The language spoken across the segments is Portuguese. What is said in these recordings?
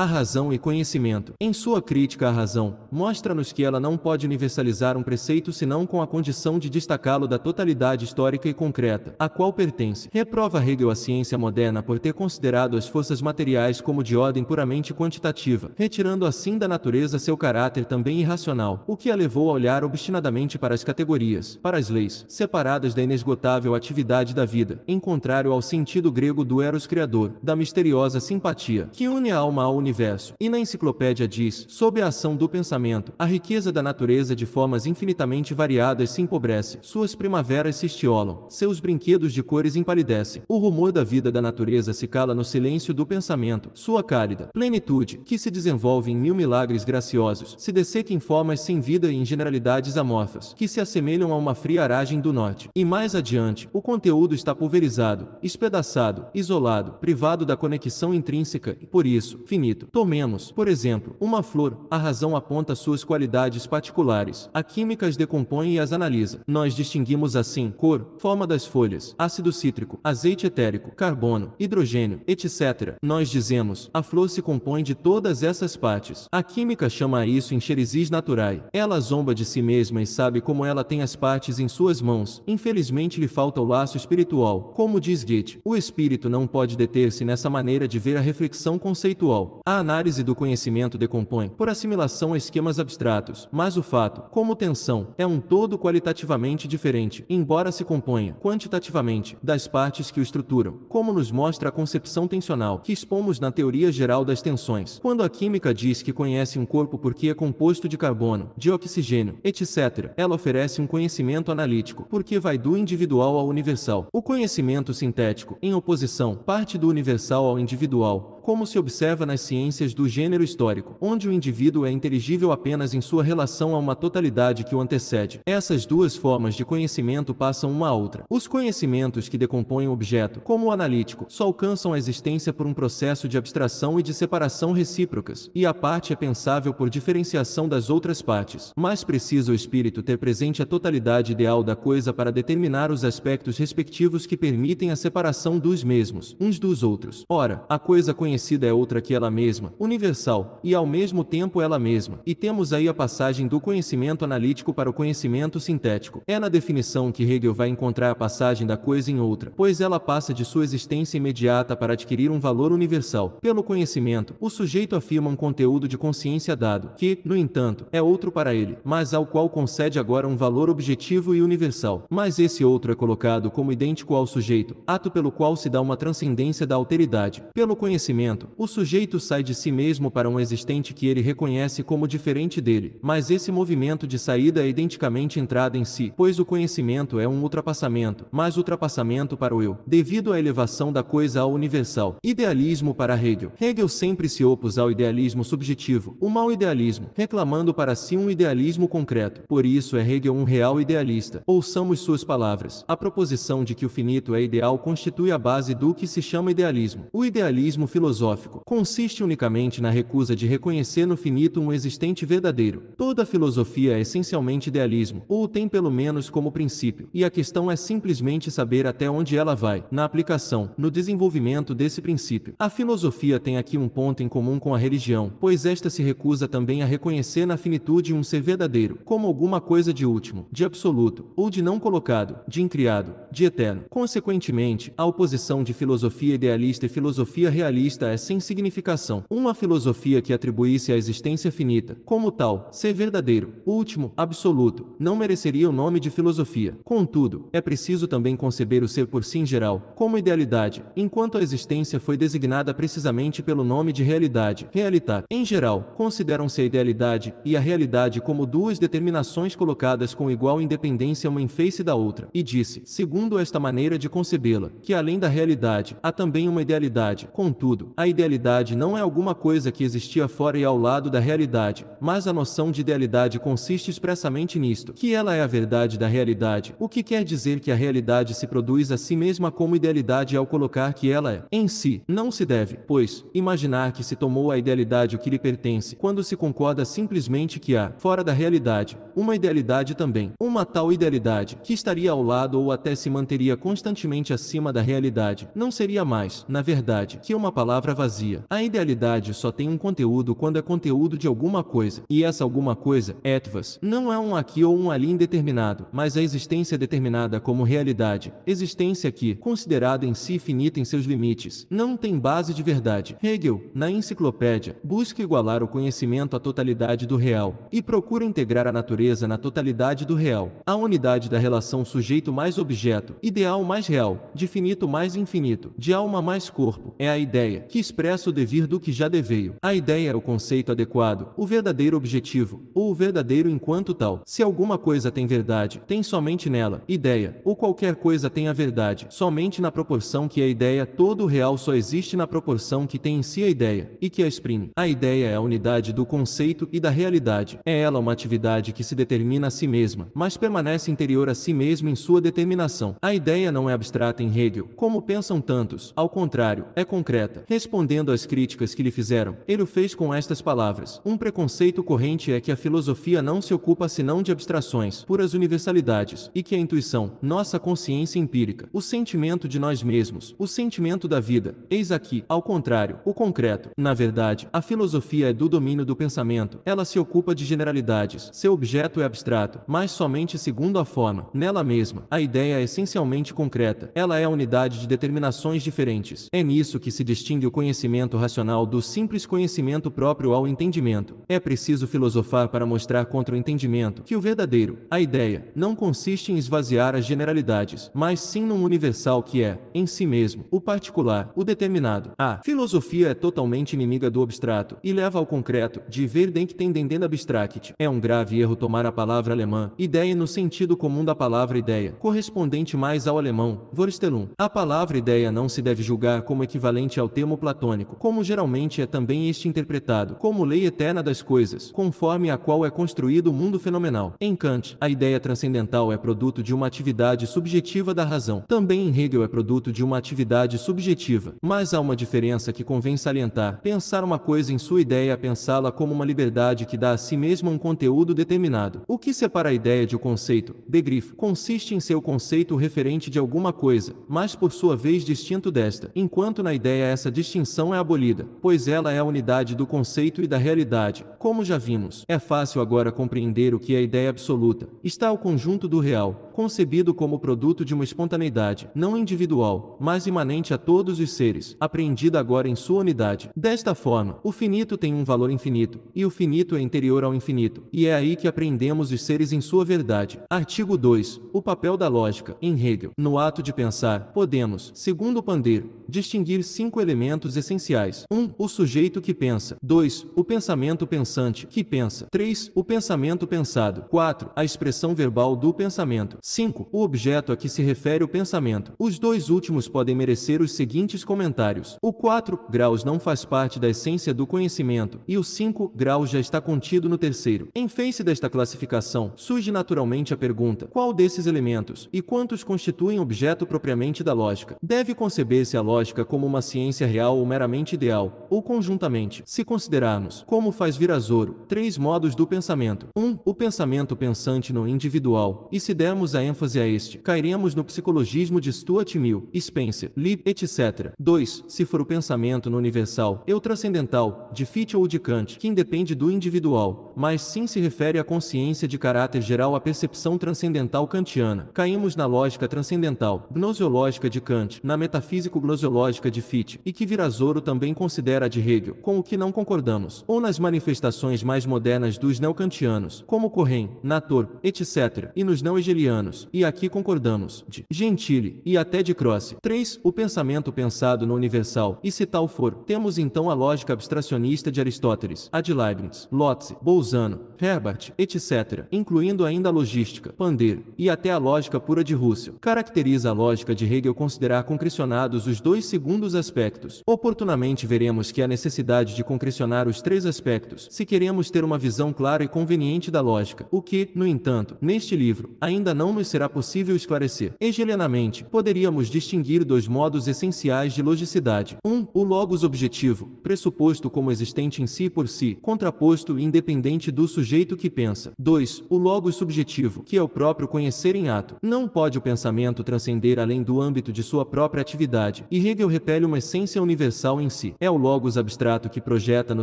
a razão e conhecimento. Em sua crítica à razão, mostra-nos que ela não pode universalizar um preceito senão com a condição de destacá-lo da totalidade histórica e concreta, a qual pertence. Reprova Hegel a ciência moderna por ter considerado as forças materiais como de ordem puramente quantitativa, retirando assim da natureza seu caráter também irracional, o que a levou a olhar obstinadamente para as categorias, para as leis, separadas da inesgotável atividade da vida, em contrário ao sentido grego do eros criador, da misteriosa simpatia, que une a alma ao universo universo. E na enciclopédia diz, sob a ação do pensamento, a riqueza da natureza de formas infinitamente variadas se empobrece, suas primaveras se estiolam, seus brinquedos de cores empalidecem, o rumor da vida da natureza se cala no silêncio do pensamento, sua cálida plenitude, que se desenvolve em mil milagres graciosos, se desseca em formas sem vida e em generalidades amorfas, que se assemelham a uma fria aragem do norte. E mais adiante, o conteúdo está pulverizado, espedaçado, isolado, privado da conexão intrínseca e, por isso, finito infinito. Tomemos, por exemplo, uma flor. A razão aponta suas qualidades particulares. A química as decompõe e as analisa. Nós distinguimos assim cor, forma das folhas, ácido cítrico, azeite etérico, carbono, hidrogênio, etc. Nós dizemos, a flor se compõe de todas essas partes. A química chama isso enxerizis naturae. Ela zomba de si mesma e sabe como ela tem as partes em suas mãos. Infelizmente lhe falta o laço espiritual. Como diz Goethe, o espírito não pode deter-se nessa maneira de ver a reflexão conceitual. A análise do conhecimento decompõe, por assimilação, esquemas abstratos, mas o fato, como tensão, é um todo qualitativamente diferente, embora se componha, quantitativamente, das partes que o estruturam, como nos mostra a concepção tensional que expomos na teoria geral das tensões. Quando a química diz que conhece um corpo porque é composto de carbono, de oxigênio, etc., ela oferece um conhecimento analítico, porque vai do individual ao universal. O conhecimento sintético, em oposição, parte do universal ao individual, como se observa nas ciências do gênero histórico, onde o indivíduo é inteligível apenas em sua relação a uma totalidade que o antecede. Essas duas formas de conhecimento passam uma a outra. Os conhecimentos que decompõem o objeto, como o analítico, só alcançam a existência por um processo de abstração e de separação recíprocas, e a parte é pensável por diferenciação das outras partes. Mas precisa é o espírito ter presente a totalidade ideal da coisa para determinar os aspectos respectivos que permitem a separação dos mesmos, uns dos outros. Ora, a coisa conhecida conhecida é outra que ela mesma, universal, e ao mesmo tempo ela mesma. E temos aí a passagem do conhecimento analítico para o conhecimento sintético. É na definição que Hegel vai encontrar a passagem da coisa em outra, pois ela passa de sua existência imediata para adquirir um valor universal. Pelo conhecimento, o sujeito afirma um conteúdo de consciência dado, que, no entanto, é outro para ele, mas ao qual concede agora um valor objetivo e universal. Mas esse outro é colocado como idêntico ao sujeito, ato pelo qual se dá uma transcendência da alteridade. Pelo conhecimento, conhecimento, o sujeito sai de si mesmo para um existente que ele reconhece como diferente dele. Mas esse movimento de saída é identicamente entrada em si, pois o conhecimento é um ultrapassamento, mas ultrapassamento para o eu, devido à elevação da coisa ao universal. Idealismo para Hegel. Hegel sempre se opôs ao idealismo subjetivo, o mau idealismo, reclamando para si um idealismo concreto. Por isso é Hegel um real idealista. Ouçamos suas palavras. A proposição de que o finito é ideal constitui a base do que se chama idealismo. O idealismo filosófico filosófico consiste unicamente na recusa de reconhecer no finito um existente verdadeiro. Toda filosofia é essencialmente idealismo, ou tem pelo menos como princípio, e a questão é simplesmente saber até onde ela vai, na aplicação, no desenvolvimento desse princípio. A filosofia tem aqui um ponto em comum com a religião, pois esta se recusa também a reconhecer na finitude um ser verdadeiro, como alguma coisa de último, de absoluto, ou de não colocado, de incriado, de eterno. Consequentemente, a oposição de filosofia idealista e filosofia realista é sem significação. Uma filosofia que atribuísse a existência finita, como tal, ser verdadeiro, último, absoluto, não mereceria o nome de filosofia. Contudo, é preciso também conceber o ser por si em geral, como idealidade, enquanto a existência foi designada precisamente pelo nome de realidade, Realitar, Em geral, consideram-se a idealidade e a realidade como duas determinações colocadas com igual independência uma em face da outra, e disse, segundo esta maneira de concebê-la, que além da realidade, há também uma idealidade. Contudo, a idealidade não é alguma coisa que existia fora e ao lado da realidade, mas a noção de idealidade consiste expressamente nisto, que ela é a verdade da realidade, o que quer dizer que a realidade se produz a si mesma como idealidade ao colocar que ela é, em si, não se deve, pois, imaginar que se tomou a idealidade o que lhe pertence, quando se concorda simplesmente que há, fora da realidade, uma idealidade também, uma tal idealidade, que estaria ao lado ou até se manteria constantemente acima da realidade, não seria mais, na verdade, que uma palavra palavra vazia. A idealidade só tem um conteúdo quando é conteúdo de alguma coisa, e essa alguma coisa, etvas, não é um aqui ou um ali indeterminado, mas a existência determinada como realidade, existência que, considerada em si finita em seus limites, não tem base de verdade. Hegel, na enciclopédia, busca igualar o conhecimento à totalidade do real, e procura integrar a natureza na totalidade do real, a unidade da relação sujeito mais objeto, ideal mais real, de finito mais infinito, de alma mais corpo, é a ideia que expressa o devir do que já deveio. A ideia é o conceito adequado, o verdadeiro objetivo, ou o verdadeiro enquanto tal. Se alguma coisa tem verdade, tem somente nela, ideia, ou qualquer coisa tem a verdade, somente na proporção que a ideia, todo o real só existe na proporção que tem em si a ideia, e que a exprime. A ideia é a unidade do conceito e da realidade. É ela uma atividade que se determina a si mesma, mas permanece interior a si mesma em sua determinação. A ideia não é abstrata em Hegel, como pensam tantos, ao contrário, é concreta. Respondendo às críticas que lhe fizeram, ele o fez com estas palavras. Um preconceito corrente é que a filosofia não se ocupa senão de abstrações, puras universalidades, e que a intuição, nossa consciência empírica, o sentimento de nós mesmos, o sentimento da vida, eis aqui, ao contrário, o concreto. Na verdade, a filosofia é do domínio do pensamento, ela se ocupa de generalidades, seu objeto é abstrato, mas somente segundo a forma, nela mesma. A ideia é essencialmente concreta, ela é a unidade de determinações diferentes. É nisso que se distingue distingue o conhecimento racional do simples conhecimento próprio ao entendimento. É preciso filosofar para mostrar contra o entendimento que o verdadeiro, a ideia, não consiste em esvaziar as generalidades, mas sim num universal que é, em si mesmo, o particular, o determinado. A filosofia é totalmente inimiga do abstrato e leva ao concreto, de verdenk tendendendo abstract. É um grave erro tomar a palavra alemã, ideia no sentido comum da palavra ideia, correspondente mais ao alemão, Vorstellung. A palavra ideia não se deve julgar como equivalente ao termo termo platônico, como geralmente é também este interpretado, como lei eterna das coisas, conforme a qual é construído o mundo fenomenal. Em Kant, a ideia transcendental é produto de uma atividade subjetiva da razão. Também em Hegel é produto de uma atividade subjetiva. Mas há uma diferença que convém salientar. Pensar uma coisa em sua ideia é pensá-la como uma liberdade que dá a si mesma um conteúdo determinado. O que separa a ideia de um conceito, degrifo, consiste em seu conceito referente de alguma coisa, mas por sua vez distinto desta, enquanto na ideia essa distinção é abolida, pois ela é a unidade do conceito e da realidade. Como já vimos, é fácil agora compreender o que é a ideia absoluta. Está o conjunto do real, concebido como produto de uma espontaneidade, não individual, mas imanente a todos os seres, apreendida agora em sua unidade. Desta forma, o finito tem um valor infinito, e o finito é interior ao infinito, e é aí que apreendemos os seres em sua verdade. Artigo 2. O papel da lógica, em Hegel. No ato de pensar, podemos, segundo Pandeiro, distinguir cinco elementos essenciais. 1. Um, o sujeito que pensa. 2. O pensamento pensante, que pensa. 3. O pensamento pensado. 4. A expressão verbal do pensamento. 5. O objeto a que se refere o pensamento. Os dois últimos podem merecer os seguintes comentários. O 4 graus não faz parte da essência do conhecimento, e o 5 graus já está contido no terceiro. Em face desta classificação, surge naturalmente a pergunta: qual desses elementos e quantos constituem objeto propriamente da lógica? Deve conceber-se a lógica como uma ciência real ou meramente ideal, ou conjuntamente, se considerarmos, como faz Virasoro, três modos do pensamento. 1. Um, o pensamento pensante no individual, e se dermos daremos a ênfase a este, cairemos no psicologismo de Stuart Mill, Spencer, Lee, etc. 2. Se for o pensamento no universal, eu transcendental, de Fichte ou de Kant, que independe do individual, mas sim se refere à consciência de caráter geral à percepção transcendental kantiana. Caímos na lógica transcendental, gnosiológica de Kant, na metafísico-gnosiológica de Fichte, e que Virazzoro também considera a de Hegel, com o que não concordamos, ou nas manifestações mais modernas dos neocantianos, como Corrêa, Nator, etc., e nos não-hegelianos e aqui concordamos, de Gentile, e até de Croce. 3. O pensamento pensado no universal, e se tal for, temos então a lógica abstracionista de Aristóteles, a de Leibniz, Lotze, Bolzano, Herbart, etc., incluindo ainda a logística, Pander, e até a lógica pura de Russell. Caracteriza a lógica de Hegel considerar concrecionados os dois segundos aspectos. Oportunamente veremos que a necessidade de concrecionar os três aspectos, se queremos ter uma visão clara e conveniente da lógica, o que, no entanto, neste livro, ainda não não nos será possível esclarecer. Hegelianamente, poderíamos distinguir dois modos essenciais de logicidade. 1. Um, o logos objetivo, pressuposto como existente em si por si, contraposto e independente do sujeito que pensa. 2. O logos subjetivo, que é o próprio conhecer em ato. Não pode o pensamento transcender além do âmbito de sua própria atividade, e Hegel repele uma essência universal em si. É o logos abstrato que projeta no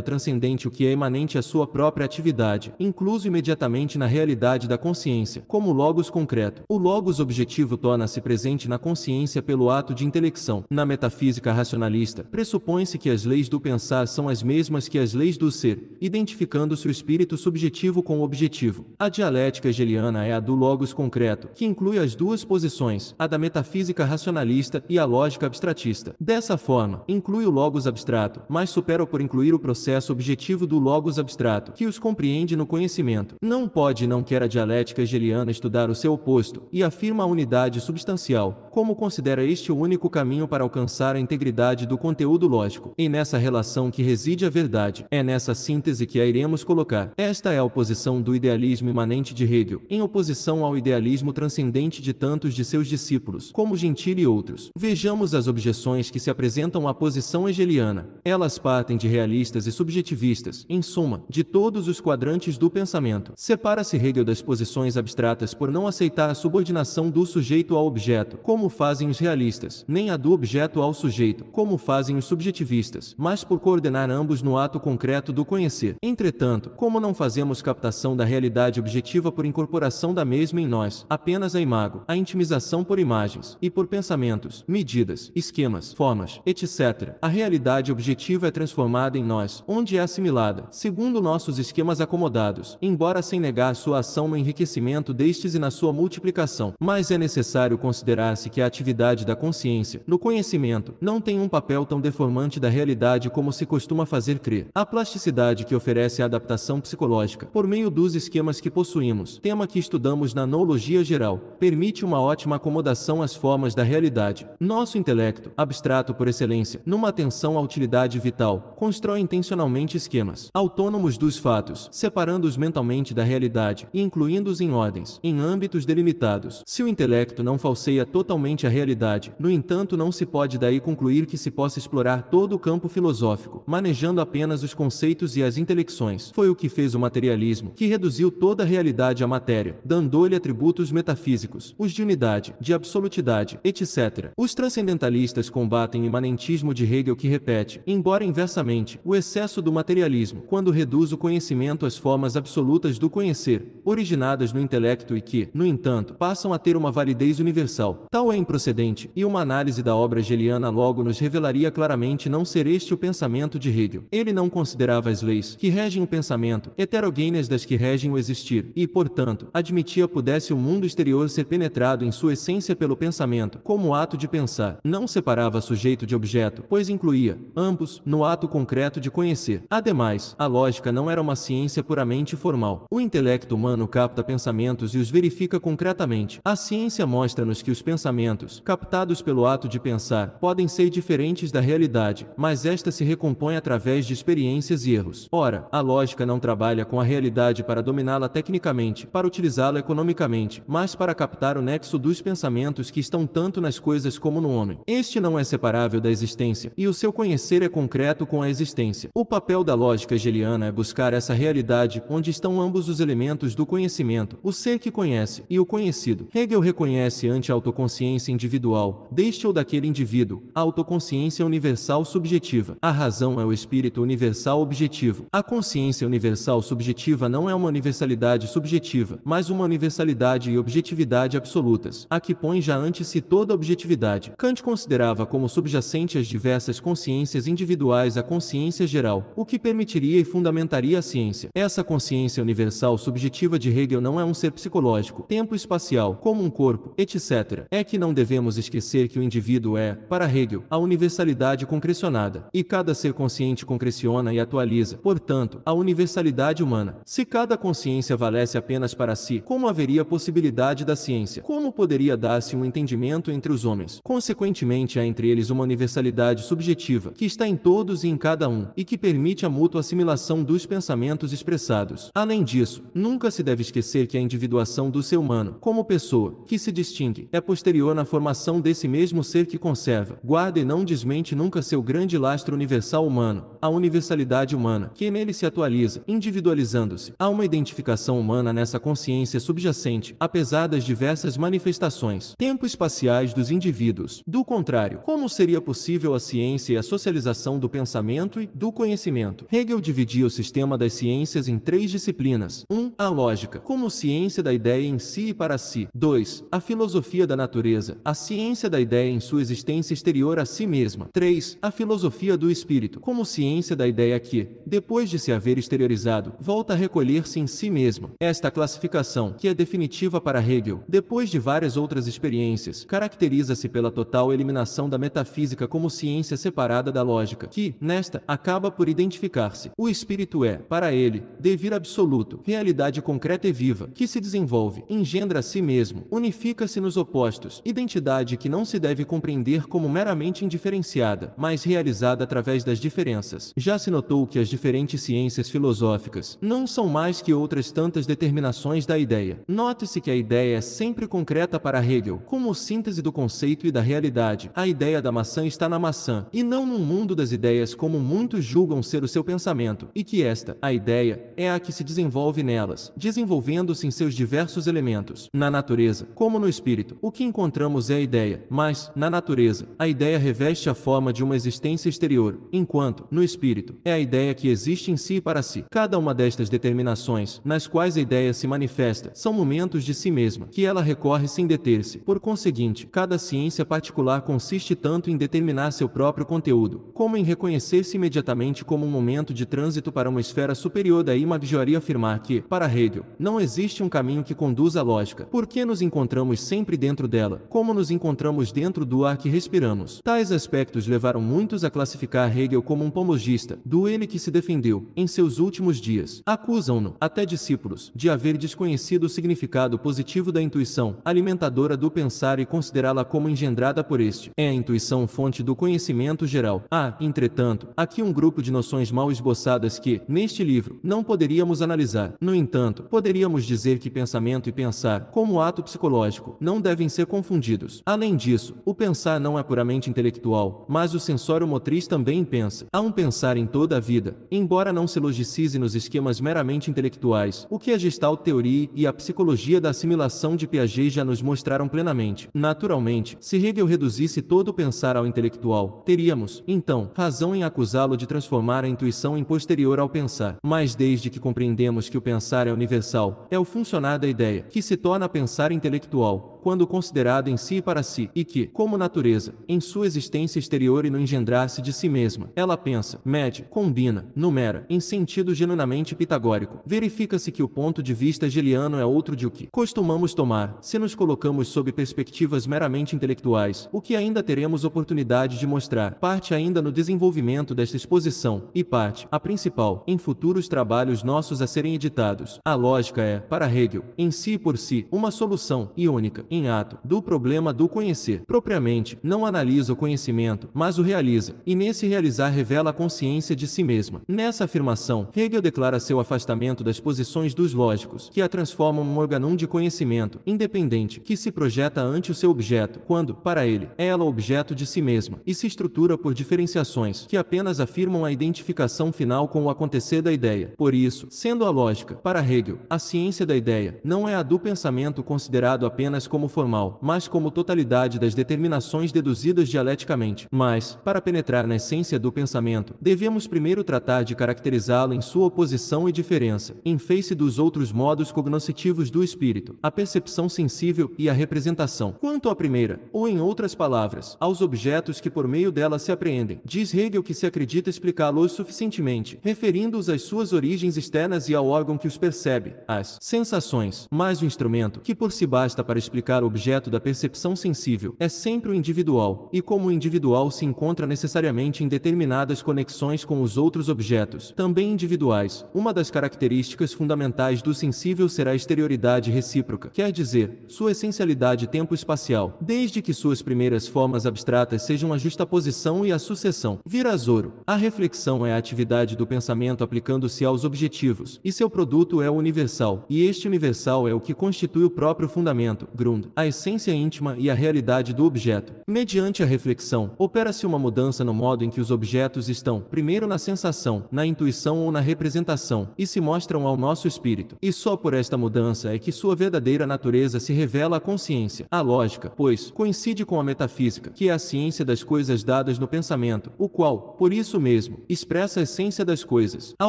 transcendente o que é emanente à sua própria atividade, incluso imediatamente na realidade da consciência, como logos concreto concreto. O logos objetivo torna-se presente na consciência pelo ato de intelecção. Na metafísica racionalista, pressupõe-se que as leis do pensar são as mesmas que as leis do ser, identificando-se o espírito subjetivo com o objetivo. A dialética hegeliana é a do logos concreto, que inclui as duas posições, a da metafísica racionalista e a lógica abstratista. Dessa forma, inclui o logos abstrato, mas supera por incluir o processo objetivo do logos abstrato, que os compreende no conhecimento. Não pode e não quer a dialética hegeliana estudar o seu oposto, e afirma a unidade substancial, como considera este o único caminho para alcançar a integridade do conteúdo lógico. E nessa relação que reside a verdade, é nessa síntese que a iremos colocar. Esta é a oposição do idealismo imanente de Hegel, em oposição ao idealismo transcendente de tantos de seus discípulos, como Gentile e outros. Vejamos as objeções que se apresentam à posição hegeliana. Elas partem de realistas e subjetivistas, em suma, de todos os quadrantes do pensamento. Separa-se Hegel das posições abstratas por não aceitar está a subordinação do sujeito ao objeto, como fazem os realistas, nem a do objeto ao sujeito, como fazem os subjetivistas, mas por coordenar ambos no ato concreto do conhecer. Entretanto, como não fazemos captação da realidade objetiva por incorporação da mesma em nós, apenas a imago, a intimização por imagens, e por pensamentos, medidas, esquemas, formas, etc., a realidade objetiva é transformada em nós, onde é assimilada, segundo nossos esquemas acomodados, embora sem negar sua ação no enriquecimento destes e na sua multiplicação multiplicação, mas é necessário considerar-se que a atividade da consciência, no conhecimento, não tem um papel tão deformante da realidade como se costuma fazer crer. A plasticidade que oferece a adaptação psicológica, por meio dos esquemas que possuímos, tema que estudamos na noologia geral, permite uma ótima acomodação às formas da realidade. Nosso intelecto, abstrato por excelência, numa atenção à utilidade vital, constrói intencionalmente esquemas autônomos dos fatos, separando-os mentalmente da realidade e incluindo-os em ordens, em âmbitos delineados limitados. Se o intelecto não falseia totalmente a realidade, no entanto não se pode daí concluir que se possa explorar todo o campo filosófico, manejando apenas os conceitos e as intelecções. Foi o que fez o materialismo, que reduziu toda a realidade à matéria, dando-lhe atributos metafísicos, os de unidade, de absolutidade, etc. Os transcendentalistas combatem o imanentismo de Hegel que repete, embora inversamente, o excesso do materialismo, quando reduz o conhecimento às formas absolutas do conhecer, originadas no intelecto e que, no entanto, entanto, passam a ter uma validez universal. Tal é improcedente, e uma análise da obra geliana logo nos revelaria claramente não ser este o pensamento de Hegel. Ele não considerava as leis que regem o pensamento heterogêneas das que regem o existir, e, portanto, admitia pudesse o mundo exterior ser penetrado em sua essência pelo pensamento, como ato de pensar. Não separava sujeito de objeto, pois incluía ambos no ato concreto de conhecer. Ademais, a lógica não era uma ciência puramente formal. O intelecto humano capta pensamentos e os verifica com concretamente. A ciência mostra-nos que os pensamentos, captados pelo ato de pensar, podem ser diferentes da realidade, mas esta se recompõe através de experiências e erros. Ora, a lógica não trabalha com a realidade para dominá-la tecnicamente, para utilizá-la economicamente, mas para captar o nexo dos pensamentos que estão tanto nas coisas como no homem. Este não é separável da existência, e o seu conhecer é concreto com a existência. O papel da lógica hegeliana é buscar essa realidade onde estão ambos os elementos do conhecimento, o ser que conhece e o conhecido. Hegel reconhece ante a autoconsciência individual, deste ou daquele indivíduo, a autoconsciência universal subjetiva. A razão é o espírito universal objetivo. A consciência universal subjetiva não é uma universalidade subjetiva, mas uma universalidade e objetividade absolutas, a que põe já ante si toda objetividade. Kant considerava como subjacente às diversas consciências individuais a consciência geral, o que permitiria e fundamentaria a ciência. Essa consciência universal subjetiva de Hegel não é um ser psicológico, tempo tempo-espacial, como um corpo, etc. É que não devemos esquecer que o indivíduo é, para Hegel, a universalidade concrecionada, e cada ser consciente concreciona e atualiza, portanto, a universalidade humana. Se cada consciência valesse apenas para si, como haveria possibilidade da ciência? Como poderia dar-se um entendimento entre os homens? Consequentemente, há entre eles uma universalidade subjetiva, que está em todos e em cada um, e que permite a mútua assimilação dos pensamentos expressados. Além disso, nunca se deve esquecer que a individuação do ser humano humano, como pessoa, que se distingue, é posterior na formação desse mesmo ser que conserva, guarda e não desmente nunca seu grande lastro universal humano, a universalidade humana, que nele se atualiza, individualizando-se. Há uma identificação humana nessa consciência subjacente, apesar das diversas manifestações tempo-espaciais dos indivíduos. Do contrário, como seria possível a ciência e a socialização do pensamento e do conhecimento? Hegel dividia o sistema das ciências em três disciplinas. 1. Um, a lógica, como ciência da ideia em si para si. 2. A filosofia da natureza, a ciência da ideia em sua existência exterior a si mesma. 3. A filosofia do espírito, como ciência da ideia que, depois de se haver exteriorizado, volta a recolher-se em si mesma. Esta classificação, que é definitiva para Hegel, depois de várias outras experiências, caracteriza-se pela total eliminação da metafísica como ciência separada da lógica, que, nesta, acaba por identificar-se. O espírito é, para ele, devir absoluto, realidade concreta e viva, que se desenvolve, em engendra a si mesmo, unifica-se nos opostos, identidade que não se deve compreender como meramente indiferenciada, mas realizada através das diferenças. Já se notou que as diferentes ciências filosóficas não são mais que outras tantas determinações da ideia. Note-se que a ideia é sempre concreta para Hegel, como síntese do conceito e da realidade. A ideia da maçã está na maçã, e não no mundo das ideias como muitos julgam ser o seu pensamento, e que esta, a ideia, é a que se desenvolve nelas, desenvolvendo-se em seus diversos elementos pensamentos. Na natureza, como no espírito, o que encontramos é a ideia, mas, na natureza, a ideia reveste a forma de uma existência exterior, enquanto, no espírito, é a ideia que existe em si e para si. Cada uma destas determinações, nas quais a ideia se manifesta, são momentos de si mesma, que ela recorre sem deter-se. Por conseguinte, cada ciência particular consiste tanto em determinar seu próprio conteúdo, como em reconhecer-se imediatamente como um momento de trânsito para uma esfera superior. Daí Maggiore afirmar que, para Hegel, não existe um caminho que conduza lógica. Por que nos encontramos sempre dentro dela? Como nos encontramos dentro do ar que respiramos? Tais aspectos levaram muitos a classificar Hegel como um pomogista, do ele que se defendeu, em seus últimos dias. Acusam-no, até discípulos, de haver desconhecido o significado positivo da intuição, alimentadora do pensar e considerá-la como engendrada por este. É a intuição fonte do conhecimento geral. Há, ah, entretanto, aqui um grupo de noções mal esboçadas que, neste livro, não poderíamos analisar. No entanto, poderíamos dizer que pensamento e pensamento pensar, como ato psicológico, não devem ser confundidos. Além disso, o pensar não é puramente intelectual, mas o sensório motriz também pensa. Há um pensar em toda a vida, embora não se logicize nos esquemas meramente intelectuais, o que a Gestalt Theory e a psicologia da assimilação de Piaget já nos mostraram plenamente. Naturalmente, se Hegel reduzisse todo o pensar ao intelectual, teríamos, então, razão em acusá-lo de transformar a intuição em posterior ao pensar. Mas desde que compreendemos que o pensar é universal, é o funcionar da ideia, que se torna pensar intelectual, quando considerado em si e para si, e que, como natureza, em sua existência exterior e no engendrar-se de si mesma, ela pensa, mede, combina, numera, em sentido genuinamente pitagórico. Verifica-se que o ponto de vista geliano é outro de o que costumamos tomar, se nos colocamos sob perspectivas meramente intelectuais, o que ainda teremos oportunidade de mostrar, parte ainda no desenvolvimento desta exposição, e parte, a principal, em futuros trabalhos nossos a serem editados. A lógica é, para Hegel, em si e por si, uma solução, e única em ato, do problema do conhecer. Propriamente, não analisa o conhecimento, mas o realiza, e nesse realizar revela a consciência de si mesma. Nessa afirmação, Hegel declara seu afastamento das posições dos lógicos, que a transformam num organum de conhecimento, independente, que se projeta ante o seu objeto, quando, para ele, é ela objeto de si mesma, e se estrutura por diferenciações, que apenas afirmam a identificação final com o acontecer da ideia. Por isso, sendo a lógica, para Hegel, a ciência da ideia, não é a do pensamento considerado apenas como como formal, mas como totalidade das determinações deduzidas dialeticamente. Mas, para penetrar na essência do pensamento, devemos primeiro tratar de caracterizá-lo em sua oposição e diferença, em face dos outros modos cognoscitivos do espírito, a percepção sensível e a representação. Quanto à primeira, ou em outras palavras, aos objetos que por meio dela se apreendem, diz Hegel que se acredita explicá-los suficientemente, referindo-os às suas origens externas e ao órgão que os percebe, as sensações, mais o instrumento que por si basta para explicar identificar o objeto da percepção sensível é sempre o individual, e como o individual se encontra necessariamente em determinadas conexões com os outros objetos, também individuais, uma das características fundamentais do sensível será a exterioridade recíproca, quer dizer, sua essencialidade tempo-espacial, desde que suas primeiras formas abstratas sejam a justaposição e a sucessão. Virasoro. A reflexão é a atividade do pensamento aplicando-se aos objetivos, e seu produto é o universal, e este universal é o que constitui o próprio fundamento, grun a essência íntima e a realidade do objeto. Mediante a reflexão, opera-se uma mudança no modo em que os objetos estão, primeiro na sensação, na intuição ou na representação, e se mostram ao nosso espírito. E só por esta mudança é que sua verdadeira natureza se revela à consciência. A lógica, pois, coincide com a metafísica, que é a ciência das coisas dadas no pensamento, o qual, por isso mesmo, expressa a essência das coisas. A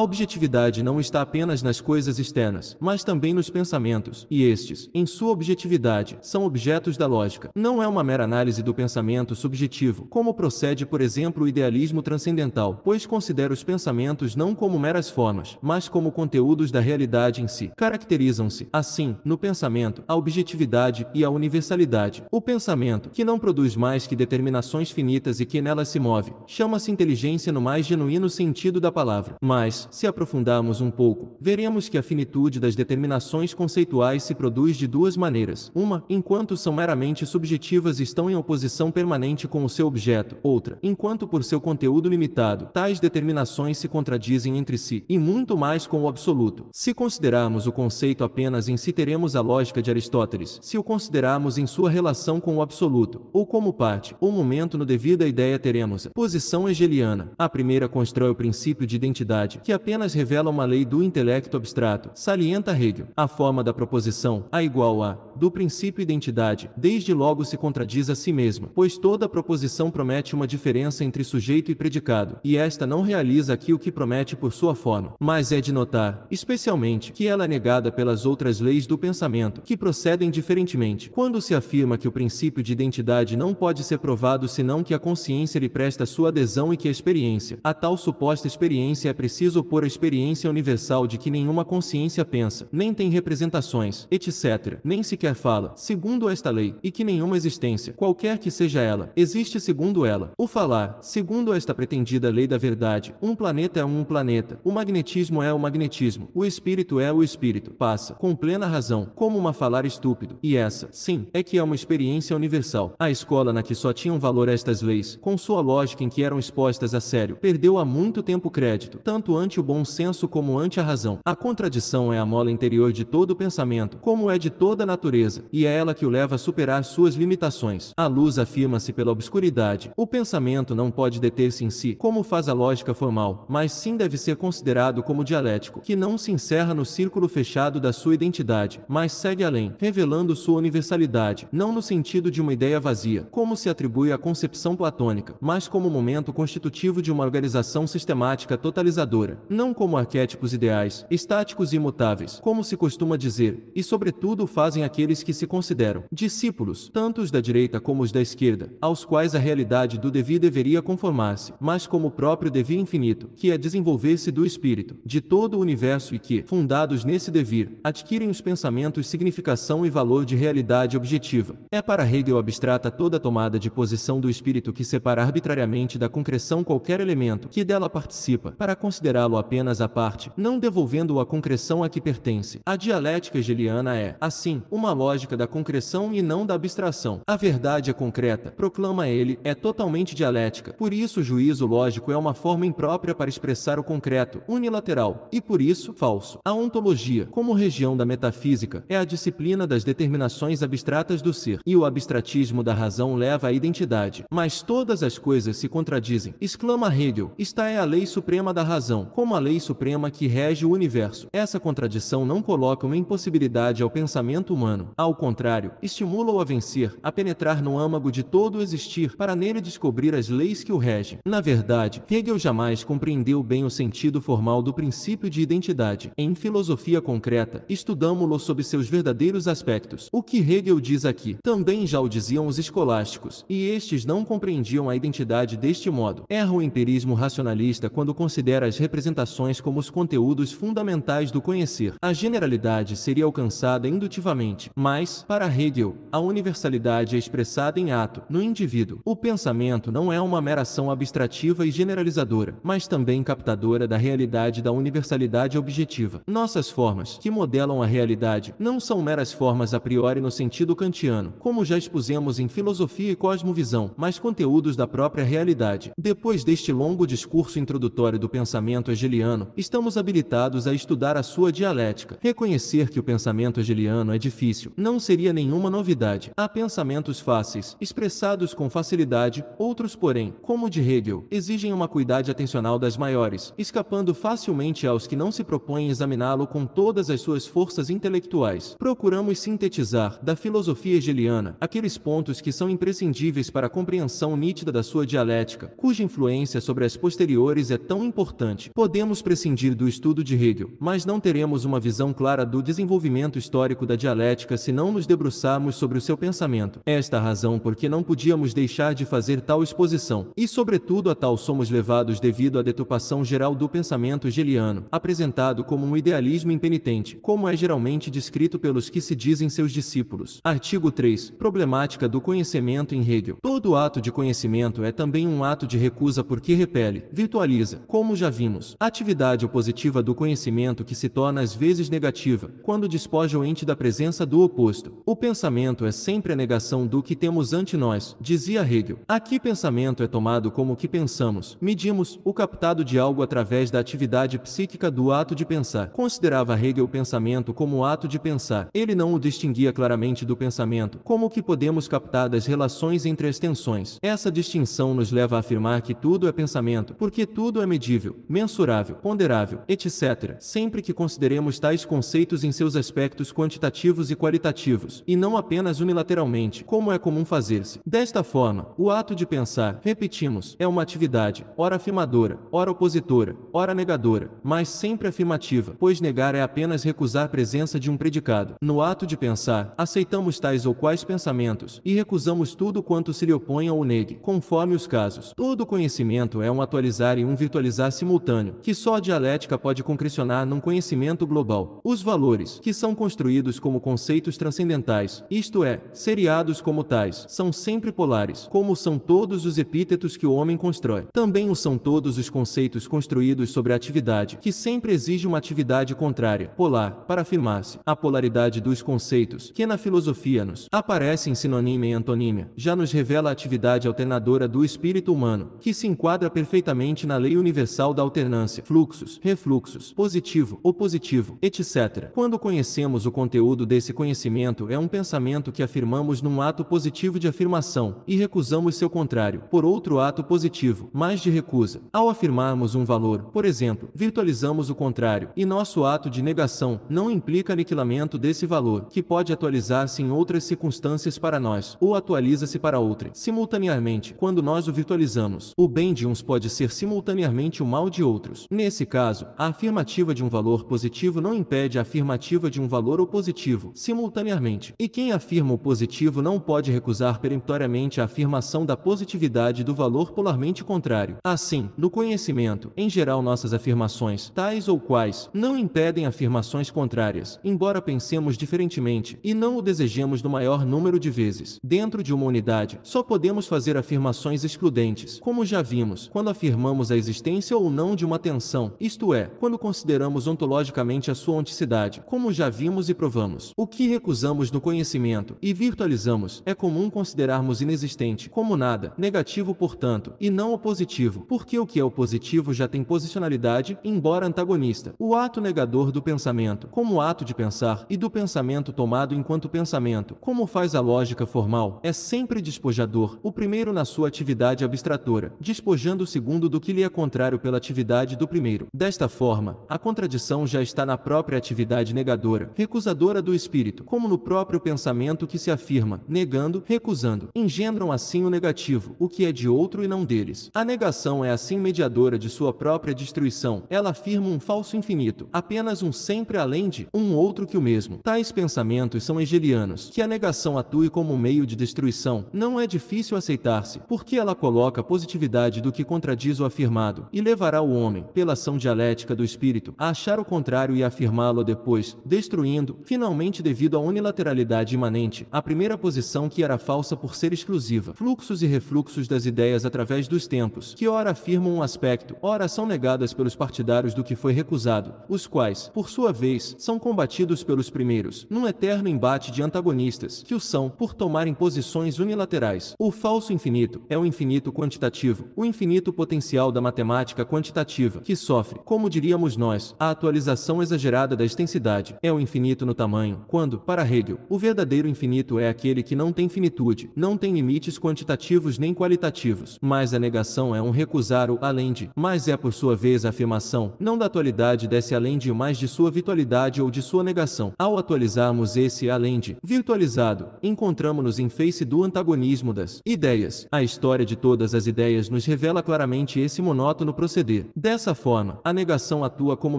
objetividade não está apenas nas coisas externas, mas também nos pensamentos, e estes, em sua objetividade, são objetos da lógica. Não é uma mera análise do pensamento subjetivo, como procede, por exemplo, o idealismo transcendental, pois considera os pensamentos não como meras formas, mas como conteúdos da realidade em si. Caracterizam-se, assim, no pensamento, a objetividade e a universalidade. O pensamento, que não produz mais que determinações finitas e que nelas se move, chama-se inteligência no mais genuíno sentido da palavra. Mas, se aprofundarmos um pouco, veremos que a finitude das determinações conceituais se produz de duas maneiras. Uma, enquanto são meramente subjetivas estão em oposição permanente com o seu objeto, outra, enquanto por seu conteúdo limitado, tais determinações se contradizem entre si, e muito mais com o absoluto. Se considerarmos o conceito apenas em si teremos a lógica de Aristóteles, se o considerarmos em sua relação com o absoluto, ou como parte, ou momento no devido à ideia teremos a posição hegeliana. A primeira constrói o princípio de identidade, que apenas revela uma lei do intelecto abstrato, salienta Hegel. A forma da proposição, a igual a, do princípio identidade, desde logo se contradiz a si mesma, pois toda proposição promete uma diferença entre sujeito e predicado, e esta não realiza aqui o que promete por sua forma. Mas é de notar, especialmente, que ela é negada pelas outras leis do pensamento, que procedem diferentemente. Quando se afirma que o princípio de identidade não pode ser provado senão que a consciência lhe presta sua adesão e que a experiência, a tal suposta experiência é preciso pôr a experiência universal de que nenhuma consciência pensa, nem tem representações, etc., nem sequer fala, segundo esta lei, e que nenhuma existência, qualquer que seja ela, existe segundo ela. O falar, segundo esta pretendida lei da verdade, um planeta é um planeta, o magnetismo é o magnetismo, o espírito é o espírito, passa, com plena razão, como uma falar estúpido. E essa, sim, é que é uma experiência universal. A escola na que só tinham valor estas leis, com sua lógica em que eram expostas a sério, perdeu há muito tempo crédito, tanto ante o bom senso como ante a razão. A contradição é a mola interior de todo pensamento, como é de toda a natureza, e é é ela que o leva a superar suas limitações. A luz afirma-se pela obscuridade. O pensamento não pode deter-se em si, como faz a lógica formal, mas sim deve ser considerado como dialético, que não se encerra no círculo fechado da sua identidade, mas segue além, revelando sua universalidade, não no sentido de uma ideia vazia, como se atribui à concepção platônica, mas como momento constitutivo de uma organização sistemática totalizadora, não como arquétipos ideais, estáticos e imutáveis, como se costuma dizer, e sobretudo fazem aqueles que se consideram discípulos, tanto os da direita como os da esquerda, aos quais a realidade do devir deveria conformar-se, mas como o próprio devir infinito, que é desenvolver-se do espírito, de todo o universo e que, fundados nesse devir, adquirem os pensamentos significação e valor de realidade objetiva. É para Hegel abstrata toda tomada de posição do espírito que separa arbitrariamente da concreção qualquer elemento que dela participa, para considerá-lo apenas a parte, não devolvendo-o à concreção a que pertence. A dialética hegeliana é, assim, uma lógica da concreção e não da abstração. A verdade é concreta, proclama ele, é totalmente dialética. Por isso, o juízo lógico é uma forma imprópria para expressar o concreto, unilateral, e por isso, falso. A ontologia, como região da metafísica, é a disciplina das determinações abstratas do ser, e o abstratismo da razão leva à identidade. Mas todas as coisas se contradizem. Exclama Hegel, esta é a lei suprema da razão, como a lei suprema que rege o universo. Essa contradição não coloca uma impossibilidade ao pensamento humano. Ao contrário, contrário, estimula-o a vencer, a penetrar no âmago de todo o existir, para nele descobrir as leis que o regem. Na verdade, Hegel jamais compreendeu bem o sentido formal do princípio de identidade. Em filosofia concreta, estudamos-lo sob seus verdadeiros aspectos. O que Hegel diz aqui, também já o diziam os escolásticos, e estes não compreendiam a identidade deste modo. Erra o empirismo racionalista quando considera as representações como os conteúdos fundamentais do conhecer. A generalidade seria alcançada indutivamente, mas, para Hegel, a universalidade é expressada em ato, no indivíduo. O pensamento não é uma mera ação abstrativa e generalizadora, mas também captadora da realidade da universalidade objetiva. Nossas formas, que modelam a realidade, não são meras formas a priori no sentido kantiano, como já expusemos em filosofia e cosmovisão, mas conteúdos da própria realidade. Depois deste longo discurso introdutório do pensamento hegeliano, estamos habilitados a estudar a sua dialética. Reconhecer que o pensamento hegeliano é difícil não seria seria nenhuma novidade. Há pensamentos fáceis, expressados com facilidade, outros, porém, como o de Hegel, exigem uma cuidade atencional das maiores, escapando facilmente aos que não se propõem examiná-lo com todas as suas forças intelectuais. Procuramos sintetizar, da filosofia hegeliana, aqueles pontos que são imprescindíveis para a compreensão nítida da sua dialética, cuja influência sobre as posteriores é tão importante. Podemos prescindir do estudo de Hegel, mas não teremos uma visão clara do desenvolvimento histórico da dialética se não nos debruçarmos sobre o seu pensamento. Esta a razão por que não podíamos deixar de fazer tal exposição, e sobretudo a tal somos levados devido à deturpação geral do pensamento geliano, apresentado como um idealismo impenitente, como é geralmente descrito pelos que se dizem seus discípulos. Artigo 3. Problemática do conhecimento em Hegel. Todo ato de conhecimento é também um ato de recusa porque repele, virtualiza, como já vimos, a atividade opositiva do conhecimento que se torna às vezes negativa, quando despoja o ente da presença do oposto o pensamento é sempre a negação do que temos ante nós, dizia Hegel. Aqui pensamento é tomado como o que pensamos, medimos, o captado de algo através da atividade psíquica do ato de pensar. Considerava Hegel o pensamento como o ato de pensar. Ele não o distinguia claramente do pensamento, como o que podemos captar das relações entre as tensões. Essa distinção nos leva a afirmar que tudo é pensamento, porque tudo é medível, mensurável, ponderável, etc. Sempre que consideremos tais conceitos em seus aspectos quantitativos e qualitativos, e não apenas unilateralmente, como é comum fazer-se. Desta forma, o ato de pensar, repetimos, é uma atividade, ora afirmadora, ora opositora, ora negadora, mas sempre afirmativa, pois negar é apenas recusar a presença de um predicado. No ato de pensar, aceitamos tais ou quais pensamentos, e recusamos tudo quanto se lhe oponha ou negue, conforme os casos. Todo conhecimento é um atualizar e um virtualizar simultâneo, que só a dialética pode concrecionar num conhecimento global. Os valores, que são construídos como conceitos transcendentes, transcendentais, isto é, seriados como tais, são sempre polares, como são todos os epítetos que o homem constrói. Também o são todos os conceitos construídos sobre a atividade, que sempre exige uma atividade contrária, polar, para afirmar-se. A polaridade dos conceitos, que na filosofia nos aparece em sinonímia e antonímia, já nos revela a atividade alternadora do espírito humano, que se enquadra perfeitamente na lei universal da alternância, fluxos, refluxos, positivo, opositivo, etc. Quando conhecemos o conteúdo desse conhecimento, pensamento é um pensamento que afirmamos num ato positivo de afirmação e recusamos seu contrário por outro ato positivo, mais de recusa. Ao afirmarmos um valor, por exemplo, virtualizamos o contrário e nosso ato de negação não implica aniquilamento desse valor, que pode atualizar-se em outras circunstâncias para nós ou atualiza-se para outra. Simultaneamente, quando nós o virtualizamos, o bem de uns pode ser simultaneamente o mal de outros. Nesse caso, a afirmativa de um valor positivo não impede a afirmativa de um valor opositivo simultaneamente e quem afirma o positivo não pode recusar peremptoriamente a afirmação da positividade do valor polarmente contrário. Assim, no conhecimento, em geral nossas afirmações, tais ou quais, não impedem afirmações contrárias, embora pensemos diferentemente e não o desejemos no maior número de vezes. Dentro de uma unidade, só podemos fazer afirmações excludentes, como já vimos, quando afirmamos a existência ou não de uma tensão, isto é, quando consideramos ontologicamente a sua onticidade, como já vimos e provamos. O que recusamos transformamos no conhecimento e virtualizamos, é comum considerarmos inexistente como nada, negativo portanto, e não o positivo, porque o que é o positivo já tem posicionalidade, embora antagonista. O ato negador do pensamento, como ato de pensar, e do pensamento tomado enquanto pensamento, como faz a lógica formal, é sempre despojador, o primeiro na sua atividade abstratora, despojando o segundo do que lhe é contrário pela atividade do primeiro. Desta forma, a contradição já está na própria atividade negadora, recusadora do espírito, como no próprio pensamento que se afirma, negando, recusando. Engendram assim o negativo, o que é de outro e não deles. A negação é assim mediadora de sua própria destruição. Ela afirma um falso infinito, apenas um sempre além de, um outro que o mesmo. Tais pensamentos são hegelianos. Que a negação atue como um meio de destruição, não é difícil aceitar-se, porque ela coloca a positividade do que contradiz o afirmado, e levará o homem, pela ação dialética do espírito, a achar o contrário e afirmá-lo depois, destruindo, finalmente devido à unilateralidade lateralidade imanente, a primeira posição que era falsa por ser exclusiva, fluxos e refluxos das ideias através dos tempos, que ora afirmam um aspecto, ora são negadas pelos partidários do que foi recusado, os quais, por sua vez, são combatidos pelos primeiros, num eterno embate de antagonistas, que o são, por tomarem posições unilaterais. O falso infinito é o infinito quantitativo, o infinito potencial da matemática quantitativa, que sofre, como diríamos nós, a atualização exagerada da extensidade. É o infinito no tamanho, quando, para Hegel, o verdadeiro infinito é aquele que não tem finitude, não tem limites quantitativos nem qualitativos. Mas a negação é um recusar o além de, mas é por sua vez a afirmação, não da atualidade desse além de, mas de sua virtualidade ou de sua negação. Ao atualizarmos esse além de virtualizado, encontramos-nos em face do antagonismo das ideias. A história de todas as ideias nos revela claramente esse monótono proceder. Dessa forma, a negação atua como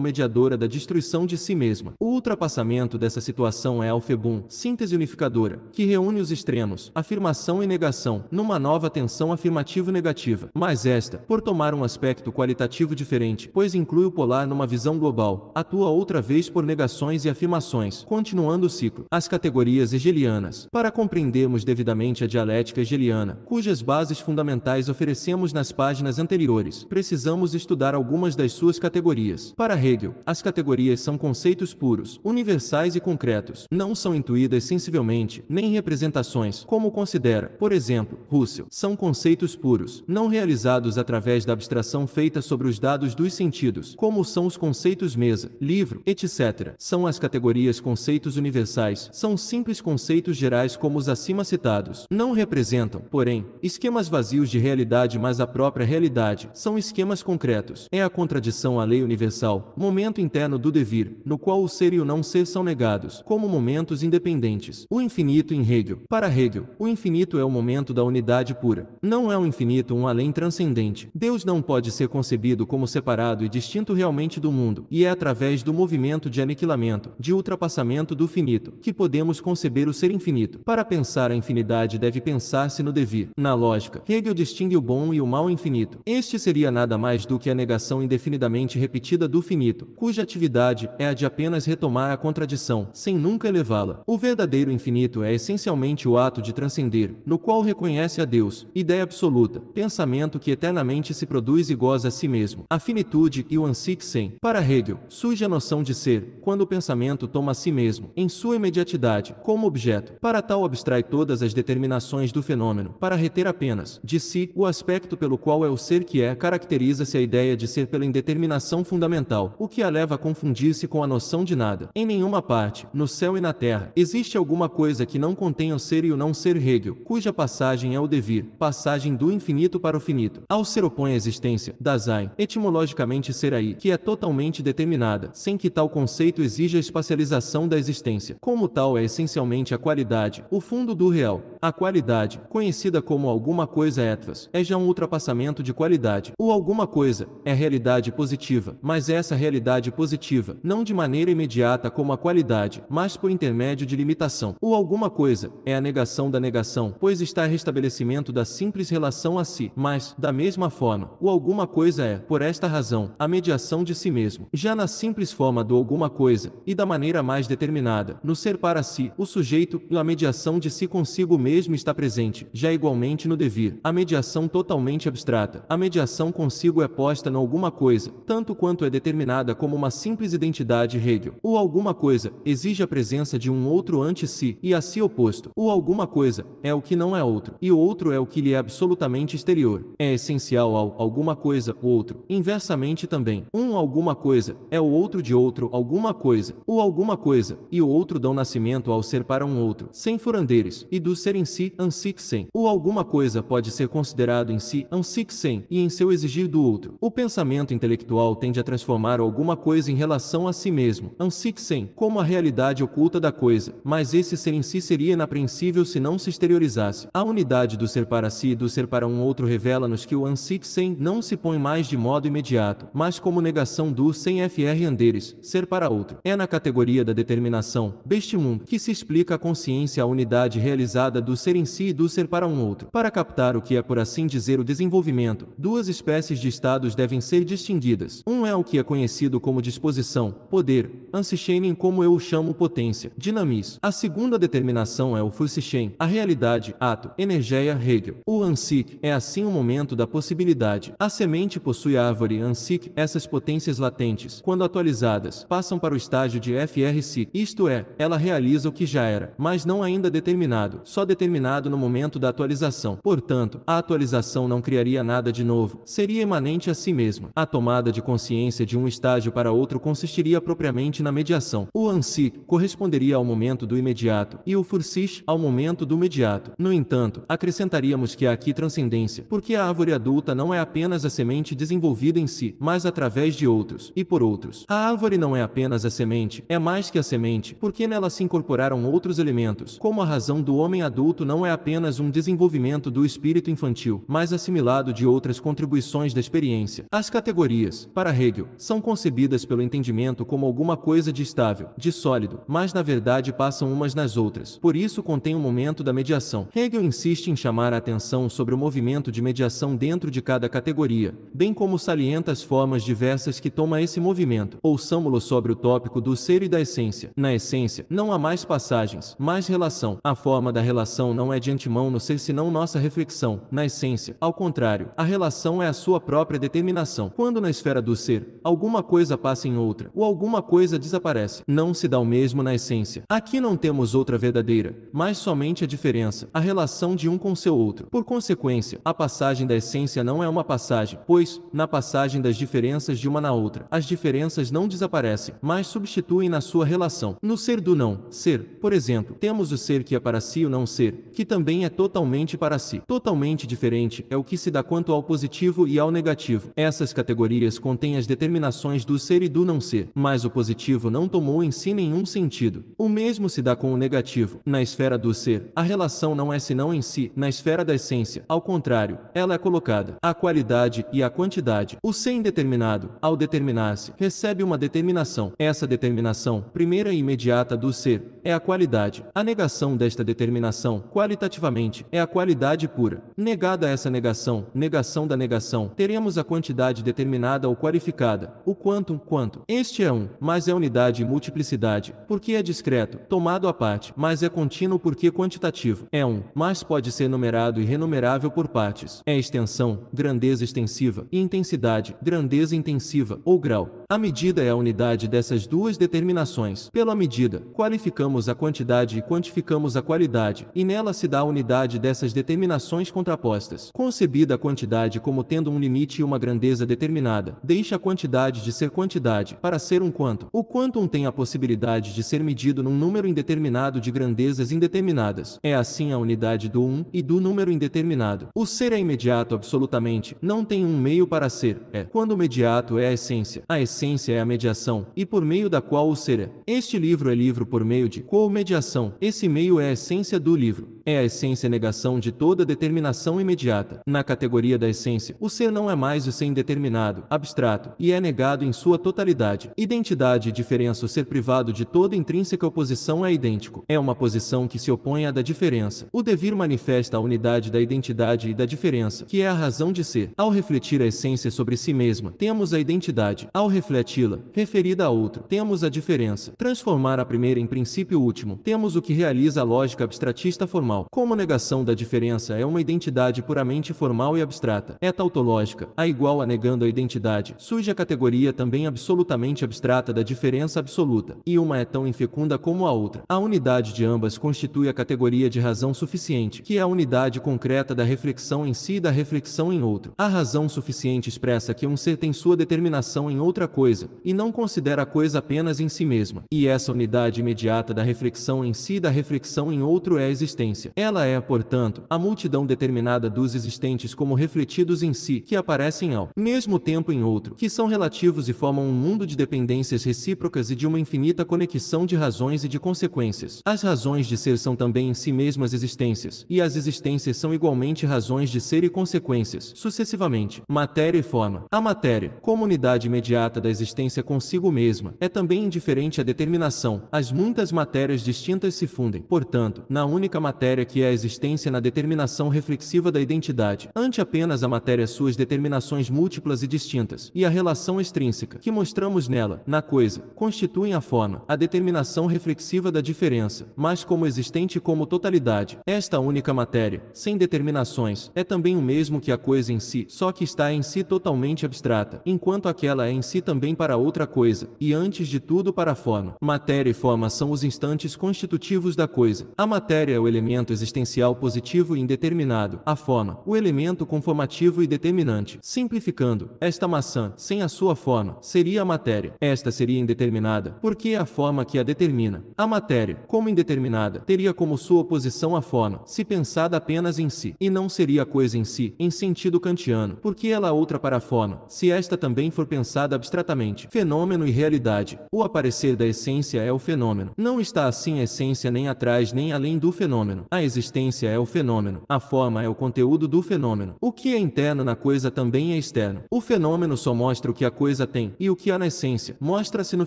mediadora da destruição de si mesma. O ultrapassamento dessa situação é Alfebum, síntese unificadora, que reúne os extremos, afirmação e negação, numa nova tensão afirmativo-negativa. Mas esta, por tomar um aspecto qualitativo diferente, pois inclui o polar numa visão global, atua outra vez por negações e afirmações, continuando o ciclo. As categorias hegelianas. Para compreendermos devidamente a dialética hegeliana, cujas bases fundamentais oferecemos nas páginas anteriores, precisamos estudar algumas das suas categorias. Para Hegel, as categorias são conceitos puros, universais e concretos. Não são constituídas sensivelmente, nem representações, como considera, por exemplo, Russell, são conceitos puros, não realizados através da abstração feita sobre os dados dos sentidos, como são os conceitos mesa, livro, etc. São as categorias conceitos universais, são simples conceitos gerais como os acima citados. Não representam, porém, esquemas vazios de realidade, mas a própria realidade. São esquemas concretos. É a contradição à lei universal, momento interno do devir, no qual o ser e o não ser são negados, como momentos individuais independentes. O infinito em Hegel. Para Hegel, o infinito é o momento da unidade pura. Não é o infinito um além transcendente. Deus não pode ser concebido como separado e distinto realmente do mundo, e é através do movimento de aniquilamento, de ultrapassamento do finito, que podemos conceber o ser infinito. Para pensar a infinidade deve pensar-se no devir. Na lógica, Hegel distingue o bom e o mal infinito. Este seria nada mais do que a negação indefinidamente repetida do finito, cuja atividade é a de apenas retomar a contradição, sem nunca elevá-la. O verdadeiro infinito é essencialmente o ato de transcender, no qual reconhece a Deus, ideia absoluta, pensamento que eternamente se produz e goza a si mesmo. A finitude e o ansich sem. Para Hegel, surge a noção de ser, quando o pensamento toma a si mesmo, em sua imediatidade, como objeto. Para tal abstrai todas as determinações do fenômeno, para reter apenas, de si, o aspecto pelo qual é o ser que é, caracteriza-se a ideia de ser pela indeterminação fundamental, o que a leva a confundir-se com a noção de nada. Em nenhuma parte, no céu e na terra, Existe alguma coisa que não contém o ser e o não ser Hegel, cuja passagem é o devir, passagem do infinito para o finito. Ao ser opõe a existência, Dasein, etimologicamente ser aí, que é totalmente determinada, sem que tal conceito exija a espacialização da existência. Como tal é essencialmente a qualidade, o fundo do real. A qualidade, conhecida como alguma coisa etwas, é já um ultrapassamento de qualidade. O alguma coisa é realidade positiva, mas essa realidade positiva, não de maneira imediata como a qualidade, mas por intermédio de limitação, ou alguma coisa, é a negação da negação, pois está restabelecimento da simples relação a si, mas, da mesma forma, o alguma coisa é, por esta razão, a mediação de si mesmo. Já na simples forma do alguma coisa, e da maneira mais determinada, no ser para si, o sujeito, e a mediação de si consigo mesmo está presente, já igualmente no devir. A mediação totalmente abstrata, a mediação consigo é posta no alguma coisa, tanto quanto é determinada como uma simples identidade Hegel, ou alguma coisa, exige a presença de um outro ante si e a si oposto. O alguma coisa é o que não é outro, e o outro é o que lhe é absolutamente exterior. É essencial ao alguma coisa o outro. Inversamente também, um alguma coisa é o outro de outro alguma coisa. O alguma coisa e o outro dão nascimento ao ser para um outro, sem furandeiros, e do ser em si, ansiq sem. O alguma coisa pode ser considerado em si, ansiq sem, e em seu exigir do outro. O pensamento intelectual tende a transformar alguma coisa em relação a si mesmo, ansiq sem, como a realidade oculta da coisa coisa, mas esse ser em si seria inapreensível se não se exteriorizasse. A unidade do ser para si e do ser para um outro revela-nos que o ansik sem não se põe mais de modo imediato, mas como negação do sem fr anderes, ser para outro. É na categoria da determinação, mundo que se explica a consciência a unidade realizada do ser em si e do ser para um outro. Para captar o que é por assim dizer o desenvolvimento, duas espécies de estados devem ser distinguidas. Um é o que é conhecido como disposição, poder, ansichaining como eu o chamo potência, dinamismo a segunda determinação é o shen, a realidade, ato, energia, Hegel. O Ansik é assim o momento da possibilidade. A semente possui a árvore Ansik, essas potências latentes, quando atualizadas, passam para o estágio de FRC, isto é, ela realiza o que já era, mas não ainda determinado, só determinado no momento da atualização. Portanto, a atualização não criaria nada de novo, seria imanente a si mesma. A tomada de consciência de um estágio para outro consistiria propriamente na mediação. O Ansik corresponderia ao momento do imediato e o fursish ao momento do mediato. No entanto, acrescentaríamos que há aqui transcendência, porque a árvore adulta não é apenas a semente desenvolvida em si, mas através de outros e por outros. A árvore não é apenas a semente, é mais que a semente, porque nela se incorporaram outros elementos, como a razão do homem adulto não é apenas um desenvolvimento do espírito infantil, mas assimilado de outras contribuições da experiência. As categorias, para Hegel, são concebidas pelo entendimento como alguma coisa de estável, de sólido, mas na verdade verdade passam umas nas outras. Por isso contém o um momento da mediação. Hegel insiste em chamar a atenção sobre o movimento de mediação dentro de cada categoria, bem como salienta as formas diversas que toma esse movimento. Ouçamo-lo sobre o tópico do ser e da essência. Na essência, não há mais passagens, mais relação. A forma da relação não é de antemão no ser senão nossa reflexão. Na essência, ao contrário, a relação é a sua própria determinação. Quando na esfera do ser, alguma coisa passa em outra, ou alguma coisa desaparece, não se dá o mesmo na essência. Aqui não temos outra verdadeira, mas somente a diferença, a relação de um com seu outro. Por consequência, a passagem da essência não é uma passagem, pois, na passagem das diferenças de uma na outra, as diferenças não desaparecem, mas substituem na sua relação. No ser do não ser, por exemplo, temos o ser que é para si e o não ser, que também é totalmente para si. Totalmente diferente é o que se dá quanto ao positivo e ao negativo. Essas categorias contêm as determinações do ser e do não ser, mas o positivo não tomou em si nenhum sentido. O mesmo se dá com o negativo. Na esfera do ser, a relação não é senão em si, na esfera da essência, ao contrário, ela é colocada. A qualidade e a quantidade. O ser indeterminado, ao determinar-se, recebe uma determinação. Essa determinação, primeira e imediata do ser, é a qualidade. A negação desta determinação, qualitativamente, é a qualidade pura. Negada essa negação, negação da negação, teremos a quantidade determinada ou qualificada, o quantum quanto. Este é um, mas é unidade e multiplicidade, porque é discreto concreto, tomado à parte, mas é contínuo porque quantitativo. É um, mas pode ser numerado e renumerável por partes. É extensão, grandeza extensiva, e intensidade, grandeza intensiva, ou grau. A medida é a unidade dessas duas determinações. Pela medida, qualificamos a quantidade e quantificamos a qualidade, e nela se dá a unidade dessas determinações contrapostas. Concebida a quantidade como tendo um limite e uma grandeza determinada, deixa a quantidade de ser quantidade para ser um quanto. O quantum tem a possibilidade de ser medido num número indeterminado de grandezas indeterminadas. É assim a unidade do um e do número indeterminado. O ser é imediato absolutamente, não tem um meio para ser. É. Quando o mediato é a essência, a essência é a mediação, e por meio da qual o ser é. Este livro é livro por meio de qual mediação. Esse meio é a essência do livro. É a essência negação de toda determinação imediata. Na categoria da essência, o ser não é mais o ser indeterminado, abstrato, e é negado em sua totalidade. Identidade e diferença o ser privado de toda intrínseca oposição oposição é idêntico. É uma posição que se opõe à da diferença. O devir manifesta a unidade da identidade e da diferença, que é a razão de ser. Ao refletir a essência sobre si mesma, temos a identidade. Ao refleti-la, referida a outro, temos a diferença. Transformar a primeira em princípio último, temos o que realiza a lógica abstratista formal. Como negação da diferença é uma identidade puramente formal e abstrata. É tautológica. A igual a negando a identidade, surge a categoria também absolutamente abstrata da diferença absoluta. E uma é tão infecunda como como a outra. A unidade de ambas constitui a categoria de razão suficiente, que é a unidade concreta da reflexão em si e da reflexão em outro. A razão suficiente expressa que um ser tem sua determinação em outra coisa, e não considera a coisa apenas em si mesma. E essa unidade imediata da reflexão em si e da reflexão em outro é a existência. Ela é, portanto, a multidão determinada dos existentes como refletidos em si, que aparecem ao mesmo tempo em outro, que são relativos e formam um mundo de dependências recíprocas e de uma infinita conexão de razões de consequências. As razões de ser são também em si mesmas existências, e as existências são igualmente razões de ser e consequências, sucessivamente. Matéria e forma. A matéria, como unidade imediata da existência consigo mesma, é também indiferente à determinação. As muitas matérias distintas se fundem, portanto, na única matéria que é a existência na determinação reflexiva da identidade. Ante apenas a matéria suas determinações múltiplas e distintas, e a relação extrínseca que mostramos nela, na coisa, constituem a forma, a determinação reflexiva reflexiva da diferença, mas como existente como totalidade. Esta única matéria, sem determinações, é também o mesmo que a coisa em si, só que está em si totalmente abstrata, enquanto aquela é em si também para outra coisa, e antes de tudo para a forma. Matéria e forma são os instantes constitutivos da coisa. A matéria é o elemento existencial positivo e indeterminado, a forma, o elemento conformativo e determinante. Simplificando, esta maçã, sem a sua forma, seria a matéria. Esta seria indeterminada, porque é a forma que a determina a matéria como indeterminada teria como sua oposição a forma, se pensada apenas em si, e não seria a coisa em si, em sentido kantiano, porque ela é outra para a forma, se esta também for pensada abstratamente. Fenômeno e realidade. O aparecer da essência é o fenômeno. Não está assim a essência nem atrás nem além do fenômeno. A existência é o fenômeno. A forma é o conteúdo do fenômeno. O que é interno na coisa também é externo. O fenômeno só mostra o que a coisa tem, e o que há na essência mostra-se no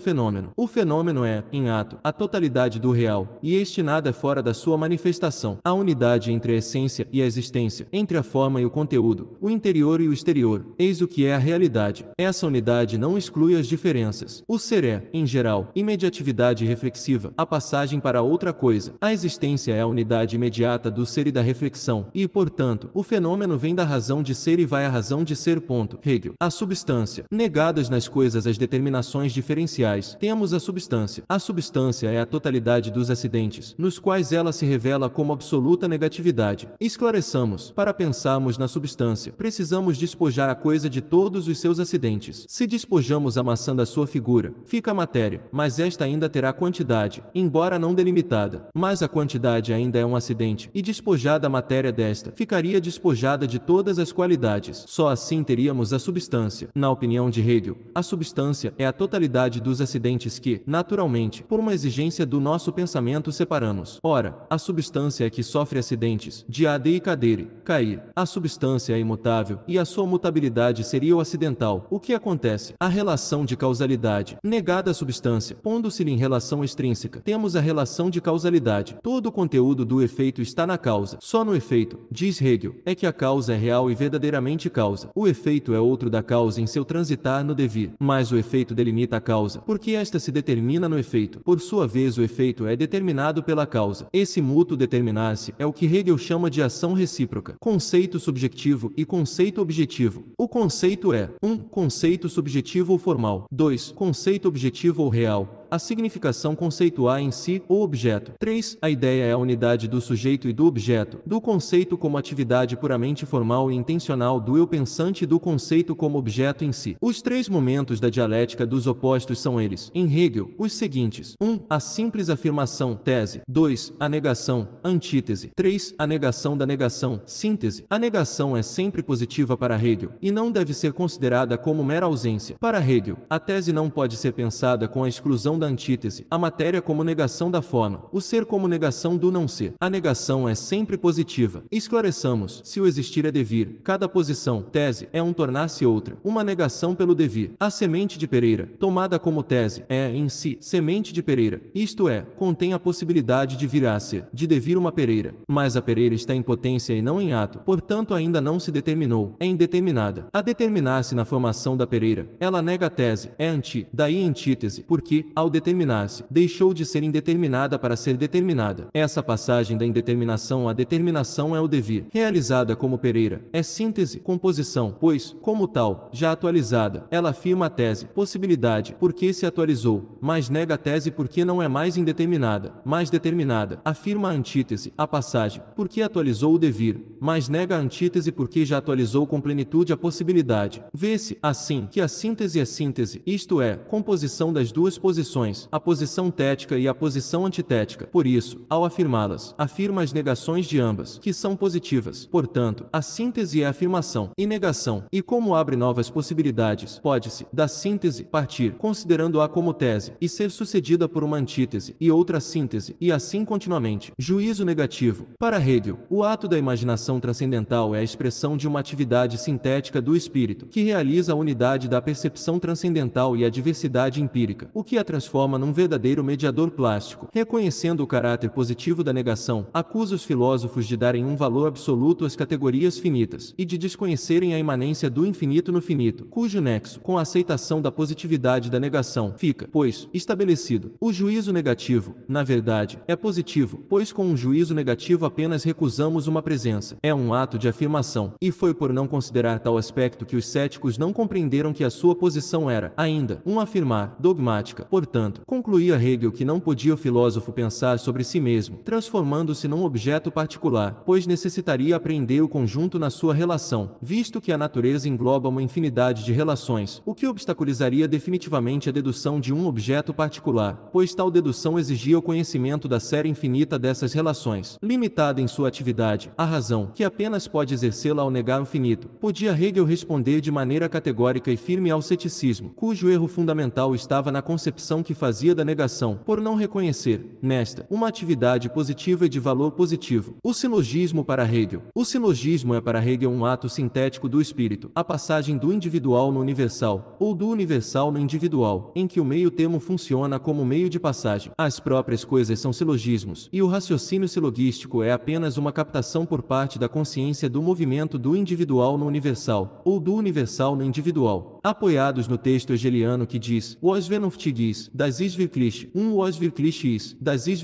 fenômeno. O fenômeno é, em ato, a totalidade do real, e este nada é fora da sua manifestação. A unidade entre a essência e a existência, entre a forma e o conteúdo, o interior e o exterior, eis o que é a realidade. Essa unidade não exclui as diferenças. O ser é, em geral, imediatividade reflexiva, a passagem para outra coisa. A existência é a unidade imediata do ser e da reflexão, e, portanto, o fenômeno vem da razão de ser e vai à razão de ser. Ponto. Hegel. A substância. Negadas nas coisas as determinações diferenciais, temos a substância. A substância é é a totalidade dos acidentes, nos quais ela se revela como absoluta negatividade. Esclareçamos, para pensarmos na substância, precisamos despojar a coisa de todos os seus acidentes. Se despojamos a maçã da sua figura, fica a matéria, mas esta ainda terá quantidade, embora não delimitada. Mas a quantidade ainda é um acidente, e despojada a matéria desta, ficaria despojada de todas as qualidades. Só assim teríamos a substância. Na opinião de Hegel, a substância é a totalidade dos acidentes que, naturalmente, por uma exigência do nosso pensamento separamos. Ora, a substância é que sofre acidentes, de e cadere, cair. A substância é imutável, e a sua mutabilidade seria o acidental. O que acontece? A relação de causalidade. Negada a substância, pondo-se-lhe em relação extrínseca, temos a relação de causalidade. Todo o conteúdo do efeito está na causa. Só no efeito, diz Hegel, é que a causa é real e verdadeiramente causa. O efeito é outro da causa em seu transitar no devir, mas o efeito delimita a causa, porque esta se determina no efeito. Por sua vez, vez o efeito é determinado pela causa. Esse mútuo determinar-se é o que Hegel chama de ação recíproca. Conceito subjetivo e conceito objetivo. O conceito é 1. Um, conceito subjetivo ou formal. 2. Conceito objetivo ou real a significação conceituar em si o objeto. 3. A ideia é a unidade do sujeito e do objeto, do conceito como atividade puramente formal e intencional do eu pensante e do conceito como objeto em si. Os três momentos da dialética dos opostos são eles, em Hegel, os seguintes. 1. A simples afirmação, tese. 2. A negação, antítese. 3. A negação da negação, síntese. A negação é sempre positiva para Hegel, e não deve ser considerada como mera ausência. Para Hegel, a tese não pode ser pensada com a exclusão da antítese, a matéria como negação da forma, o ser como negação do não ser. A negação é sempre positiva. Esclareçamos, se o existir é devir, cada posição, tese, é um tornar-se outra, uma negação pelo devir. A semente de Pereira, tomada como tese, é, em si, semente de Pereira, isto é, contém a possibilidade de vir a ser, de devir uma Pereira. Mas a Pereira está em potência e não em ato, portanto ainda não se determinou, é indeterminada. A determinar-se na formação da Pereira, ela nega a tese, é anti, daí antítese, porque, ao ao determinar-se, deixou de ser indeterminada para ser determinada. Essa passagem da indeterminação à determinação é o devir, realizada como Pereira. É síntese, composição, pois, como tal, já atualizada, ela afirma a tese, possibilidade, porque se atualizou, mas nega a tese porque não é mais indeterminada, mais determinada. Afirma a antítese, a passagem, porque atualizou o devir, mas nega a antítese porque já atualizou com plenitude a possibilidade. Vê-se, assim, que a síntese é síntese, isto é, composição das duas posições posições, a posição tética e a posição antitética. Por isso, ao afirmá-las, afirma as negações de ambas, que são positivas. Portanto, a síntese é afirmação e negação, e como abre novas possibilidades, pode-se, da síntese, partir, considerando-a como tese, e ser sucedida por uma antítese e outra síntese, e assim continuamente. Juízo negativo. Para Hegel, o ato da imaginação transcendental é a expressão de uma atividade sintética do espírito, que realiza a unidade da percepção transcendental e a diversidade empírica, o que a trans transforma num verdadeiro mediador plástico. Reconhecendo o caráter positivo da negação, acusa os filósofos de darem um valor absoluto às categorias finitas e de desconhecerem a imanência do infinito no finito, cujo nexo com a aceitação da positividade da negação fica, pois, estabelecido. O juízo negativo, na verdade, é positivo, pois com um juízo negativo apenas recusamos uma presença. É um ato de afirmação, e foi por não considerar tal aspecto que os céticos não compreenderam que a sua posição era, ainda, um afirmar, dogmática. Portanto, Portanto, concluía Hegel que não podia o filósofo pensar sobre si mesmo, transformando-se num objeto particular, pois necessitaria apreender o conjunto na sua relação, visto que a natureza engloba uma infinidade de relações, o que obstaculizaria definitivamente a dedução de um objeto particular, pois tal dedução exigia o conhecimento da série infinita dessas relações, limitada em sua atividade, a razão, que apenas pode exercê-la ao negar o finito. Podia Hegel responder de maneira categórica e firme ao ceticismo, cujo erro fundamental estava na concepção que fazia da negação, por não reconhecer, nesta, uma atividade positiva e de valor positivo. O silogismo para Hegel. O silogismo é para Hegel um ato sintético do espírito, a passagem do individual no universal, ou do universal no individual, em que o meio termo funciona como meio de passagem. As próprias coisas são silogismos, e o raciocínio silogístico é apenas uma captação por parte da consciência do movimento do individual no universal, ou do universal no individual, apoiados no texto hegeliano que diz, os venuftigis das is wirklich, um os wirklich is, das is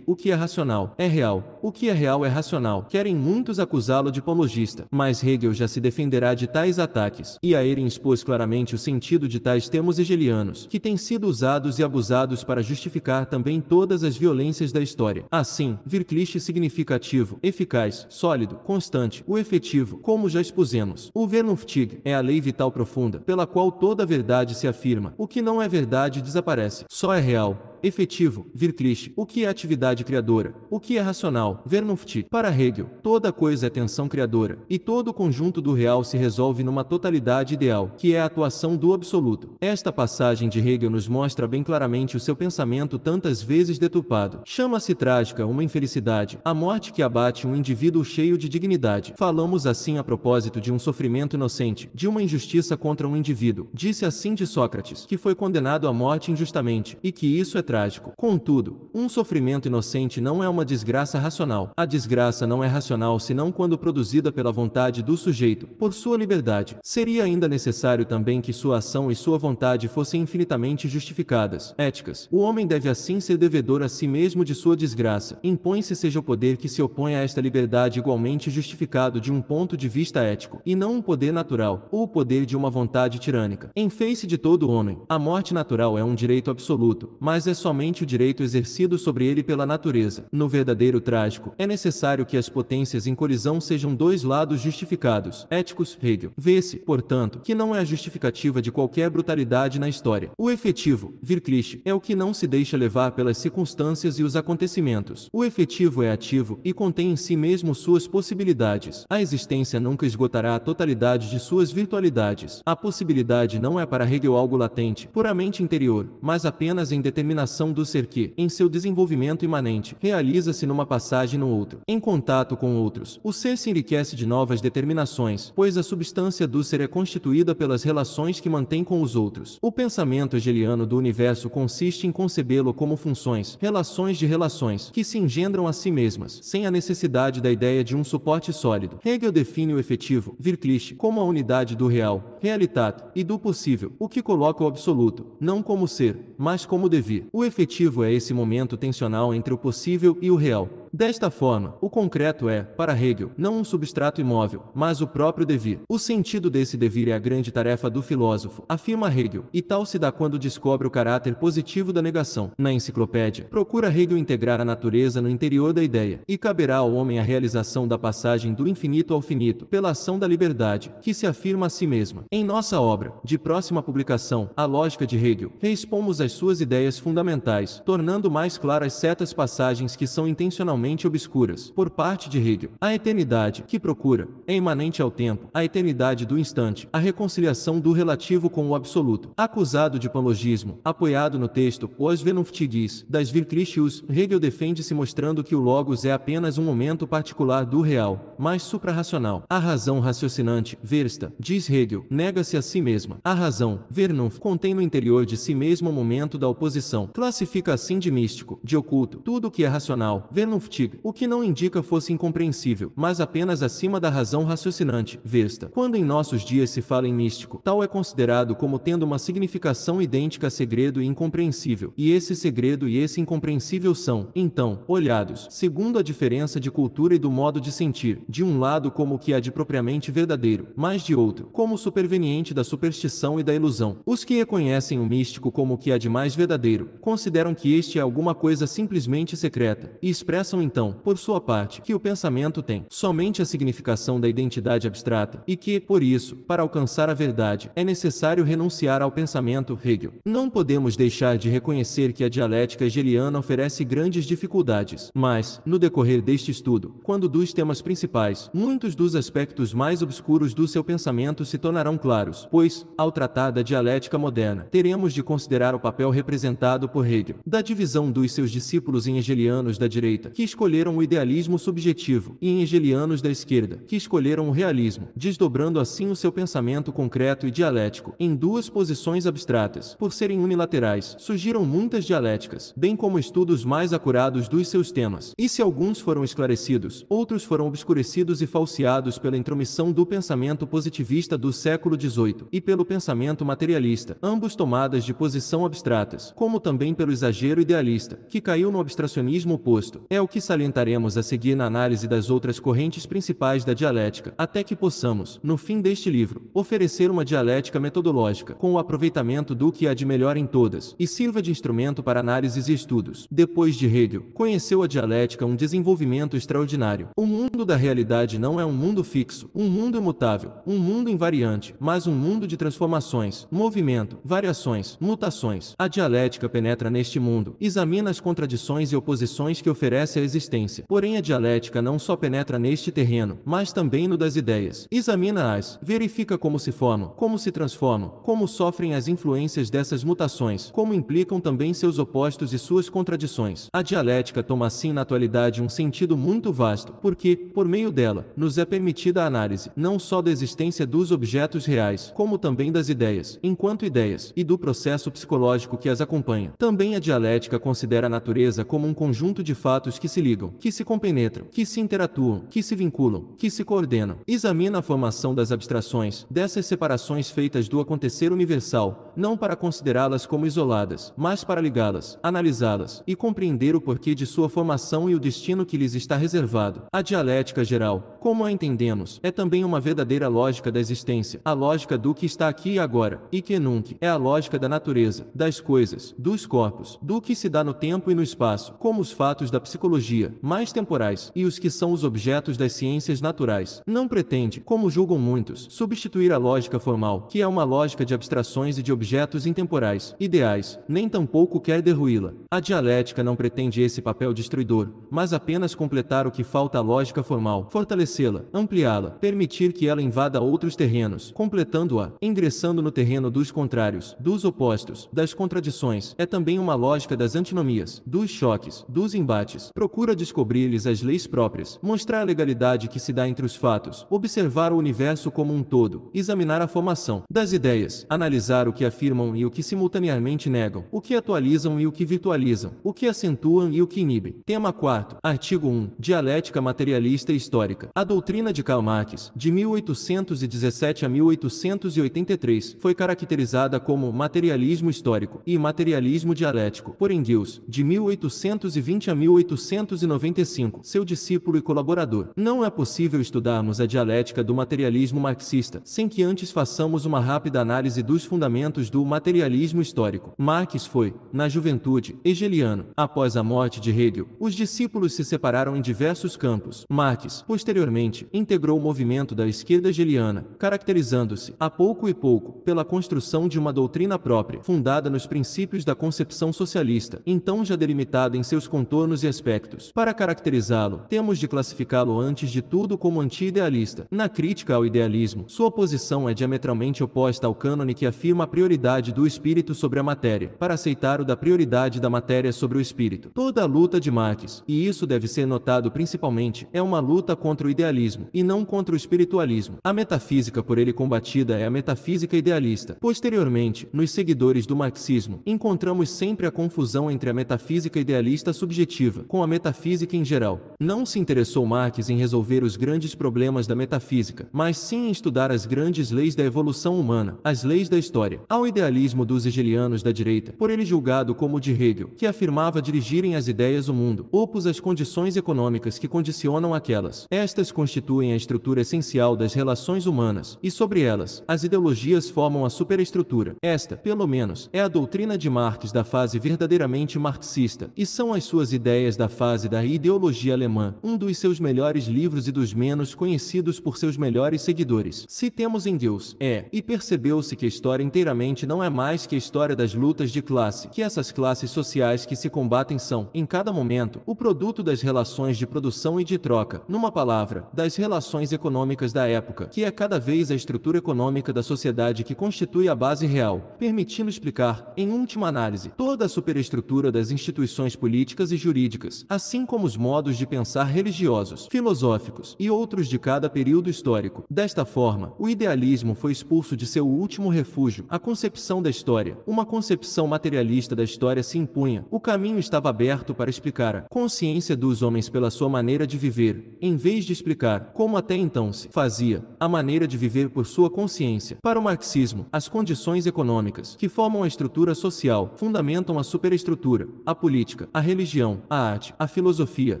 o que é racional, é real, o que é real é racional. Querem muitos acusá-lo de apologista, mas Hegel já se defenderá de tais ataques, e a Eren expôs claramente o sentido de tais termos hegelianos, que têm sido usados e abusados para justificar também todas as violências da história. Assim, virklisch significa ativo, eficaz, sólido, constante, o efetivo, como já expusemos. O venuftig é a lei vital profunda, pela qual toda verdade se afirma. O que não é verdade desaparece, só é real efetivo, Wirklich, o que é atividade criadora, o que é racional, Vernunft, para Hegel, toda coisa é tensão criadora, e todo o conjunto do real se resolve numa totalidade ideal, que é a atuação do absoluto. Esta passagem de Hegel nos mostra bem claramente o seu pensamento tantas vezes deturpado. Chama-se trágica uma infelicidade, a morte que abate um indivíduo cheio de dignidade. Falamos assim a propósito de um sofrimento inocente, de uma injustiça contra um indivíduo. Disse assim de Sócrates, que foi condenado à morte injustamente, e que isso é trágico. Contudo, um sofrimento inocente não é uma desgraça racional. A desgraça não é racional senão quando produzida pela vontade do sujeito, por sua liberdade. Seria ainda necessário também que sua ação e sua vontade fossem infinitamente justificadas, éticas. O homem deve assim ser devedor a si mesmo de sua desgraça. Impõe-se seja o poder que se opõe a esta liberdade igualmente justificado de um ponto de vista ético, e não um poder natural, ou o poder de uma vontade tirânica. Em face de todo homem, a morte natural é um direito absoluto, mas é somente o direito exercido sobre ele pela natureza. No verdadeiro trágico, é necessário que as potências em colisão sejam dois lados justificados, éticos, Hegel. Vê-se, portanto, que não é a justificativa de qualquer brutalidade na história. O efetivo, Wirklich, é o que não se deixa levar pelas circunstâncias e os acontecimentos. O efetivo é ativo e contém em si mesmo suas possibilidades. A existência nunca esgotará a totalidade de suas virtualidades. A possibilidade não é para Hegel algo latente, puramente interior, mas apenas em determinação ação do ser que, em seu desenvolvimento imanente, realiza-se numa passagem no outro, em contato com outros. O ser se enriquece de novas determinações, pois a substância do ser é constituída pelas relações que mantém com os outros. O pensamento hegeliano do universo consiste em concebê-lo como funções, relações de relações, que se engendram a si mesmas, sem a necessidade da ideia de um suporte sólido. Hegel define o efetivo, Wirkliche, como a unidade do real, realitat, e do possível, o que coloca o absoluto, não como ser, mas como devir. O efetivo é esse momento tensional entre o possível e o real, Desta forma, o concreto é, para Hegel, não um substrato imóvel, mas o próprio devir. O sentido desse devir é a grande tarefa do filósofo, afirma Hegel, e tal se dá quando descobre o caráter positivo da negação. Na enciclopédia, procura Hegel integrar a natureza no interior da ideia, e caberá ao homem a realização da passagem do infinito ao finito, pela ação da liberdade, que se afirma a si mesma. Em nossa obra, de próxima publicação, A Lógica de Hegel, expomos as suas ideias fundamentais, tornando mais claras certas passagens que são intencionalmente totalmente obscuras por parte de Hegel. A eternidade que procura é imanente ao tempo, a eternidade do instante, a reconciliação do relativo com o absoluto. Acusado de panlogismo, apoiado no texto Os diz, das Virtrichus, Hegel defende-se mostrando que o logos é apenas um momento particular do real, mas suprarracional. A razão raciocinante, versta, diz Hegel, nega-se a si mesma. A razão, Vernunft, contém no interior de si mesma o momento da oposição. Classifica assim de místico, de oculto, tudo o que é racional. Vernunft o que não indica fosse incompreensível, mas apenas acima da razão raciocinante, vesta. Quando em nossos dias se fala em místico, tal é considerado como tendo uma significação idêntica a segredo e incompreensível, e esse segredo e esse incompreensível são, então, olhados, segundo a diferença de cultura e do modo de sentir, de um lado como o que há de propriamente verdadeiro, mas de outro, como superveniente da superstição e da ilusão. Os que reconhecem o místico como o que há de mais verdadeiro, consideram que este é alguma coisa simplesmente secreta, e expressam então, por sua parte, que o pensamento tem somente a significação da identidade abstrata e que, por isso, para alcançar a verdade, é necessário renunciar ao pensamento Hegel. Não podemos deixar de reconhecer que a dialética hegeliana oferece grandes dificuldades, mas, no decorrer deste estudo, quando dos temas principais, muitos dos aspectos mais obscuros do seu pensamento se tornarão claros, pois, ao tratar da dialética moderna, teremos de considerar o papel representado por Hegel, da divisão dos seus discípulos em hegelianos da direita, que escolheram o idealismo subjetivo, e em hegelianos da esquerda, que escolheram o realismo, desdobrando assim o seu pensamento concreto e dialético em duas posições abstratas. Por serem unilaterais, surgiram muitas dialéticas, bem como estudos mais acurados dos seus temas. E se alguns foram esclarecidos, outros foram obscurecidos e falseados pela intromissão do pensamento positivista do século XVIII e pelo pensamento materialista, ambos tomadas de posição abstratas, como também pelo exagero idealista, que caiu no abstracionismo oposto. É o que que salientaremos a seguir na análise das outras correntes principais da dialética, até que possamos, no fim deste livro, oferecer uma dialética metodológica com o aproveitamento do que há de melhor em todas e sirva de instrumento para análises e estudos. Depois de Hegel, conheceu a dialética um desenvolvimento extraordinário. O mundo da realidade não é um mundo fixo, um mundo imutável, um mundo invariante, mas um mundo de transformações, movimento, variações, mutações. A dialética penetra neste mundo, examina as contradições e oposições que oferece a existência. Porém, a dialética não só penetra neste terreno, mas também no das ideias. Examina-as, verifica como se formam, como se transformam, como sofrem as influências dessas mutações, como implicam também seus opostos e suas contradições. A dialética toma assim na atualidade um sentido muito vasto, porque, por meio dela, nos é permitida a análise não só da existência dos objetos reais, como também das ideias, enquanto ideias, e do processo psicológico que as acompanha. Também a dialética considera a natureza como um conjunto de fatos que se se ligam, que se compenetram, que se interatuam, que se vinculam, que se coordenam. Examina a formação das abstrações, dessas separações feitas do acontecer universal, não para considerá-las como isoladas, mas para ligá-las, analisá-las e compreender o porquê de sua formação e o destino que lhes está reservado. A dialética geral, como a entendemos, é também uma verdadeira lógica da existência, a lógica do que está aqui e agora, e que nunca é a lógica da natureza, das coisas, dos corpos, do que se dá no tempo e no espaço, como os fatos da psicologia biologia, mais temporais, e os que são os objetos das ciências naturais. Não pretende, como julgam muitos, substituir a lógica formal, que é uma lógica de abstrações e de objetos intemporais, ideais, nem tampouco quer derruí-la. A dialética não pretende esse papel destruidor, mas apenas completar o que falta à lógica formal, fortalecê-la, ampliá-la, permitir que ela invada outros terrenos, completando-a, ingressando no terreno dos contrários, dos opostos, das contradições. É também uma lógica das antinomias, dos choques, dos embates. Procura procura descobrir-lhes as leis próprias, mostrar a legalidade que se dá entre os fatos, observar o universo como um todo, examinar a formação das ideias, analisar o que afirmam e o que simultaneamente negam, o que atualizam e o que virtualizam, o que acentuam e o que inibem. Tema 4. Artigo 1. Dialética materialista e histórica. A doutrina de Karl Marx, de 1817 a 1883, foi caracterizada como materialismo histórico e materialismo dialético por Engels, de 1820 a 1880 1995, seu discípulo e colaborador. Não é possível estudarmos a dialética do materialismo marxista sem que antes façamos uma rápida análise dos fundamentos do materialismo histórico. Marx foi, na juventude, hegeliano. Após a morte de Hegel, os discípulos se separaram em diversos campos. Marx, posteriormente, integrou o movimento da esquerda hegeliana, caracterizando-se, a pouco e pouco, pela construção de uma doutrina própria, fundada nos princípios da concepção socialista, então já delimitada em seus contornos e aspectos aspectos. Para caracterizá-lo, temos de classificá-lo antes de tudo como anti-idealista. Na crítica ao idealismo, sua posição é diametralmente oposta ao cânone que afirma a prioridade do espírito sobre a matéria, para aceitar o da prioridade da matéria sobre o espírito. Toda a luta de Marx, e isso deve ser notado principalmente, é uma luta contra o idealismo, e não contra o espiritualismo. A metafísica por ele combatida é a metafísica idealista. Posteriormente, nos seguidores do marxismo, encontramos sempre a confusão entre a metafísica idealista subjetiva com a metafísica em geral. Não se interessou Marx em resolver os grandes problemas da metafísica, mas sim em estudar as grandes leis da evolução humana, as leis da história. Ao idealismo dos hegelianos da direita, por ele julgado como de Hegel, que afirmava dirigirem as ideias o mundo, opus as condições econômicas que condicionam aquelas. Estas constituem a estrutura essencial das relações humanas, e sobre elas, as ideologias formam a superestrutura. Esta, pelo menos, é a doutrina de Marx da fase verdadeiramente marxista, e são as suas ideias da fase fase da ideologia alemã, um dos seus melhores livros e dos menos conhecidos por seus melhores seguidores. Se temos em Deus, é, e percebeu-se que a história inteiramente não é mais que a história das lutas de classe, que essas classes sociais que se combatem são, em cada momento, o produto das relações de produção e de troca, numa palavra, das relações econômicas da época, que é cada vez a estrutura econômica da sociedade que constitui a base real, permitindo explicar, em última análise, toda a superestrutura das instituições políticas e jurídicas, assim como os modos de pensar religiosos, filosóficos e outros de cada período histórico. Desta forma, o idealismo foi expulso de seu último refúgio, a concepção da história. Uma concepção materialista da história se impunha. O caminho estava aberto para explicar a consciência dos homens pela sua maneira de viver, em vez de explicar, como até então se fazia, a maneira de viver por sua consciência. Para o marxismo, as condições econômicas que formam a estrutura social fundamentam a superestrutura, a política, a religião, a arte, a a filosofia,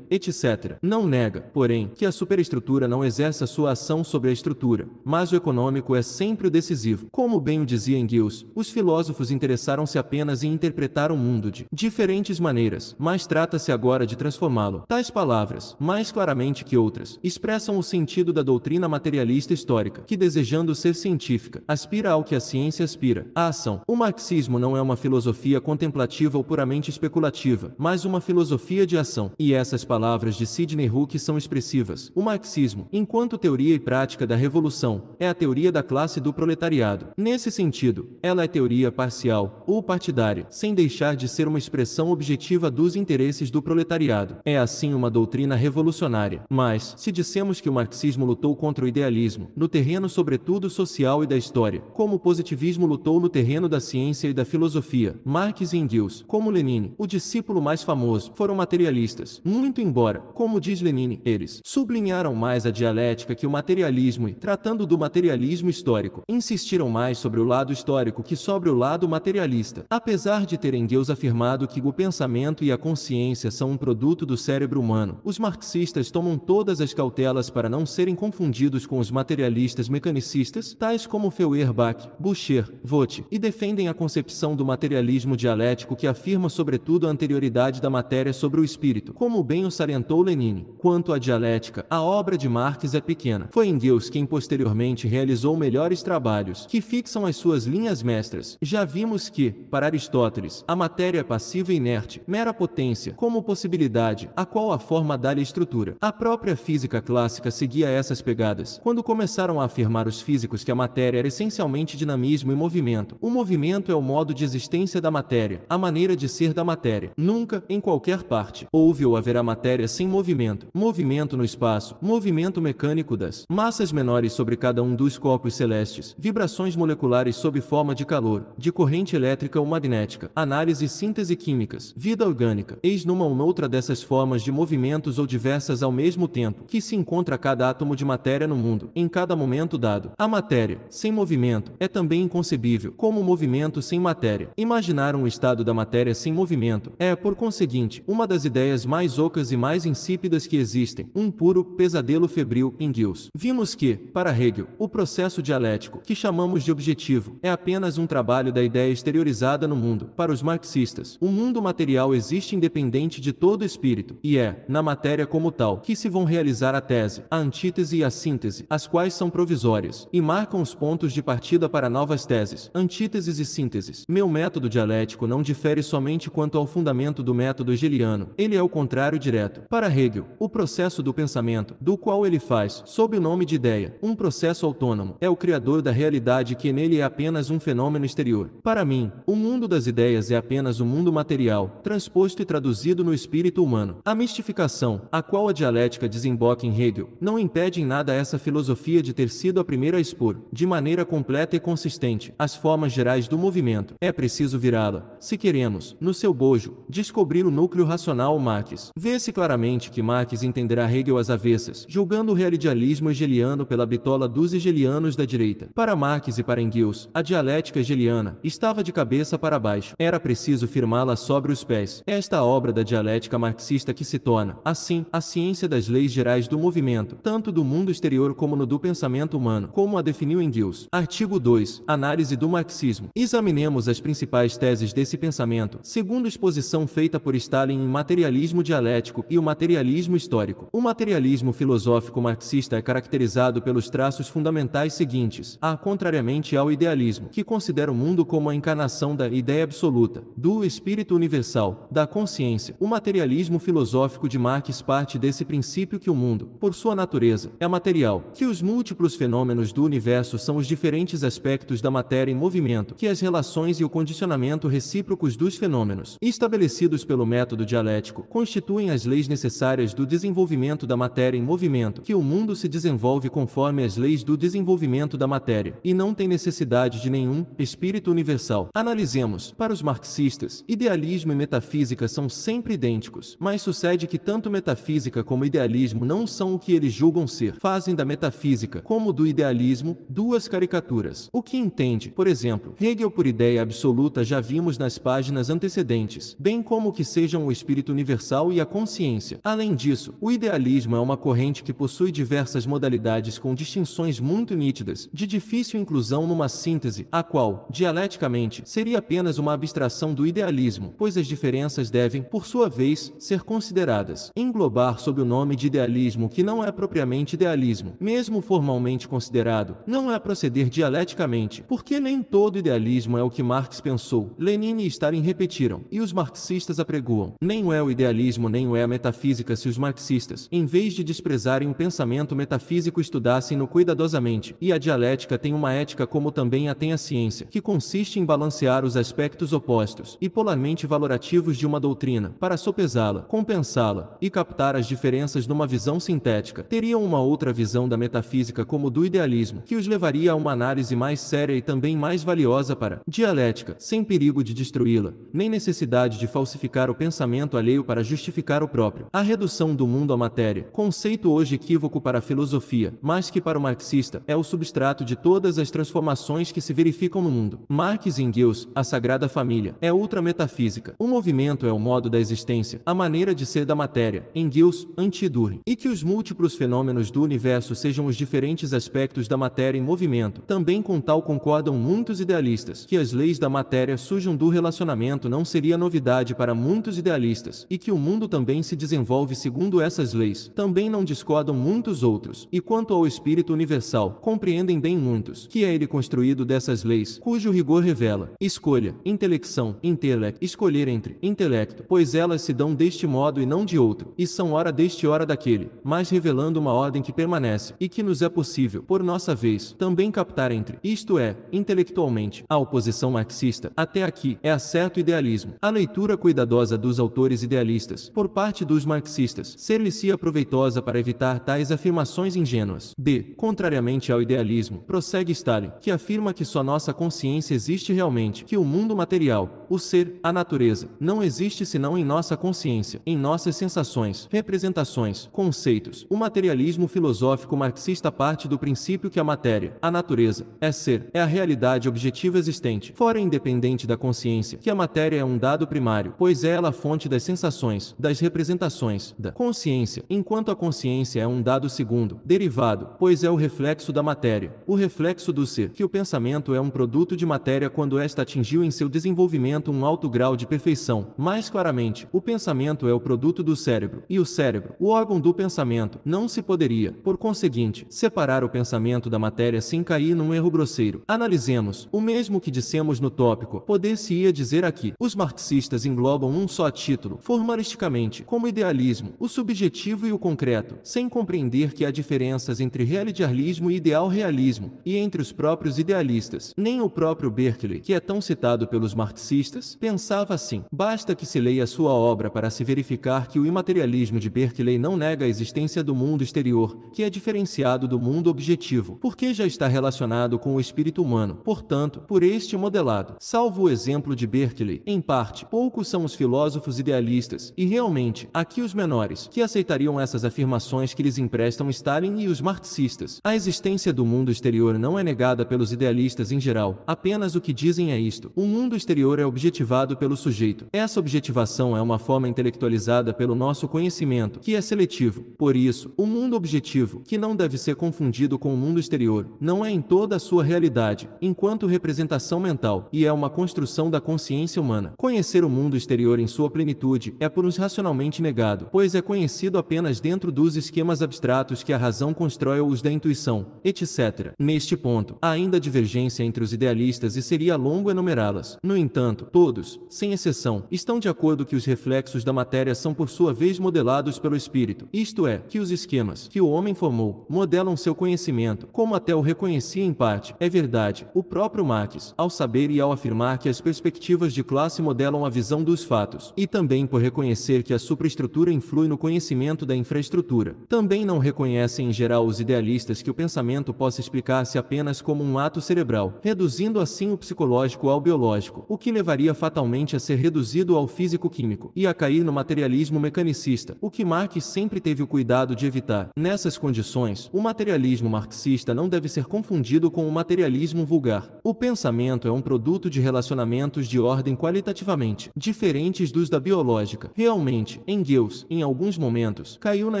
etc. Não nega, porém, que a superestrutura não a sua ação sobre a estrutura, mas o econômico é sempre o decisivo. Como bem o dizia Engels, os filósofos interessaram-se apenas em interpretar o mundo de diferentes maneiras, mas trata-se agora de transformá-lo. Tais palavras, mais claramente que outras, expressam o sentido da doutrina materialista histórica, que desejando ser científica, aspira ao que a ciência aspira, a ação. O marxismo não é uma filosofia contemplativa ou puramente especulativa, mas uma filosofia de ação coração. E essas palavras de Sidney Hook são expressivas. O marxismo, enquanto teoria e prática da revolução, é a teoria da classe do proletariado. Nesse sentido, ela é teoria parcial ou partidária, sem deixar de ser uma expressão objetiva dos interesses do proletariado. É assim uma doutrina revolucionária. Mas, se dissemos que o marxismo lutou contra o idealismo, no terreno sobretudo social e da história, como o positivismo lutou no terreno da ciência e da filosofia, Marx e Engels, como Lenin, o discípulo mais famoso, foram materialistas materialistas. Muito embora, como diz Lenin, eles sublinharam mais a dialética que o materialismo e, tratando do materialismo histórico, insistiram mais sobre o lado histórico que sobre o lado materialista. Apesar de terem Deus afirmado que o pensamento e a consciência são um produto do cérebro humano, os marxistas tomam todas as cautelas para não serem confundidos com os materialistas mecanicistas, tais como Feuerbach, Boucher, Vogt, e defendem a concepção do materialismo dialético que afirma sobretudo a anterioridade da matéria sobre o espírito espírito. Como bem o salientou Lenin, quanto à dialética, a obra de Marx é pequena. Foi Engels quem posteriormente realizou melhores trabalhos que fixam as suas linhas mestras. Já vimos que, para Aristóteles, a matéria é passiva e inerte, mera potência, como possibilidade, a qual a forma dá-lhe estrutura. A própria física clássica seguia essas pegadas. Quando começaram a afirmar os físicos que a matéria era essencialmente dinamismo e movimento, o movimento é o modo de existência da matéria, a maneira de ser da matéria, nunca, em qualquer parte, houve ou haverá matéria sem movimento, movimento no espaço, movimento mecânico das massas menores sobre cada um dos corpos celestes, vibrações moleculares sob forma de calor, de corrente elétrica ou magnética, análise e síntese químicas, vida orgânica, eis numa ou noutra dessas formas de movimentos ou diversas ao mesmo tempo, que se encontra cada átomo de matéria no mundo, em cada momento dado. A matéria, sem movimento, é também inconcebível, como movimento sem matéria. Imaginar um estado da matéria sem movimento é, por conseguinte, uma das ideias ideias mais ocas e mais insípidas que existem, um puro pesadelo febril em Deus. Vimos que, para Hegel, o processo dialético, que chamamos de objetivo, é apenas um trabalho da ideia exteriorizada no mundo. Para os marxistas, o mundo material existe independente de todo espírito, e é, na matéria como tal, que se vão realizar a tese, a antítese e a síntese, as quais são provisórias, e marcam os pontos de partida para novas teses, antíteses e sínteses. Meu método dialético não difere somente quanto ao fundamento do método hegeliano. Ele ele é o contrário direto. Para Hegel, o processo do pensamento, do qual ele faz, sob o nome de ideia, um processo autônomo, é o criador da realidade que nele é apenas um fenômeno exterior. Para mim, o mundo das ideias é apenas o um mundo material, transposto e traduzido no espírito humano. A mistificação, a qual a dialética desemboca em Hegel, não impede em nada essa filosofia de ter sido a primeira a expor, de maneira completa e consistente, as formas gerais do movimento. É preciso virá-la, se queremos, no seu bojo, descobrir o núcleo racional Marx. Vê-se claramente que Marx entenderá Hegel às avessas, julgando o realidialismo hegeliano pela bitola dos hegelianos da direita. Para Marx e para Engels, a dialética hegeliana estava de cabeça para baixo. Era preciso firmá-la sobre os pés. Esta obra da dialética marxista que se torna, assim, a ciência das leis gerais do movimento, tanto do mundo exterior como no do pensamento humano, como a definiu Engels. Artigo 2. Análise do marxismo. Examinemos as principais teses desse pensamento, segundo exposição feita por Stalin em Materialismo materialismo dialético e o materialismo histórico. O materialismo filosófico marxista é caracterizado pelos traços fundamentais seguintes, a contrariamente ao idealismo, que considera o mundo como a encarnação da ideia absoluta, do espírito universal, da consciência. O materialismo filosófico de Marx parte desse princípio que o mundo, por sua natureza, é material, que os múltiplos fenômenos do universo são os diferentes aspectos da matéria em movimento, que as relações e o condicionamento recíprocos dos fenômenos, estabelecidos pelo método dialético constituem as leis necessárias do desenvolvimento da matéria em movimento, que o mundo se desenvolve conforme as leis do desenvolvimento da matéria, e não tem necessidade de nenhum espírito universal. Analisemos, para os marxistas, idealismo e metafísica são sempre idênticos, mas sucede que tanto metafísica como idealismo não são o que eles julgam ser. Fazem da metafísica, como do idealismo, duas caricaturas. O que entende, por exemplo, Hegel por ideia absoluta já vimos nas páginas antecedentes, bem como que sejam o espírito universal universal e a consciência. Além disso, o idealismo é uma corrente que possui diversas modalidades com distinções muito nítidas, de difícil inclusão numa síntese, a qual, dialeticamente, seria apenas uma abstração do idealismo, pois as diferenças devem, por sua vez, ser consideradas. Englobar sob o nome de idealismo que não é propriamente idealismo, mesmo formalmente considerado, não é proceder dialeticamente, porque nem todo idealismo é o que Marx pensou, Lenin e Stalin repetiram, e os marxistas apregoam. Nem é o idealismo nem o é a metafísica se os marxistas, em vez de desprezarem o pensamento metafísico, estudassem-no cuidadosamente. E a dialética tem uma ética como também a tem a ciência, que consiste em balancear os aspectos opostos e polarmente valorativos de uma doutrina, para sopesá-la, compensá-la e captar as diferenças numa visão sintética. Teriam uma outra visão da metafísica como do idealismo, que os levaria a uma análise mais séria e também mais valiosa para dialética, sem perigo de destruí-la, nem necessidade de falsificar o pensamento alheio meio para justificar o próprio. A redução do mundo à matéria, conceito hoje equívoco para a filosofia, mas que para o marxista é o substrato de todas as transformações que se verificam no mundo. Marx e Engels, a Sagrada Família, é ultra-metafísica. O movimento é o modo da existência, a maneira de ser da matéria. Engels, anti durin E que os múltiplos fenômenos do universo sejam os diferentes aspectos da matéria em movimento. Também com tal concordam muitos idealistas, que as leis da matéria surjam do relacionamento não seria novidade para muitos idealistas e que o mundo também se desenvolve segundo essas leis, também não discordam muitos outros. E quanto ao espírito universal, compreendem bem muitos que é ele construído dessas leis, cujo rigor revela escolha, intelecção, intelecto, escolher entre intelecto, pois elas se dão deste modo e não de outro, e são hora deste hora daquele, mas revelando uma ordem que permanece e que nos é possível, por nossa vez, também captar entre, isto é, intelectualmente, a oposição marxista. Até aqui é a certo idealismo. A leitura cuidadosa dos autores idealistas materialistas, por parte dos marxistas, ser lhe se proveitosa para evitar tais afirmações ingênuas. D. Contrariamente ao idealismo, prossegue Stalin, que afirma que só nossa consciência existe realmente, que o mundo material, o ser, a natureza, não existe senão em nossa consciência, em nossas sensações, representações, conceitos. O materialismo filosófico marxista parte do princípio que a matéria, a natureza, é ser, é a realidade objetiva existente, fora independente da consciência, que a matéria é um dado primário, pois é ela a fonte das sensações representações das representações da consciência, enquanto a consciência é um dado segundo, derivado, pois é o reflexo da matéria, o reflexo do ser, que o pensamento é um produto de matéria quando esta atingiu em seu desenvolvimento um alto grau de perfeição. Mais claramente, o pensamento é o produto do cérebro, e o cérebro, o órgão do pensamento, não se poderia, por conseguinte, separar o pensamento da matéria sem cair num erro grosseiro. Analisemos o mesmo que dissemos no tópico, poder-se-ia dizer aqui. Os marxistas englobam um só título, formalisticamente, como idealismo, o subjetivo e o concreto, sem compreender que há diferenças entre realidialismo e ideal realismo, e entre os próprios idealistas. Nem o próprio Berkeley, que é tão citado pelos marxistas, pensava assim. Basta que se leia sua obra para se verificar que o imaterialismo de Berkeley não nega a existência do mundo exterior, que é diferenciado do mundo objetivo, porque já está relacionado com o espírito humano, portanto, por este modelado. Salvo o exemplo de Berkeley, em parte, poucos são os filósofos idealistas extremistas, e realmente, aqui os menores, que aceitariam essas afirmações que lhes emprestam Stalin e os marxistas. A existência do mundo exterior não é negada pelos idealistas em geral, apenas o que dizem é isto. O mundo exterior é objetivado pelo sujeito. Essa objetivação é uma forma intelectualizada pelo nosso conhecimento, que é seletivo. Por isso, o mundo objetivo, que não deve ser confundido com o mundo exterior, não é em toda a sua realidade, enquanto representação mental, e é uma construção da consciência humana. Conhecer o mundo exterior em sua plenitude é por os racionalmente negado, pois é conhecido apenas dentro dos esquemas abstratos que a razão constrói ou os da intuição, etc. Neste ponto, há ainda divergência entre os idealistas e seria longo enumerá-las. No entanto, todos, sem exceção, estão de acordo que os reflexos da matéria são por sua vez modelados pelo espírito, isto é, que os esquemas que o homem formou modelam seu conhecimento, como até o reconhecia em parte. É verdade, o próprio Marx, ao saber e ao afirmar que as perspectivas de classe modelam a visão dos fatos, e também por reconhecer que a superestrutura influi no conhecimento da infraestrutura. Também não reconhecem em geral os idealistas que o pensamento possa explicar-se apenas como um ato cerebral, reduzindo assim o psicológico ao biológico, o que levaria fatalmente a ser reduzido ao físico-químico e a cair no materialismo mecanicista, o que Marx sempre teve o cuidado de evitar. Nessas condições, o materialismo marxista não deve ser confundido com o materialismo vulgar. O pensamento é um produto de relacionamentos de ordem qualitativamente diferentes dos da biológica teológica. Realmente, em Deus, em alguns momentos, caiu na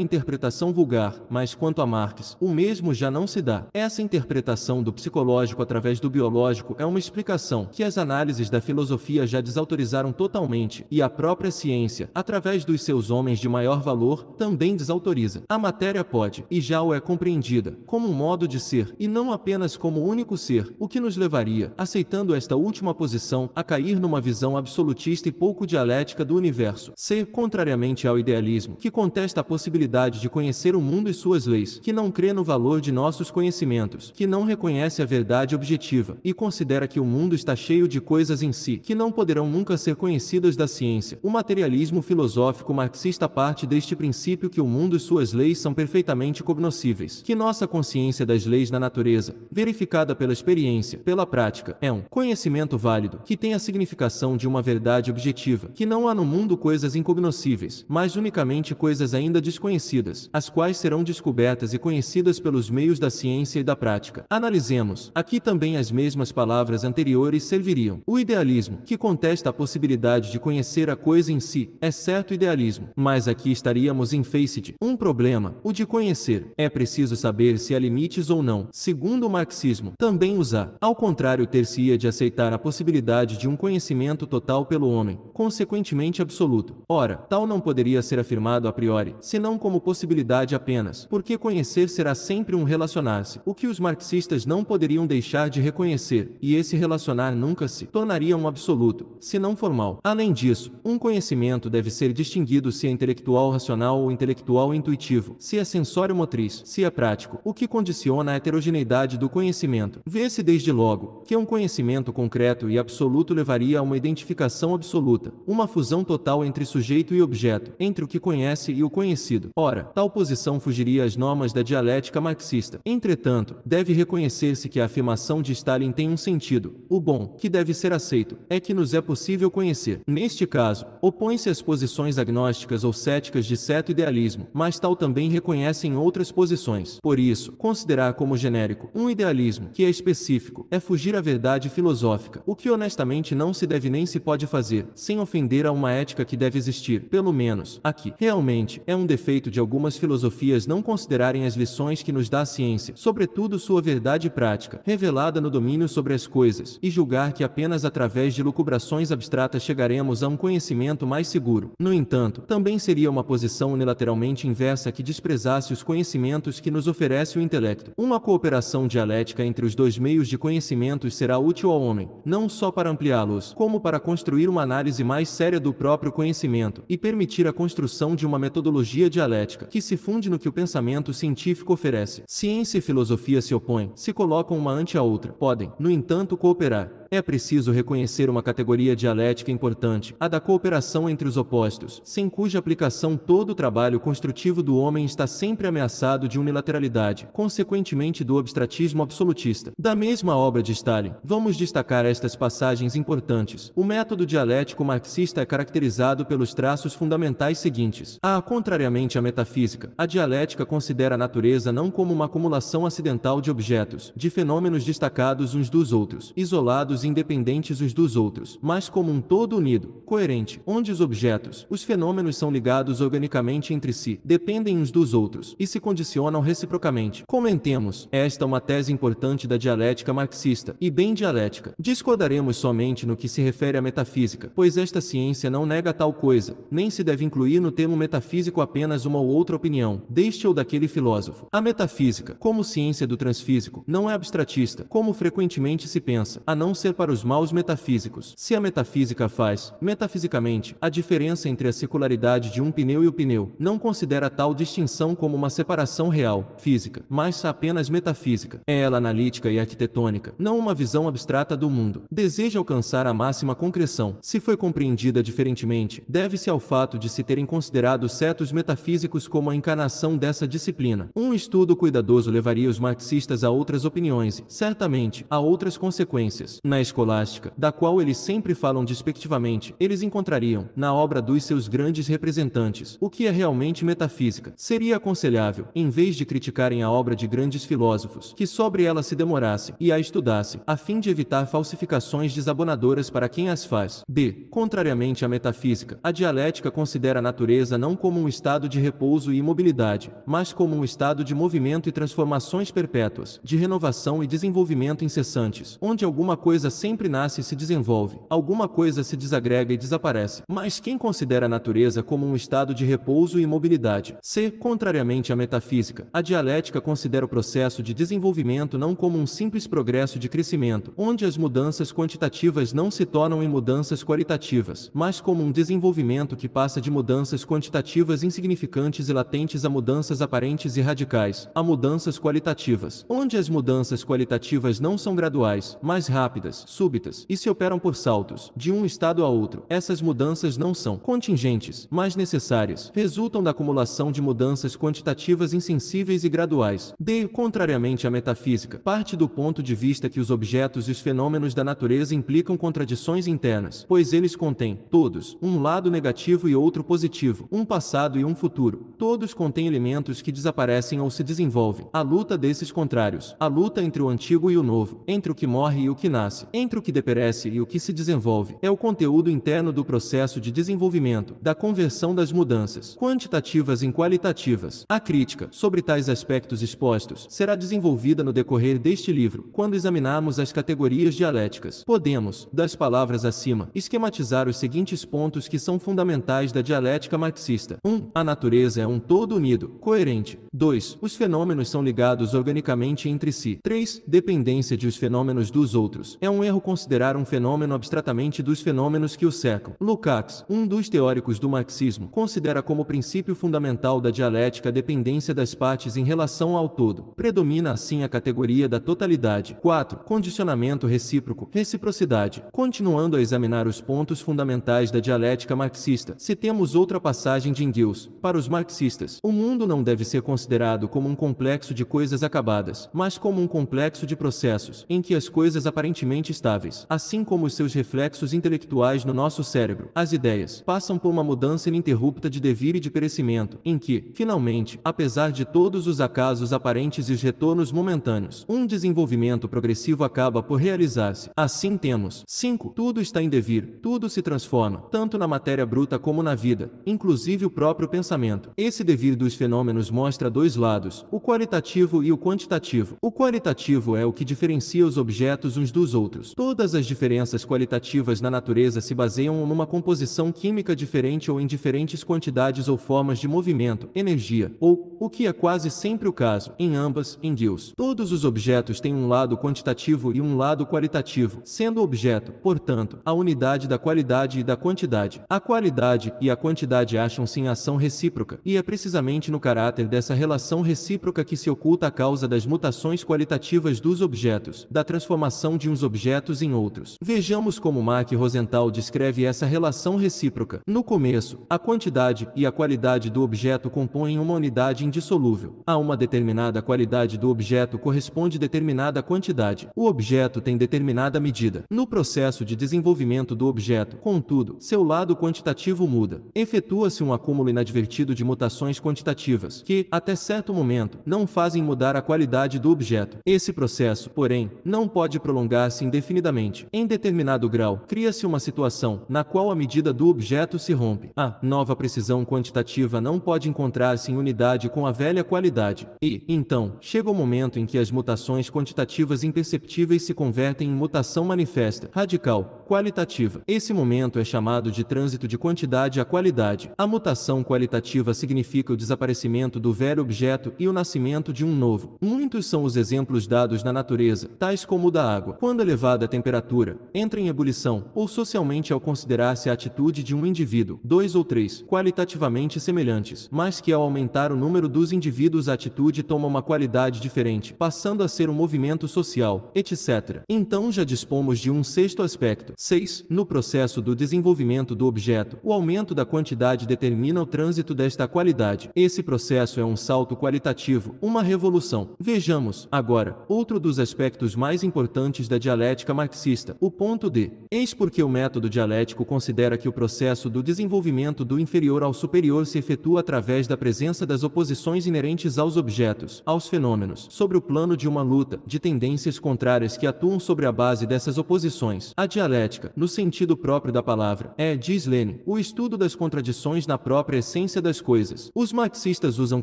interpretação vulgar, mas quanto a Marx, o mesmo já não se dá. Essa interpretação do psicológico através do biológico é uma explicação que as análises da filosofia já desautorizaram totalmente, e a própria ciência, através dos seus homens de maior valor, também desautoriza. A matéria pode, e já o é compreendida, como um modo de ser, e não apenas como único ser, o que nos levaria, aceitando esta última posição, a cair numa visão absolutista e pouco dialética do universo universo. Ser contrariamente ao idealismo, que contesta a possibilidade de conhecer o mundo e suas leis, que não crê no valor de nossos conhecimentos, que não reconhece a verdade objetiva e considera que o mundo está cheio de coisas em si que não poderão nunca ser conhecidas da ciência. O materialismo filosófico marxista parte deste princípio que o mundo e suas leis são perfeitamente cognoscíveis, que nossa consciência das leis na natureza, verificada pela experiência, pela prática, é um conhecimento válido, que tem a significação de uma verdade objetiva, que não há no mundo coisas incognoscíveis, mas unicamente coisas ainda desconhecidas, as quais serão descobertas e conhecidas pelos meios da ciência e da prática. Analisemos. Aqui também as mesmas palavras anteriores serviriam. O idealismo, que contesta a possibilidade de conhecer a coisa em si, é certo idealismo, mas aqui estaríamos em face de um problema, o de conhecer. É preciso saber se há limites ou não. Segundo o marxismo, também usar. Ao contrário, ter-se-ia de aceitar a possibilidade de um conhecimento total pelo homem, consequentemente absoluto. Ora, tal não poderia ser afirmado a priori, senão como possibilidade apenas, porque conhecer será sempre um relacionar-se, o que os marxistas não poderiam deixar de reconhecer, e esse relacionar nunca se tornaria um absoluto, senão formal. Além disso, um conhecimento deve ser distinguido se é intelectual racional ou intelectual intuitivo, se é sensório motriz, se é prático, o que condiciona a heterogeneidade do conhecimento. Vê-se desde logo que um conhecimento concreto e absoluto levaria a uma identificação absoluta, uma fusão total entre sujeito e objeto, entre o que conhece e o conhecido. Ora, tal posição fugiria às normas da dialética marxista. Entretanto, deve reconhecer-se que a afirmação de Stalin tem um sentido. O bom, que deve ser aceito, é que nos é possível conhecer. Neste caso, opõe-se às posições agnósticas ou céticas de certo idealismo, mas tal também reconhece em outras posições. Por isso, considerar como genérico um idealismo que é específico é fugir à verdade filosófica, o que honestamente não se deve nem se pode fazer, sem ofender a uma ética que deve existir, pelo menos, aqui. Realmente, é um defeito de algumas filosofias não considerarem as lições que nos dá a ciência, sobretudo sua verdade prática, revelada no domínio sobre as coisas, e julgar que apenas através de lucubrações abstratas chegaremos a um conhecimento mais seguro. No entanto, também seria uma posição unilateralmente inversa que desprezasse os conhecimentos que nos oferece o intelecto. Uma cooperação dialética entre os dois meios de conhecimentos será útil ao homem, não só para ampliá-los, como para construir uma análise mais séria do próprio conhecimento conhecimento e permitir a construção de uma metodologia dialética que se funde no que o pensamento científico oferece. Ciência e filosofia se opõem, se colocam uma ante a outra, podem, no entanto, cooperar é preciso reconhecer uma categoria dialética importante, a da cooperação entre os opostos, sem cuja aplicação todo o trabalho construtivo do homem está sempre ameaçado de unilateralidade, consequentemente do abstratismo absolutista. Da mesma obra de Stalin, vamos destacar estas passagens importantes. O método dialético marxista é caracterizado pelos traços fundamentais seguintes. A, contrariamente à metafísica, a dialética considera a natureza não como uma acumulação acidental de objetos, de fenômenos destacados uns dos outros, isolados independentes uns dos outros, mas como um todo unido, coerente, onde os objetos, os fenômenos são ligados organicamente entre si, dependem uns dos outros e se condicionam reciprocamente. Comentemos, esta é uma tese importante da dialética marxista e bem dialética. Discordaremos somente no que se refere à metafísica, pois esta ciência não nega tal coisa, nem se deve incluir no termo metafísico apenas uma ou outra opinião, deste ou daquele filósofo. A metafísica, como ciência do transfísico, não é abstratista, como frequentemente se pensa, a não ser ser para os maus metafísicos. Se a metafísica faz, metafisicamente, a diferença entre a secularidade de um pneu e o pneu, não considera tal distinção como uma separação real, física, mas apenas metafísica. É ela analítica e arquitetônica, não uma visão abstrata do mundo. Deseja alcançar a máxima concreção. Se foi compreendida diferentemente, deve-se ao fato de se terem considerado certos metafísicos como a encarnação dessa disciplina. Um estudo cuidadoso levaria os marxistas a outras opiniões, certamente, a outras consequências. Na escolástica, da qual eles sempre falam despectivamente, eles encontrariam, na obra dos seus grandes representantes, o que é realmente metafísica. Seria aconselhável, em vez de criticarem a obra de grandes filósofos, que sobre ela se demorassem e a estudassem, a fim de evitar falsificações desabonadoras para quem as faz. B. Contrariamente à metafísica, a dialética considera a natureza não como um estado de repouso e imobilidade, mas como um estado de movimento e transformações perpétuas, de renovação e desenvolvimento incessantes, onde alguma coisa coisa sempre nasce e se desenvolve, alguma coisa se desagrega e desaparece. Mas quem considera a natureza como um estado de repouso e imobilidade? C. Contrariamente à metafísica, a dialética considera o processo de desenvolvimento não como um simples progresso de crescimento, onde as mudanças quantitativas não se tornam em mudanças qualitativas, mas como um desenvolvimento que passa de mudanças quantitativas insignificantes e latentes a mudanças aparentes e radicais, a mudanças qualitativas, onde as mudanças qualitativas não são graduais, mas rápidas, rápidas, súbitas e se operam por saltos, de um estado a outro. Essas mudanças não são contingentes, mas necessárias. Resultam da acumulação de mudanças quantitativas insensíveis e graduais. D. Contrariamente à metafísica, parte do ponto de vista que os objetos e os fenômenos da natureza implicam contradições internas, pois eles contêm, todos, um lado negativo e outro positivo, um passado e um futuro. Todos contêm elementos que desaparecem ou se desenvolvem. A luta desses contrários, a luta entre o antigo e o novo, entre o que morre e o que nasce, entre o que deperece e o que se desenvolve, é o conteúdo interno do processo de desenvolvimento, da conversão das mudanças, quantitativas em qualitativas. A crítica sobre tais aspectos expostos será desenvolvida no decorrer deste livro, quando examinarmos as categorias dialéticas. Podemos, das palavras acima, esquematizar os seguintes pontos que são fundamentais da dialética marxista. 1. Um, a natureza é um todo unido, coerente. 2. Os fenômenos são ligados organicamente entre si. 3. Dependência de os fenômenos dos outros é um um erro considerar um fenômeno abstratamente dos fenômenos que o cercam. Lukács, um dos teóricos do marxismo, considera como princípio fundamental da dialética a dependência das partes em relação ao todo. Predomina assim a categoria da totalidade. 4. Condicionamento recíproco, reciprocidade. Continuando a examinar os pontos fundamentais da dialética marxista, citemos outra passagem de Engels. Para os marxistas, o mundo não deve ser considerado como um complexo de coisas acabadas, mas como um complexo de processos, em que as coisas aparentemente estáveis, assim como os seus reflexos intelectuais no nosso cérebro. As ideias passam por uma mudança ininterrupta de devir e de crescimento, em que, finalmente, apesar de todos os acasos aparentes e os retornos momentâneos, um desenvolvimento progressivo acaba por realizar-se. Assim temos 5. Tudo está em devir, tudo se transforma, tanto na matéria bruta como na vida, inclusive o próprio pensamento. Esse devir dos fenômenos mostra dois lados, o qualitativo e o quantitativo. O qualitativo é o que diferencia os objetos uns dos outros outros. Todas as diferenças qualitativas na natureza se baseiam numa composição química diferente ou em diferentes quantidades ou formas de movimento, energia, ou, o que é quase sempre o caso, em ambas, em Deus. Todos os objetos têm um lado quantitativo e um lado qualitativo, sendo o objeto, portanto, a unidade da qualidade e da quantidade. A qualidade e a quantidade acham-se em ação recíproca, e é precisamente no caráter dessa relação recíproca que se oculta a causa das mutações qualitativas dos objetos, da transformação de uns objetos objetos em outros. Vejamos como Mack Rosenthal descreve essa relação recíproca. No começo, a quantidade e a qualidade do objeto compõem uma unidade indissolúvel. A uma determinada qualidade do objeto corresponde determinada quantidade. O objeto tem determinada medida. No processo de desenvolvimento do objeto, contudo, seu lado quantitativo muda. Efetua-se um acúmulo inadvertido de mutações quantitativas, que, até certo momento, não fazem mudar a qualidade do objeto. Esse processo, porém, não pode prolongar-se indefinidamente. Em determinado grau, cria-se uma situação na qual a medida do objeto se rompe. A nova precisão quantitativa não pode encontrar-se em unidade com a velha qualidade. E, então, chega o momento em que as mutações quantitativas imperceptíveis se convertem em mutação manifesta, radical, qualitativa. Esse momento é chamado de trânsito de quantidade à qualidade. A mutação qualitativa significa o desaparecimento do velho objeto e o nascimento de um novo. Muitos são os exemplos dados na natureza, tais como o da água. Quando elevada elevada temperatura, entra em ebulição, ou socialmente ao considerar-se a atitude de um indivíduo, dois ou três, qualitativamente semelhantes, mas que ao aumentar o número dos indivíduos a atitude toma uma qualidade diferente, passando a ser um movimento social, etc. Então já dispomos de um sexto aspecto. 6. No processo do desenvolvimento do objeto, o aumento da quantidade determina o trânsito desta qualidade. Esse processo é um salto qualitativo, uma revolução. Vejamos, agora, outro dos aspectos mais importantes da dialética dialética marxista. O ponto D. Eis porque o método dialético considera que o processo do desenvolvimento do inferior ao superior se efetua através da presença das oposições inerentes aos objetos, aos fenômenos, sobre o plano de uma luta, de tendências contrárias que atuam sobre a base dessas oposições. A dialética, no sentido próprio da palavra, é, diz Lenin, o estudo das contradições na própria essência das coisas. Os marxistas usam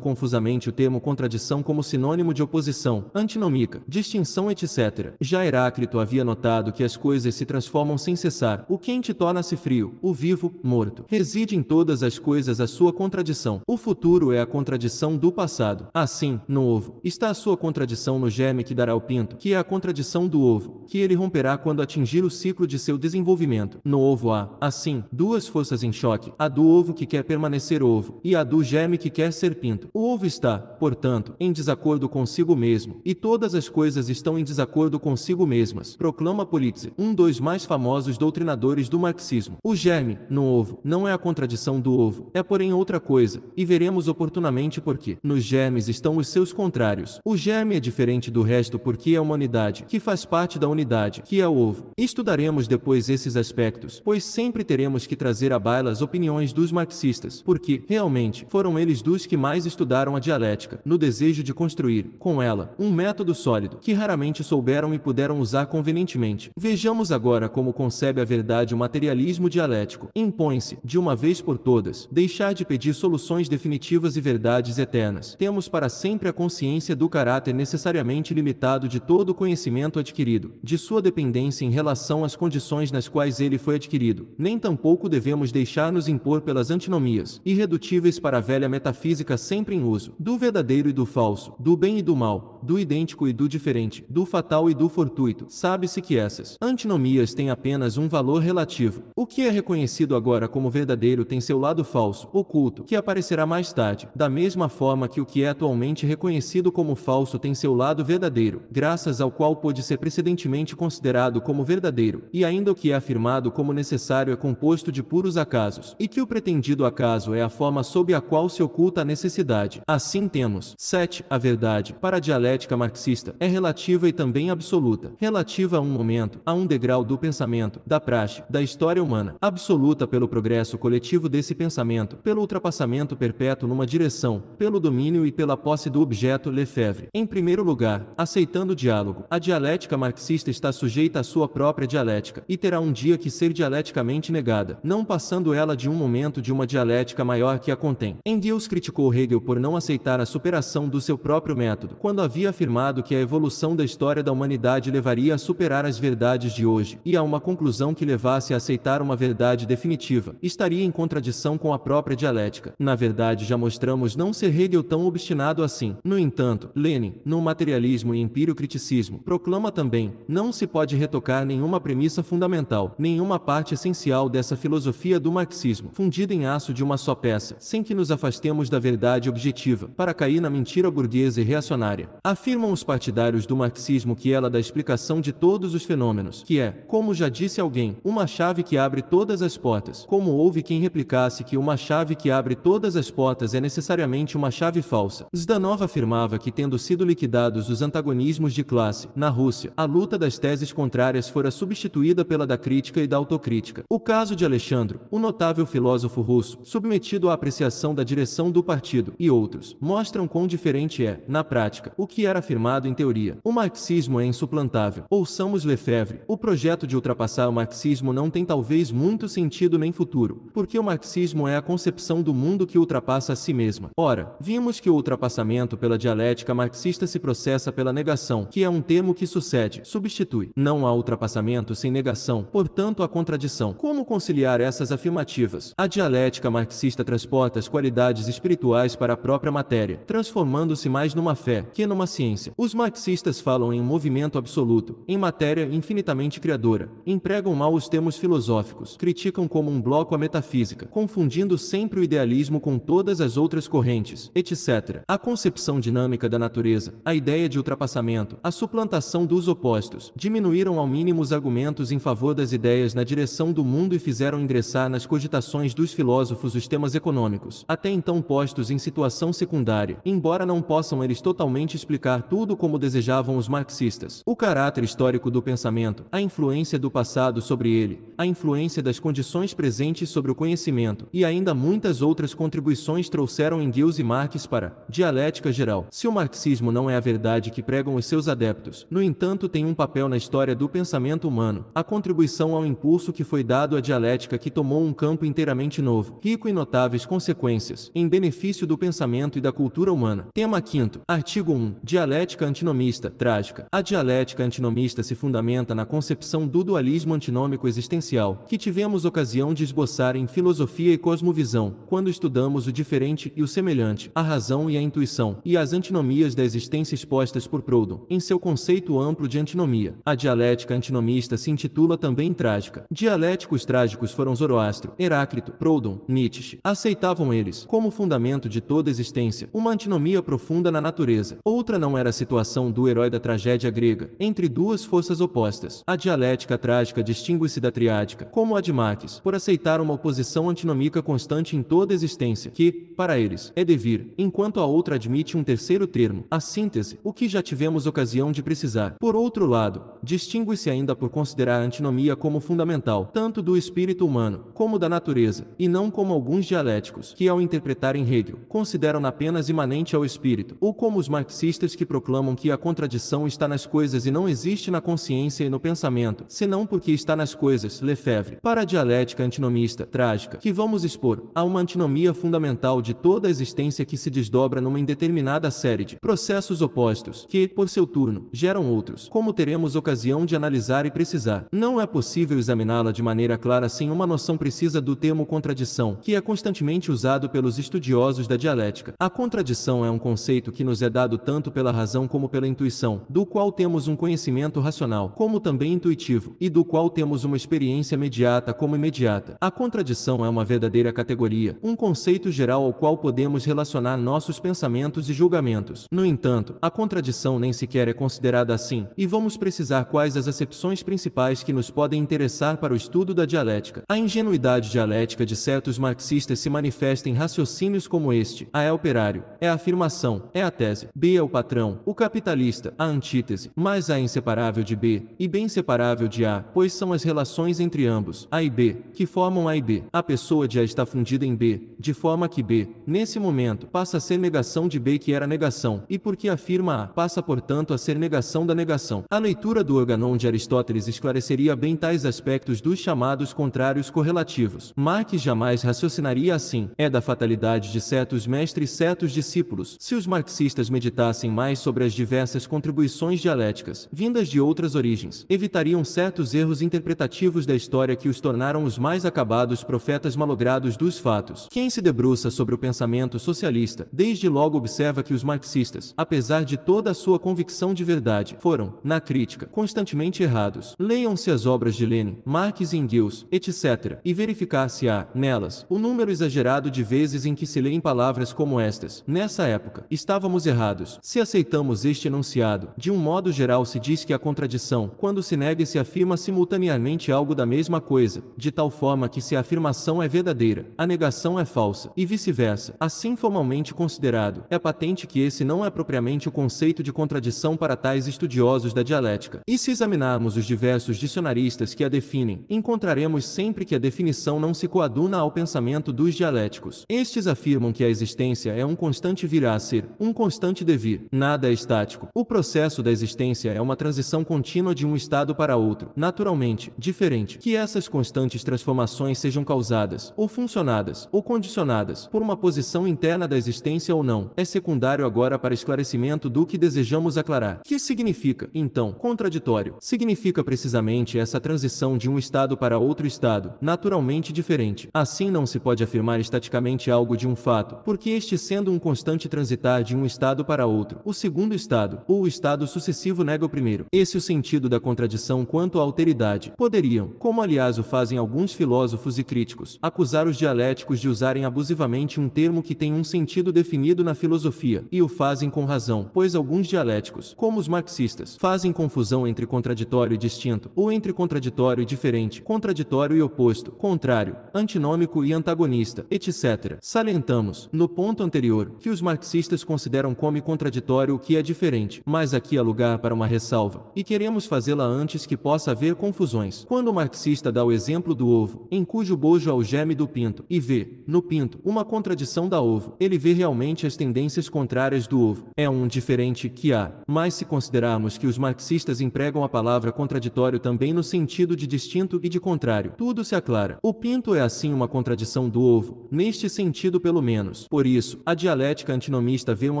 confusamente o termo contradição como sinônimo de oposição, antinomica, distinção, etc. Já Heráclito havia havia notado que as coisas se transformam sem cessar. O quente torna-se frio, o vivo, morto. Reside em todas as coisas a sua contradição. O futuro é a contradição do passado. Assim, no ovo, está a sua contradição no germe que dará o pinto, que é a contradição do ovo, que ele romperá quando atingir o ciclo de seu desenvolvimento. No ovo há, assim, duas forças em choque, a do ovo que quer permanecer ovo, e a do germe que quer ser pinto. O ovo está, portanto, em desacordo consigo mesmo, e todas as coisas estão em desacordo consigo mesmas proclama Politze, um dos mais famosos doutrinadores do marxismo. O germe, no ovo, não é a contradição do ovo, é porém outra coisa, e veremos oportunamente por que. Nos germes estão os seus contrários. O germe é diferente do resto porque é uma unidade, que faz parte da unidade, que é o ovo. Estudaremos depois esses aspectos, pois sempre teremos que trazer à baila as opiniões dos marxistas, porque, realmente, foram eles dos que mais estudaram a dialética, no desejo de construir, com ela, um método sólido, que raramente souberam e puderam usar convenientemente veementemente. Vejamos agora como concebe a verdade o materialismo dialético. Impõe-se, de uma vez por todas, deixar de pedir soluções definitivas e verdades eternas. Temos para sempre a consciência do caráter necessariamente limitado de todo o conhecimento adquirido, de sua dependência em relação às condições nas quais ele foi adquirido. Nem tampouco devemos deixar-nos impor pelas antinomias, irredutíveis para a velha metafísica sempre em uso, do verdadeiro e do falso, do bem e do mal, do idêntico e do diferente, do fatal e do fortuito. Sabe-se que essas antinomias têm apenas um valor relativo. O que é reconhecido agora como verdadeiro tem seu lado falso, oculto, que aparecerá mais tarde, da mesma forma que o que é atualmente reconhecido como falso tem seu lado verdadeiro, graças ao qual pôde ser precedentemente considerado como verdadeiro, e ainda o que é afirmado como necessário é composto de puros acasos, e que o pretendido acaso é a forma sob a qual se oculta a necessidade. Assim temos 7. A verdade para a dialética ética marxista é relativa e também absoluta, relativa a um momento, a um degrau do pensamento, da praxe, da história humana, absoluta pelo progresso coletivo desse pensamento, pelo ultrapassamento perpétuo numa direção, pelo domínio e pela posse do objeto Lefebvre. Em primeiro lugar, aceitando o diálogo, a dialética marxista está sujeita à sua própria dialética e terá um dia que ser dialeticamente negada, não passando ela de um momento de uma dialética maior que a contém. Engels criticou Hegel por não aceitar a superação do seu próprio método, quando havia havia afirmado que a evolução da história da humanidade levaria a superar as verdades de hoje e a uma conclusão que levasse a aceitar uma verdade definitiva, estaria em contradição com a própria dialética. Na verdade, já mostramos não ser Hegel tão obstinado assim. No entanto, Lenin, no materialismo e empírico-criticismo, proclama também: não se pode retocar nenhuma premissa fundamental, nenhuma parte essencial dessa filosofia do marxismo, fundida em aço de uma só peça, sem que nos afastemos da verdade objetiva, para cair na mentira burguesa e reacionária. Afirmam os partidários do marxismo que ela dá explicação de todos os fenômenos, que é, como já disse alguém, uma chave que abre todas as portas. Como houve quem replicasse que uma chave que abre todas as portas é necessariamente uma chave falsa. Zdanov afirmava que tendo sido liquidados os antagonismos de classe, na Rússia, a luta das teses contrárias fora substituída pela da crítica e da autocrítica. O caso de Alexandro, o notável filósofo russo, submetido à apreciação da direção do partido, e outros, mostram quão diferente é, na prática, o que que era afirmado em teoria. O marxismo é insuplantável. Ouçamos Lefebvre. O projeto de ultrapassar o marxismo não tem talvez muito sentido nem futuro, porque o marxismo é a concepção do mundo que ultrapassa a si mesma. Ora, vimos que o ultrapassamento pela dialética marxista se processa pela negação, que é um termo que sucede, substitui. Não há ultrapassamento sem negação, portanto a contradição. Como conciliar essas afirmativas? A dialética marxista transporta as qualidades espirituais para a própria matéria, transformando-se mais numa fé que numa ciência. Os marxistas falam em um movimento absoluto, em matéria infinitamente criadora. Empregam mal os termos filosóficos, criticam como um bloco a metafísica, confundindo sempre o idealismo com todas as outras correntes, etc. A concepção dinâmica da natureza, a ideia de ultrapassamento, a suplantação dos opostos, diminuíram ao mínimo os argumentos em favor das ideias na direção do mundo e fizeram ingressar nas cogitações dos filósofos os temas econômicos, até então postos em situação secundária, embora não possam eles totalmente explicar explicar tudo como desejavam os marxistas. O caráter histórico do pensamento, a influência do passado sobre ele, a influência das condições presentes sobre o conhecimento e ainda muitas outras contribuições trouxeram Engels e Marx para dialética geral. Se o marxismo não é a verdade que pregam os seus adeptos, no entanto tem um papel na história do pensamento humano, a contribuição ao impulso que foi dado à dialética que tomou um campo inteiramente novo, rico em notáveis consequências, em benefício do pensamento e da cultura humana. Tema 5 Artigo 1. Dialética antinomista, trágica. A dialética antinomista se fundamenta na concepção do dualismo antinômico existencial, que tivemos ocasião de esboçar em filosofia e cosmovisão, quando estudamos o diferente e o semelhante, a razão e a intuição, e as antinomias da existência expostas por Proudhon, em seu conceito amplo de antinomia. A dialética antinomista se intitula também trágica. Dialéticos trágicos foram Zoroastro, Heráclito, Proudhon, Nietzsche. Aceitavam eles, como fundamento de toda existência, uma antinomia profunda na natureza. Outra outra não era a situação do herói da tragédia grega, entre duas forças opostas. A dialética trágica distingue-se da triádica, como a de Marx, por aceitar uma oposição antinômica constante em toda existência, que, para eles, é devir, enquanto a outra admite um terceiro termo, a síntese, o que já tivemos ocasião de precisar. Por outro lado, distingue-se ainda por considerar a antinomia como fundamental, tanto do espírito humano, como da natureza, e não como alguns dialéticos, que ao interpretarem Hegel, consideram apenas imanente ao espírito, ou como os marxistas que proclamam que a contradição está nas coisas e não existe na consciência e no pensamento, senão porque está nas coisas, Lefebvre. Para a dialética antinomista, trágica, que vamos expor, há uma antinomia fundamental de toda a existência que se desdobra numa indeterminada série de processos opostos, que, por seu turno, geram outros, como teremos ocasião de analisar e precisar. Não é possível examiná-la de maneira clara sem uma noção precisa do termo contradição, que é constantemente usado pelos estudiosos da dialética. A contradição é um conceito que nos é dado tanto pela razão como pela intuição, do qual temos um conhecimento racional, como também intuitivo, e do qual temos uma experiência mediata como imediata. A contradição é uma verdadeira categoria, um conceito geral ao qual podemos relacionar nossos pensamentos e julgamentos. No entanto, a contradição nem sequer é considerada assim, e vamos precisar quais as acepções principais que nos podem interessar para o estudo da dialética. A ingenuidade dialética de certos marxistas se manifesta em raciocínios como este: A é operário, é a afirmação, é a tese, B é o patrão, o capitalista, a antítese, mas a inseparável de B, e bem separável de A, pois são as relações entre ambos, A e B, que formam A e B. A pessoa de A está fundida em B, de forma que B, nesse momento, passa a ser negação de B que era negação, e porque afirma A, passa portanto a ser negação da negação. A leitura do organon de Aristóteles esclareceria bem tais aspectos dos chamados contrários correlativos. Marx jamais raciocinaria assim. É da fatalidade de certos mestres certos discípulos. Se os marxistas meditassem mais sobre as diversas contribuições dialéticas, vindas de outras origens, evitariam certos erros interpretativos da história que os tornaram os mais acabados profetas malogrados dos fatos. Quem se debruça sobre o pensamento socialista, desde logo observa que os marxistas, apesar de toda a sua convicção de verdade, foram, na crítica, constantemente errados. Leiam-se as obras de Lenin, Marx e Engels, etc., e verificar se há, nelas, o número exagerado de vezes em que se leem palavras como estas. Nessa época, estávamos errados. Se se aceitamos este enunciado, de um modo geral se diz que a contradição, quando se nega e se afirma simultaneamente algo da mesma coisa, de tal forma que se a afirmação é verdadeira, a negação é falsa, e vice-versa. Assim formalmente considerado, é patente que esse não é propriamente o conceito de contradição para tais estudiosos da dialética. E se examinarmos os diversos dicionaristas que a definem, encontraremos sempre que a definição não se coaduna ao pensamento dos dialéticos. Estes afirmam que a existência é um constante vir a ser, um constante devir nada é estático. O processo da existência é uma transição contínua de um estado para outro, naturalmente, diferente. Que essas constantes transformações sejam causadas, ou funcionadas, ou condicionadas, por uma posição interna da existência ou não, é secundário agora para esclarecimento do que desejamos aclarar. Que significa, então, contraditório? Significa precisamente essa transição de um estado para outro estado, naturalmente diferente. Assim não se pode afirmar estaticamente algo de um fato, porque este sendo um constante transitar de um estado para outro, Estado, o segundo Estado, ou o Estado sucessivo nega o primeiro. Esse é o sentido da contradição quanto à alteridade. Poderiam, como aliás o fazem alguns filósofos e críticos, acusar os dialéticos de usarem abusivamente um termo que tem um sentido definido na filosofia, e o fazem com razão, pois alguns dialéticos, como os marxistas, fazem confusão entre contraditório e distinto, ou entre contraditório e diferente, contraditório e oposto, contrário, antinômico e antagonista, etc. Salientamos, no ponto anterior, que os marxistas consideram como contraditório o que é diferente, mas aqui há lugar para uma ressalva, e queremos fazê-la antes que possa haver confusões. Quando o marxista dá o exemplo do ovo, em cujo bojo há o germe do pinto, e vê, no pinto, uma contradição da ovo, ele vê realmente as tendências contrárias do ovo. É um diferente que há, mas se considerarmos que os marxistas empregam a palavra contraditório também no sentido de distinto e de contrário, tudo se aclara. O pinto é assim uma contradição do ovo, neste sentido pelo menos. Por isso, a dialética antinomista vê um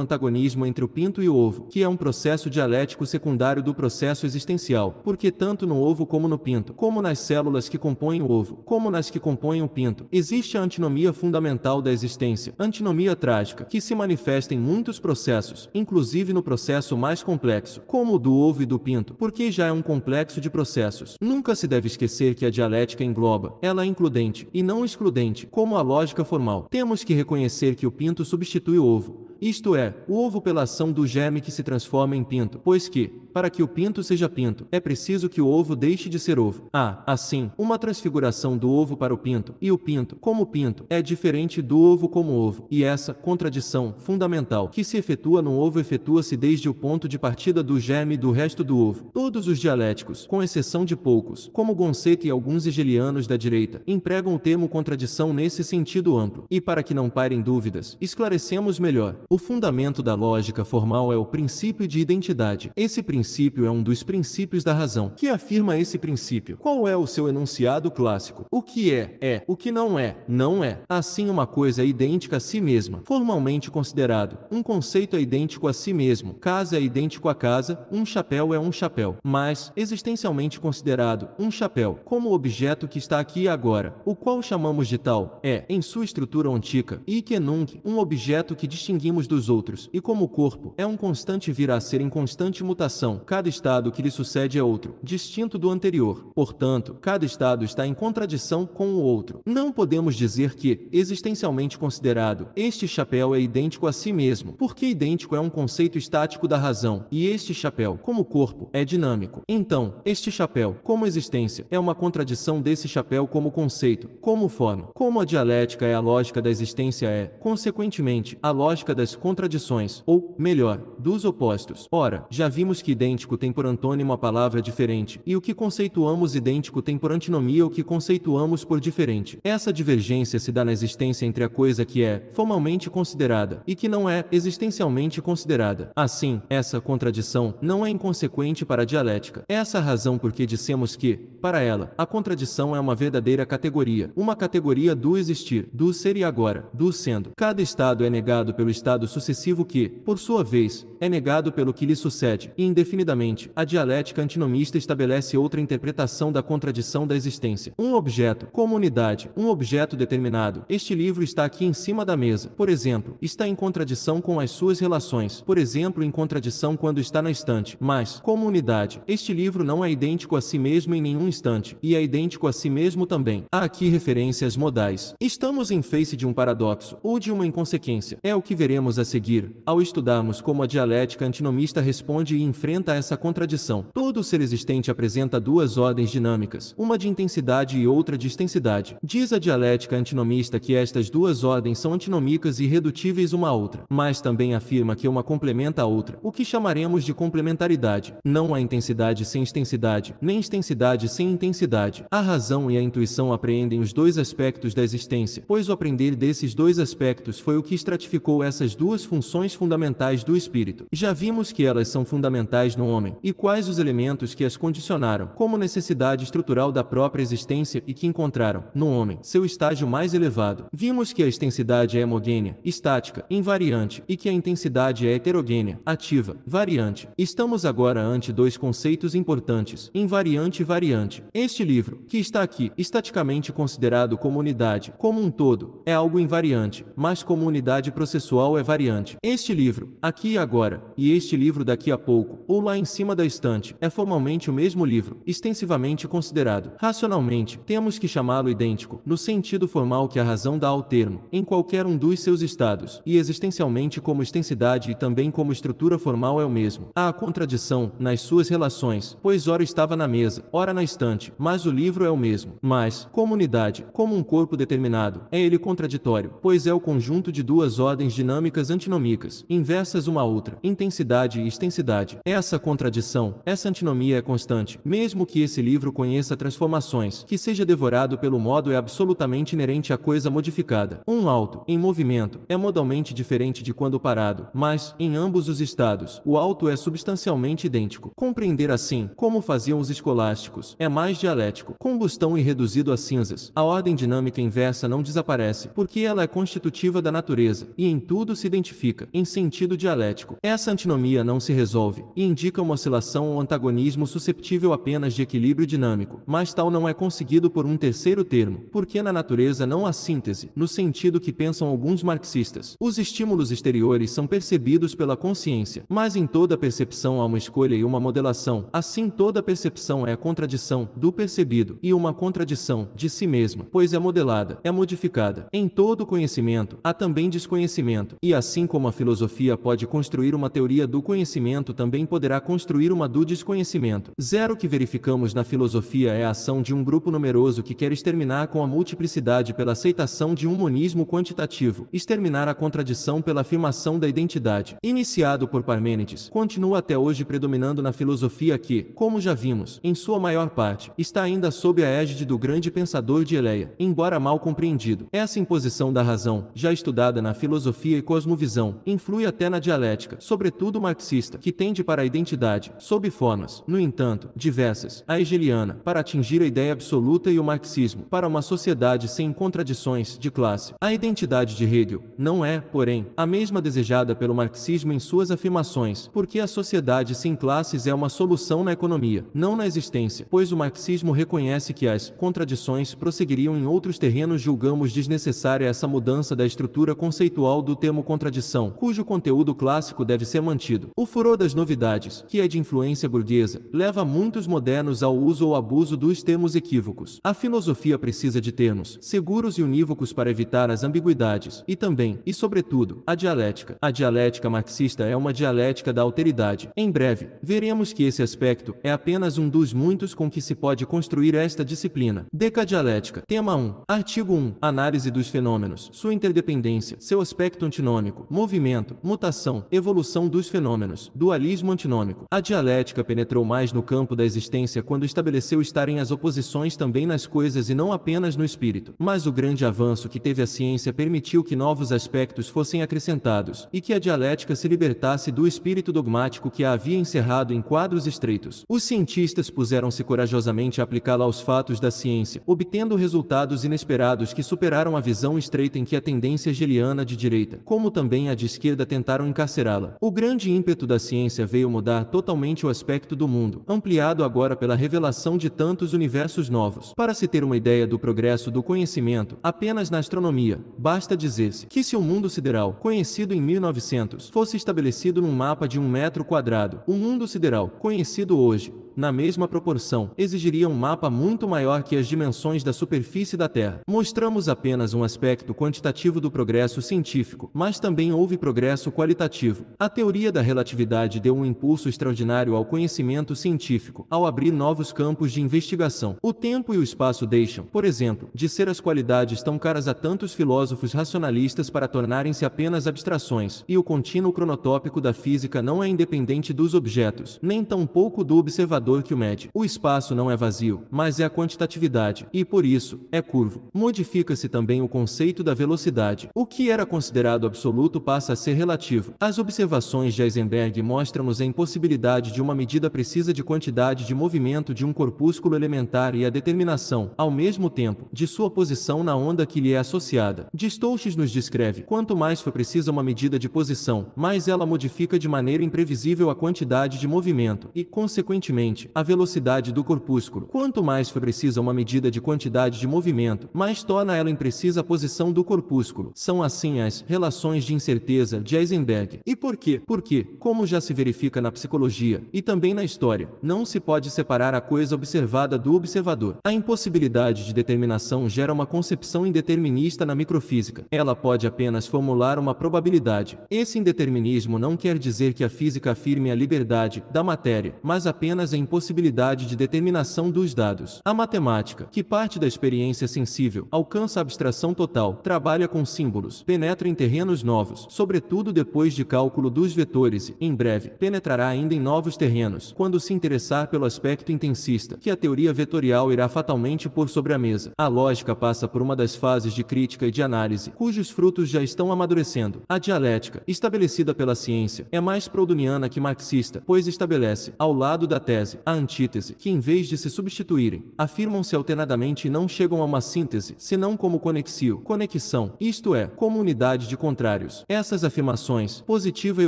antagonismo entre o pinto e ovo, que é um processo dialético secundário do processo existencial, porque tanto no ovo como no pinto, como nas células que compõem o ovo, como nas que compõem o pinto, existe a antinomia fundamental da existência, antinomia trágica, que se manifesta em muitos processos, inclusive no processo mais complexo, como o do ovo e do pinto, porque já é um complexo de processos. Nunca se deve esquecer que a dialética engloba, ela é includente e não excludente, como a lógica formal. Temos que reconhecer que o pinto substitui o ovo, isto é, o ovo pela ação do germe que se transforma em pinto, pois que, para que o pinto seja pinto, é preciso que o ovo deixe de ser ovo. Há, ah, assim, uma transfiguração do ovo para o pinto, e o pinto, como pinto, é diferente do ovo como ovo, e essa contradição fundamental que se efetua no ovo efetua-se desde o ponto de partida do germe do resto do ovo. Todos os dialéticos, com exceção de poucos, como Gonceto e alguns hegelianos da direita, empregam o termo contradição nesse sentido amplo. E para que não parem dúvidas, esclarecemos melhor. O fundamento da lógica formal é o princípio de identidade. Esse princípio princípio é um dos princípios da razão. Que afirma esse princípio? Qual é o seu enunciado clássico? O que é, é. O que não é, não é. Assim, uma coisa é idêntica a si mesma. Formalmente considerado, um conceito é idêntico a si mesmo. Casa é idêntico a casa, um chapéu é um chapéu. Mas, existencialmente considerado, um chapéu, como objeto que está aqui e agora, o qual chamamos de tal, é, em sua estrutura ontica, e que um objeto que distinguimos dos outros, e como corpo, é um constante vir a ser em constante mutação então, cada estado que lhe sucede é outro, distinto do anterior. Portanto, cada estado está em contradição com o outro. Não podemos dizer que, existencialmente considerado, este chapéu é idêntico a si mesmo, porque idêntico é um conceito estático da razão, e este chapéu, como corpo, é dinâmico. Então, este chapéu, como existência, é uma contradição desse chapéu como conceito, como forma. Como a dialética é a lógica da existência é, consequentemente, a lógica das contradições, ou, melhor, dos opostos. Ora, já vimos que idêntico idêntico tem por antônimo a palavra diferente, e o que conceituamos idêntico tem por antinomia o que conceituamos por diferente. Essa divergência se dá na existência entre a coisa que é formalmente considerada e que não é existencialmente considerada. Assim, essa contradição não é inconsequente para a dialética. É essa a razão por que dissemos que, para ela, a contradição é uma verdadeira categoria, uma categoria do existir, do ser e agora, do sendo. Cada estado é negado pelo estado sucessivo que, por sua vez, é negado pelo que lhe sucede, e indefinidamente. A dialética antinomista estabelece outra interpretação da contradição da existência. Um objeto, como unidade, um objeto determinado. Este livro está aqui em cima da mesa. Por exemplo, está em contradição com as suas relações. Por exemplo, em contradição quando está na estante. Mas, como unidade, este livro não é idêntico a si mesmo em nenhum instante, e é idêntico a si mesmo também. Há aqui referências modais. Estamos em face de um paradoxo, ou de uma inconsequência. É o que veremos a seguir, ao estudarmos como a dialética antinomista responde e enfrenta enfrenta essa contradição. Todo ser existente apresenta duas ordens dinâmicas, uma de intensidade e outra de extensidade. Diz a dialética antinomista que estas duas ordens são antinômicas e irredutíveis uma à outra, mas também afirma que uma complementa a outra, o que chamaremos de complementaridade. Não há intensidade sem extensidade, nem extensidade sem intensidade. A razão e a intuição apreendem os dois aspectos da existência, pois o aprender desses dois aspectos foi o que estratificou essas duas funções fundamentais do espírito. Já vimos que elas são fundamentais no homem e quais os elementos que as condicionaram, como necessidade estrutural da própria existência e que encontraram, no homem, seu estágio mais elevado. Vimos que a extensidade é homogênea, estática, invariante e que a intensidade é heterogênea, ativa, variante. Estamos agora ante dois conceitos importantes, invariante e variante. Este livro, que está aqui, estaticamente considerado como unidade, como um todo, é algo invariante, mas como unidade processual é variante. Este livro, aqui e agora, e este livro daqui a pouco, ou lá em cima da estante, é formalmente o mesmo livro, extensivamente considerado. Racionalmente, temos que chamá-lo idêntico, no sentido formal que a razão dá ao termo, em qualquer um dos seus estados, e existencialmente como extensidade e também como estrutura formal é o mesmo. Há a contradição, nas suas relações, pois ora estava na mesa, ora na estante, mas o livro é o mesmo. Mas, como unidade, como um corpo determinado, é ele contraditório, pois é o conjunto de duas ordens dinâmicas antinomicas, inversas uma à outra, intensidade e extensidade. É a essa contradição, essa antinomia é constante, mesmo que esse livro conheça transformações, que seja devorado pelo modo é absolutamente inerente à coisa modificada. Um alto, em movimento, é modalmente diferente de quando parado, mas, em ambos os estados, o alto é substancialmente idêntico. Compreender assim, como faziam os escolásticos, é mais dialético, combustão e reduzido a cinzas. A ordem dinâmica inversa não desaparece, porque ela é constitutiva da natureza, e em tudo se identifica, em sentido dialético. Essa antinomia não se resolve, e em indica uma oscilação ou antagonismo susceptível apenas de equilíbrio dinâmico, mas tal não é conseguido por um terceiro termo, porque na natureza não há síntese, no sentido que pensam alguns marxistas. Os estímulos exteriores são percebidos pela consciência, mas em toda percepção há uma escolha e uma modelação. Assim, toda percepção é a contradição do percebido e uma contradição de si mesma, pois é modelada, é modificada. Em todo conhecimento há também desconhecimento, e assim como a filosofia pode construir uma teoria do conhecimento, também poderá poderá construir uma do desconhecimento. Zero que verificamos na filosofia é a ação de um grupo numeroso que quer exterminar com a multiplicidade pela aceitação de um monismo quantitativo, exterminar a contradição pela afirmação da identidade. Iniciado por Parmênides, continua até hoje predominando na filosofia que, como já vimos, em sua maior parte, está ainda sob a égide do grande pensador de Eleia, embora mal compreendido. Essa imposição da razão, já estudada na filosofia e cosmovisão, influi até na dialética, sobretudo marxista, que tende para a identidade, sob formas, no entanto, diversas, a hegeliana, para atingir a ideia absoluta e o marxismo, para uma sociedade sem contradições de classe. A identidade de Hegel não é, porém, a mesma desejada pelo marxismo em suas afirmações, porque a sociedade sem classes é uma solução na economia, não na existência, pois o marxismo reconhece que as contradições prosseguiriam em outros terrenos julgamos desnecessária essa mudança da estrutura conceitual do termo contradição, cujo conteúdo clássico deve ser mantido. O furor das novidades que é de influência burguesa, leva muitos modernos ao uso ou abuso dos termos equívocos. A filosofia precisa de termos seguros e unívocos para evitar as ambiguidades, e também, e sobretudo, a dialética. A dialética marxista é uma dialética da alteridade. Em breve, veremos que esse aspecto é apenas um dos muitos com que se pode construir esta disciplina. Decadialética. Tema 1. Artigo 1. Análise dos fenômenos, sua interdependência, seu aspecto antinômico, movimento, mutação, evolução dos fenômenos, dualismo antinômico antinômico. A dialética penetrou mais no campo da existência quando estabeleceu estarem as oposições também nas coisas e não apenas no espírito. Mas o grande avanço que teve a ciência permitiu que novos aspectos fossem acrescentados e que a dialética se libertasse do espírito dogmático que a havia encerrado em quadros estreitos. Os cientistas puseram-se corajosamente a aplicá-la aos fatos da ciência, obtendo resultados inesperados que superaram a visão estreita em que a tendência geliana de direita, como também a de esquerda tentaram encarcerá-la. O grande ímpeto da ciência veio mudar totalmente o aspecto do mundo, ampliado agora pela revelação de tantos universos novos. Para se ter uma ideia do progresso do conhecimento, apenas na astronomia, basta dizer-se que se o mundo sideral, conhecido em 1900, fosse estabelecido num mapa de um metro quadrado, o mundo sideral, conhecido hoje, na mesma proporção, exigiria um mapa muito maior que as dimensões da superfície da Terra. Mostramos apenas um aspecto quantitativo do progresso científico, mas também houve progresso qualitativo. A teoria da relatividade deu um impulso impulso extraordinário ao conhecimento científico, ao abrir novos campos de investigação. O tempo e o espaço deixam, por exemplo, de ser as qualidades tão caras a tantos filósofos racionalistas para tornarem-se apenas abstrações, e o contínuo cronotópico da física não é independente dos objetos, nem tampouco do observador que o mede. O espaço não é vazio, mas é a quantitatividade, e por isso, é curvo. Modifica-se também o conceito da velocidade. O que era considerado absoluto passa a ser relativo. As observações de Heisenberg mostram-nos em impossibilidade de uma medida precisa de quantidade de movimento de um corpúsculo elementar e a determinação, ao mesmo tempo, de sua posição na onda que lhe é associada. Distouches nos descreve: quanto mais for precisa uma medida de posição, mais ela modifica de maneira imprevisível a quantidade de movimento e, consequentemente, a velocidade do corpúsculo. Quanto mais for precisa uma medida de quantidade de movimento, mais torna ela imprecisa a posição do corpúsculo. São assim as relações de incerteza de Heisenberg. E por quê? Porque, como já se verifica na na psicologia e também na história. Não se pode separar a coisa observada do observador. A impossibilidade de determinação gera uma concepção indeterminista na microfísica. Ela pode apenas formular uma probabilidade. Esse indeterminismo não quer dizer que a física afirme a liberdade da matéria, mas apenas a impossibilidade de determinação dos dados. A matemática, que parte da experiência sensível, alcança a abstração total, trabalha com símbolos, penetra em terrenos novos, sobretudo depois de cálculo dos vetores e, em breve, penetrará ainda em novos terrenos, quando se interessar pelo aspecto intensista, que a teoria vetorial irá fatalmente pôr sobre a mesa. A lógica passa por uma das fases de crítica e de análise, cujos frutos já estão amadurecendo. A dialética, estabelecida pela ciência, é mais proudhoniana que marxista, pois estabelece, ao lado da tese, a antítese, que em vez de se substituírem, afirmam-se alternadamente e não chegam a uma síntese, senão como conexio, conexão, isto é, como unidade de contrários. Essas afirmações, positiva e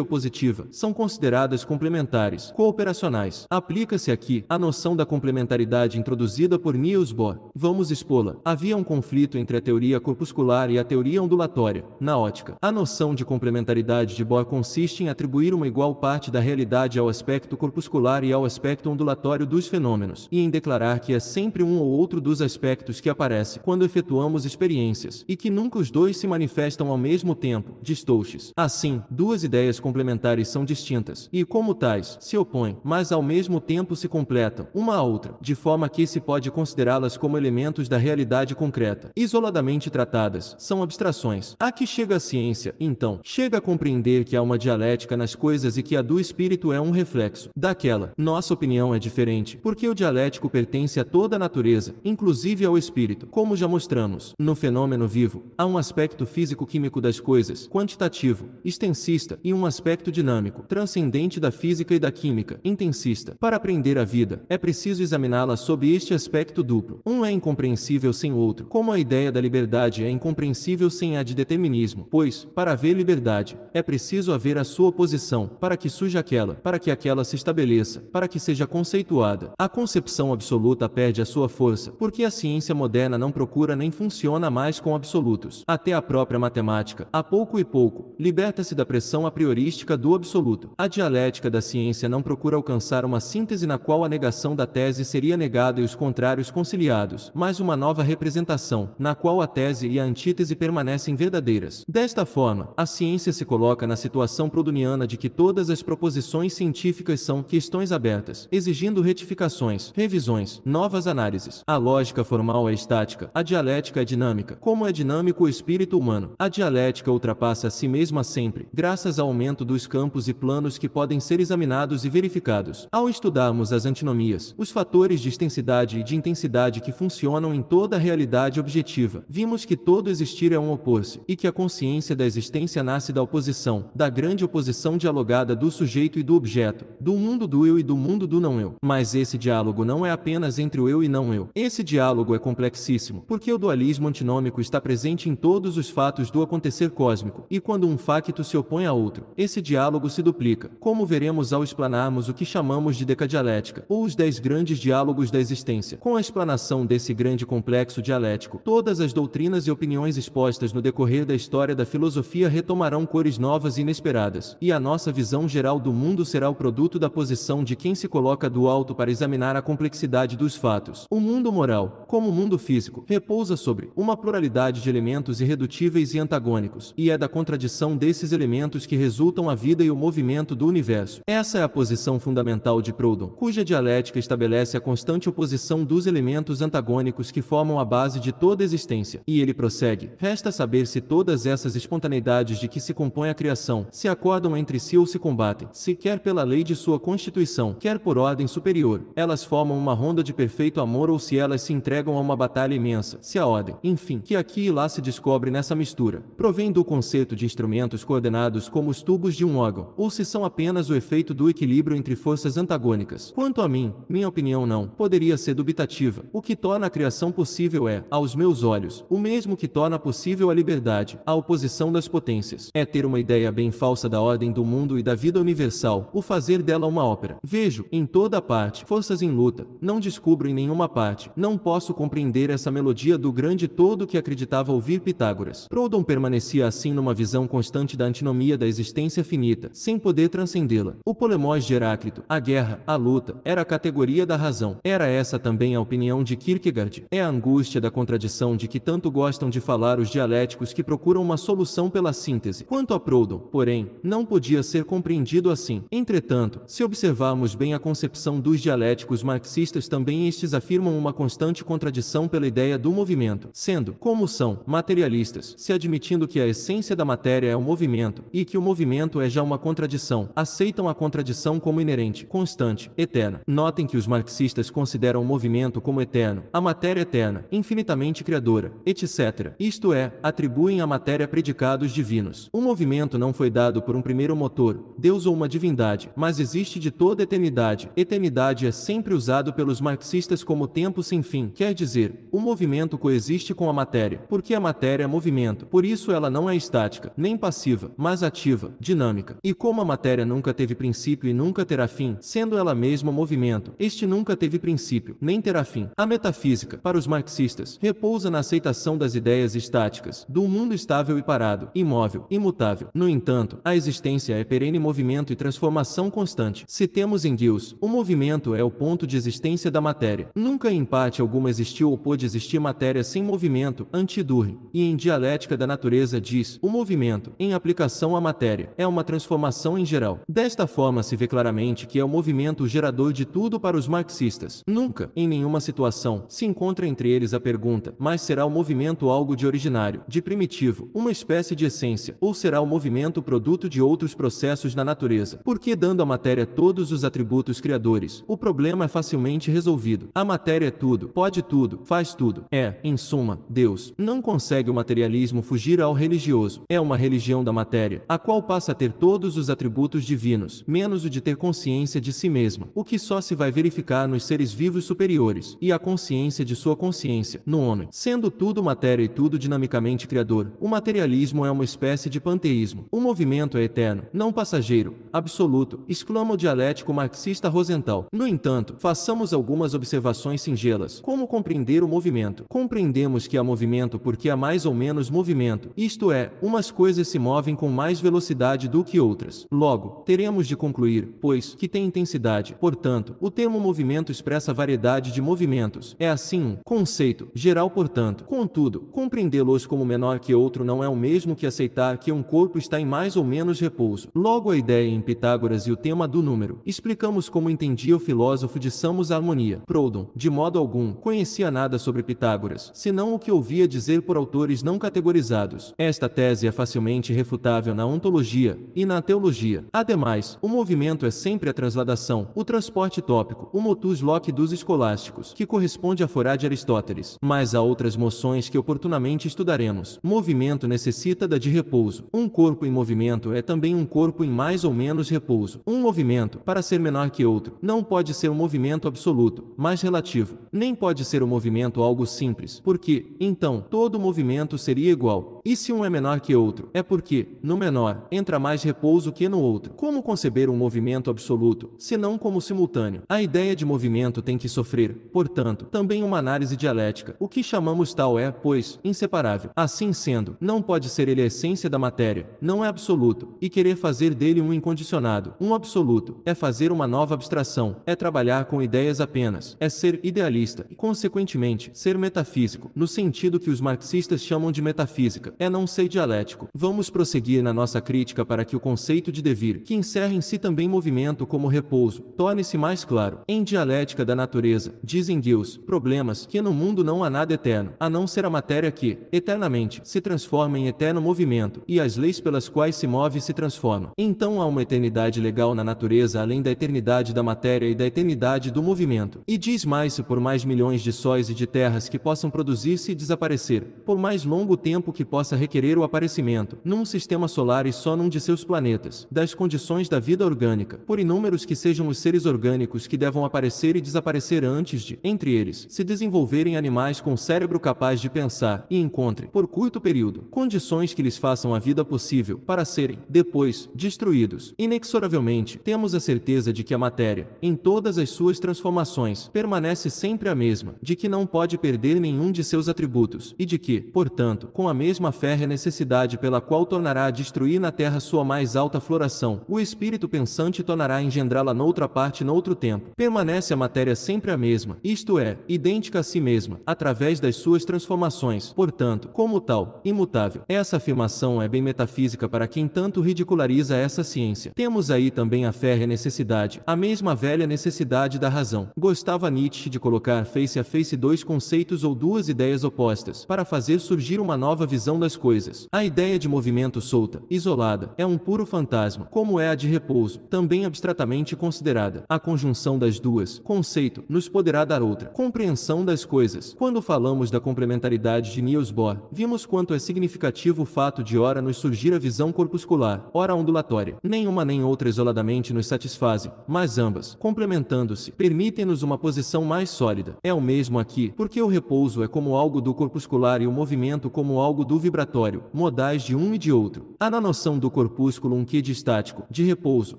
opositiva, são consideradas como complementares, cooperacionais. Aplica-se aqui a noção da complementaridade introduzida por Niels Bohr. Vamos expô-la. Havia um conflito entre a teoria corpuscular e a teoria ondulatória, na ótica. A noção de complementaridade de Bohr consiste em atribuir uma igual parte da realidade ao aspecto corpuscular e ao aspecto ondulatório dos fenômenos, e em declarar que é sempre um ou outro dos aspectos que aparece quando efetuamos experiências, e que nunca os dois se manifestam ao mesmo tempo, Touches. Assim, duas ideias complementares são distintas, e como tais, se opõem, mas ao mesmo tempo se completam, uma à outra, de forma que se pode considerá-las como elementos da realidade concreta. Isoladamente tratadas, são abstrações. A que chega a ciência, então, chega a compreender que há uma dialética nas coisas e que a do espírito é um reflexo daquela. Nossa opinião é diferente, porque o dialético pertence a toda a natureza, inclusive ao espírito. Como já mostramos, no fenômeno vivo, há um aspecto físico-químico das coisas, quantitativo, extensista, e um aspecto dinâmico, transcendente da da física e da química, intensista. Para aprender a vida, é preciso examiná-la sob este aspecto duplo. Um é incompreensível sem outro, como a ideia da liberdade é incompreensível sem a de determinismo, pois, para haver liberdade, é preciso haver a sua oposição, para que surja aquela, para que aquela se estabeleça, para que seja conceituada. A concepção absoluta perde a sua força, porque a ciência moderna não procura nem funciona mais com absolutos. Até a própria matemática, a pouco e pouco, liberta-se da pressão a priorística do absoluto. A dialética prática da ciência não procura alcançar uma síntese na qual a negação da tese seria negada e os contrários conciliados, mas uma nova representação, na qual a tese e a antítese permanecem verdadeiras. Desta forma, a ciência se coloca na situação produniana de que todas as proposições científicas são questões abertas, exigindo retificações, revisões, novas análises. A lógica formal é estática, a dialética é dinâmica. Como é dinâmico o espírito humano, a dialética ultrapassa a si mesma sempre, graças ao aumento dos campos e planos que podem ser examinados e verificados. Ao estudarmos as antinomias, os fatores de extensidade e de intensidade que funcionam em toda a realidade objetiva, vimos que todo existir é um opor-se, e que a consciência da existência nasce da oposição, da grande oposição dialogada do sujeito e do objeto, do mundo do eu e do mundo do não-eu. Mas esse diálogo não é apenas entre o eu e não-eu. Esse diálogo é complexíssimo, porque o dualismo antinômico está presente em todos os fatos do acontecer cósmico, e quando um facto se opõe a outro, esse diálogo se duplica. Como veremos veremos ao explanarmos o que chamamos de decadialética, ou os dez grandes diálogos da existência. Com a explanação desse grande complexo dialético, todas as doutrinas e opiniões expostas no decorrer da história da filosofia retomarão cores novas e inesperadas, e a nossa visão geral do mundo será o produto da posição de quem se coloca do alto para examinar a complexidade dos fatos. O mundo moral, como o mundo físico, repousa sobre uma pluralidade de elementos irredutíveis e antagônicos, e é da contradição desses elementos que resultam a vida e o movimento do universo universo. Essa é a posição fundamental de Proudhon, cuja dialética estabelece a constante oposição dos elementos antagônicos que formam a base de toda existência. E ele prossegue: resta saber se todas essas espontaneidades de que se compõe a criação se acordam entre si ou se combatem, se quer pela lei de sua constituição, quer por ordem superior, elas formam uma ronda de perfeito amor ou se elas se entregam a uma batalha imensa, se a ordem, enfim, que aqui e lá se descobre nessa mistura, provém do conceito de instrumentos coordenados como os tubos de um órgão, ou se são apenas o efeito do equilíbrio entre forças antagônicas. Quanto a mim, minha opinião não poderia ser dubitativa. O que torna a criação possível é, aos meus olhos, o mesmo que torna possível a liberdade, a oposição das potências. É ter uma ideia bem falsa da ordem do mundo e da vida universal, o fazer dela uma ópera. Vejo, em toda parte, forças em luta, não descubro em nenhuma parte, não posso compreender essa melodia do grande todo que acreditava ouvir Pitágoras. Proudhon permanecia assim numa visão constante da antinomia da existência finita, sem poder transcendê-la. O polemóis de Heráclito, a guerra, a luta, era a categoria da razão. Era essa também a opinião de Kierkegaard. É a angústia da contradição de que tanto gostam de falar os dialéticos que procuram uma solução pela síntese. Quanto a Proudhon, porém, não podia ser compreendido assim. Entretanto, se observarmos bem a concepção dos dialéticos marxistas, também estes afirmam uma constante contradição pela ideia do movimento, sendo, como são, materialistas, se admitindo que a essência da matéria é o movimento e que o movimento é já uma contradição. Aceita aceitam a contradição como inerente, constante, eterna. Notem que os marxistas consideram o movimento como eterno, a matéria eterna, infinitamente criadora, etc. Isto é, atribuem à matéria predicados divinos. O movimento não foi dado por um primeiro motor, Deus ou uma divindade, mas existe de toda eternidade. Eternidade é sempre usado pelos marxistas como tempo sem fim, quer dizer, o movimento coexiste com a matéria, porque a matéria é movimento, por isso ela não é estática, nem passiva, mas ativa, dinâmica. E como a matéria nunca teve princípio e nunca terá fim, sendo ela mesma movimento. Este nunca teve princípio, nem terá fim. A metafísica, para os marxistas, repousa na aceitação das ideias estáticas, do mundo estável e parado, imóvel, imutável. No entanto, a existência é perene movimento e transformação constante. Se temos em Deus, o movimento é o ponto de existência da matéria. Nunca em parte alguma existiu ou pôde existir matéria sem movimento, antidurre. E em dialética da natureza diz, o movimento, em aplicação à matéria, é uma transformação em geral. Deve Desta forma se vê claramente que é o movimento gerador de tudo para os marxistas. Nunca, em nenhuma situação, se encontra entre eles a pergunta, mas será o movimento algo de originário, de primitivo, uma espécie de essência, ou será o movimento produto de outros processos na natureza? Porque dando à matéria todos os atributos criadores, o problema é facilmente resolvido. A matéria é tudo, pode tudo, faz tudo. É, em suma, Deus. Não consegue o materialismo fugir ao religioso. É uma religião da matéria, a qual passa a ter todos os atributos divinos divinos, menos o de ter consciência de si mesma, o que só se vai verificar nos seres vivos superiores, e a consciência de sua consciência, no homem. Sendo tudo matéria e tudo dinamicamente criador, o materialismo é uma espécie de panteísmo. O movimento é eterno, não passageiro, absoluto, exclama o dialético marxista Rosenthal. No entanto, façamos algumas observações singelas. Como compreender o movimento? Compreendemos que há movimento porque há mais ou menos movimento, isto é, umas coisas se movem com mais velocidade do que outras. Logo, teremos temos de concluir, pois, que tem intensidade. Portanto, o termo movimento expressa variedade de movimentos. É assim um conceito geral, portanto. Contudo, compreendê-los como menor que outro não é o mesmo que aceitar que um corpo está em mais ou menos repouso. Logo, a ideia em Pitágoras e o tema do número. Explicamos como entendia o filósofo de Samos a harmonia. Proudhon, de modo algum, conhecia nada sobre Pitágoras, senão o que ouvia dizer por autores não categorizados. Esta tese é facilmente refutável na ontologia e na teologia. Ademais, o movimento é sempre a transladação, o transporte tópico, o motus loci dos escolásticos, que corresponde à forá de Aristóteles. Mas há outras moções que oportunamente estudaremos. Movimento necessita da de repouso. Um corpo em movimento é também um corpo em mais ou menos repouso. Um movimento, para ser menor que outro, não pode ser um movimento absoluto, mas relativo. Nem pode ser um movimento algo simples, porque, então, todo movimento seria igual. E se um é menor que outro, é porque, no menor, entra mais repouso que no outro. Como conceber um movimento absoluto, senão como simultâneo. A ideia de movimento tem que sofrer, portanto, também uma análise dialética. O que chamamos tal é, pois, inseparável. Assim sendo, não pode ser ele a essência da matéria, não é absoluto, e querer fazer dele um incondicionado, um absoluto, é fazer uma nova abstração, é trabalhar com ideias apenas, é ser idealista e, consequentemente, ser metafísico, no sentido que os marxistas chamam de metafísica, é não ser dialético. Vamos prosseguir na nossa crítica para que o conceito de devir, que encerra encerra em si também movimento como repouso, torne-se mais claro. Em dialética da natureza, dizem Deus, problemas, que no mundo não há nada eterno, a não ser a matéria que, eternamente, se transforma em eterno movimento, e as leis pelas quais se move se transformam. Então há uma eternidade legal na natureza além da eternidade da matéria e da eternidade do movimento. E diz mais por mais milhões de sóis e de terras que possam produzir-se e desaparecer, por mais longo tempo que possa requerer o aparecimento, num sistema solar e só num de seus planetas, das condições da vida orgânica, por inúmeros que sejam os seres orgânicos que devam aparecer e desaparecer antes de, entre eles, se desenvolverem animais com cérebro capaz de pensar e encontrem, por curto período, condições que lhes façam a vida possível para serem, depois, destruídos. Inexoravelmente, temos a certeza de que a matéria, em todas as suas transformações, permanece sempre a mesma, de que não pode perder nenhum de seus atributos, e de que, portanto, com a mesma férrea necessidade pela qual tornará a destruir na terra sua mais alta floração, o espírito pensante tornará a engendrá-la noutra parte noutro tempo. Permanece a matéria sempre a mesma, isto é, idêntica a si mesma, através das suas transformações, portanto, como tal, imutável. Essa afirmação é bem metafísica para quem tanto ridiculariza essa ciência. Temos aí também a férrea necessidade, a mesma velha necessidade da razão. Gostava Nietzsche de colocar face a face dois conceitos ou duas ideias opostas, para fazer surgir uma nova visão das coisas. A ideia de movimento solta, isolada, é um puro fantasma, como é a de repouso, também abstratamente considerada. A conjunção das duas, conceito, nos poderá dar outra compreensão das coisas. Quando falamos da complementaridade de Niels Bohr, vimos quanto é significativo o fato de ora nos surgir a visão corpuscular, ora ondulatória. Nenhuma nem outra isoladamente nos satisfazem, mas ambas, complementando-se, permitem-nos uma posição mais sólida. É o mesmo aqui, porque o repouso é como algo do corpuscular e o movimento como algo do vibratório, modais de um e de outro. Há na noção do corpúsculo um de estático, de repouso,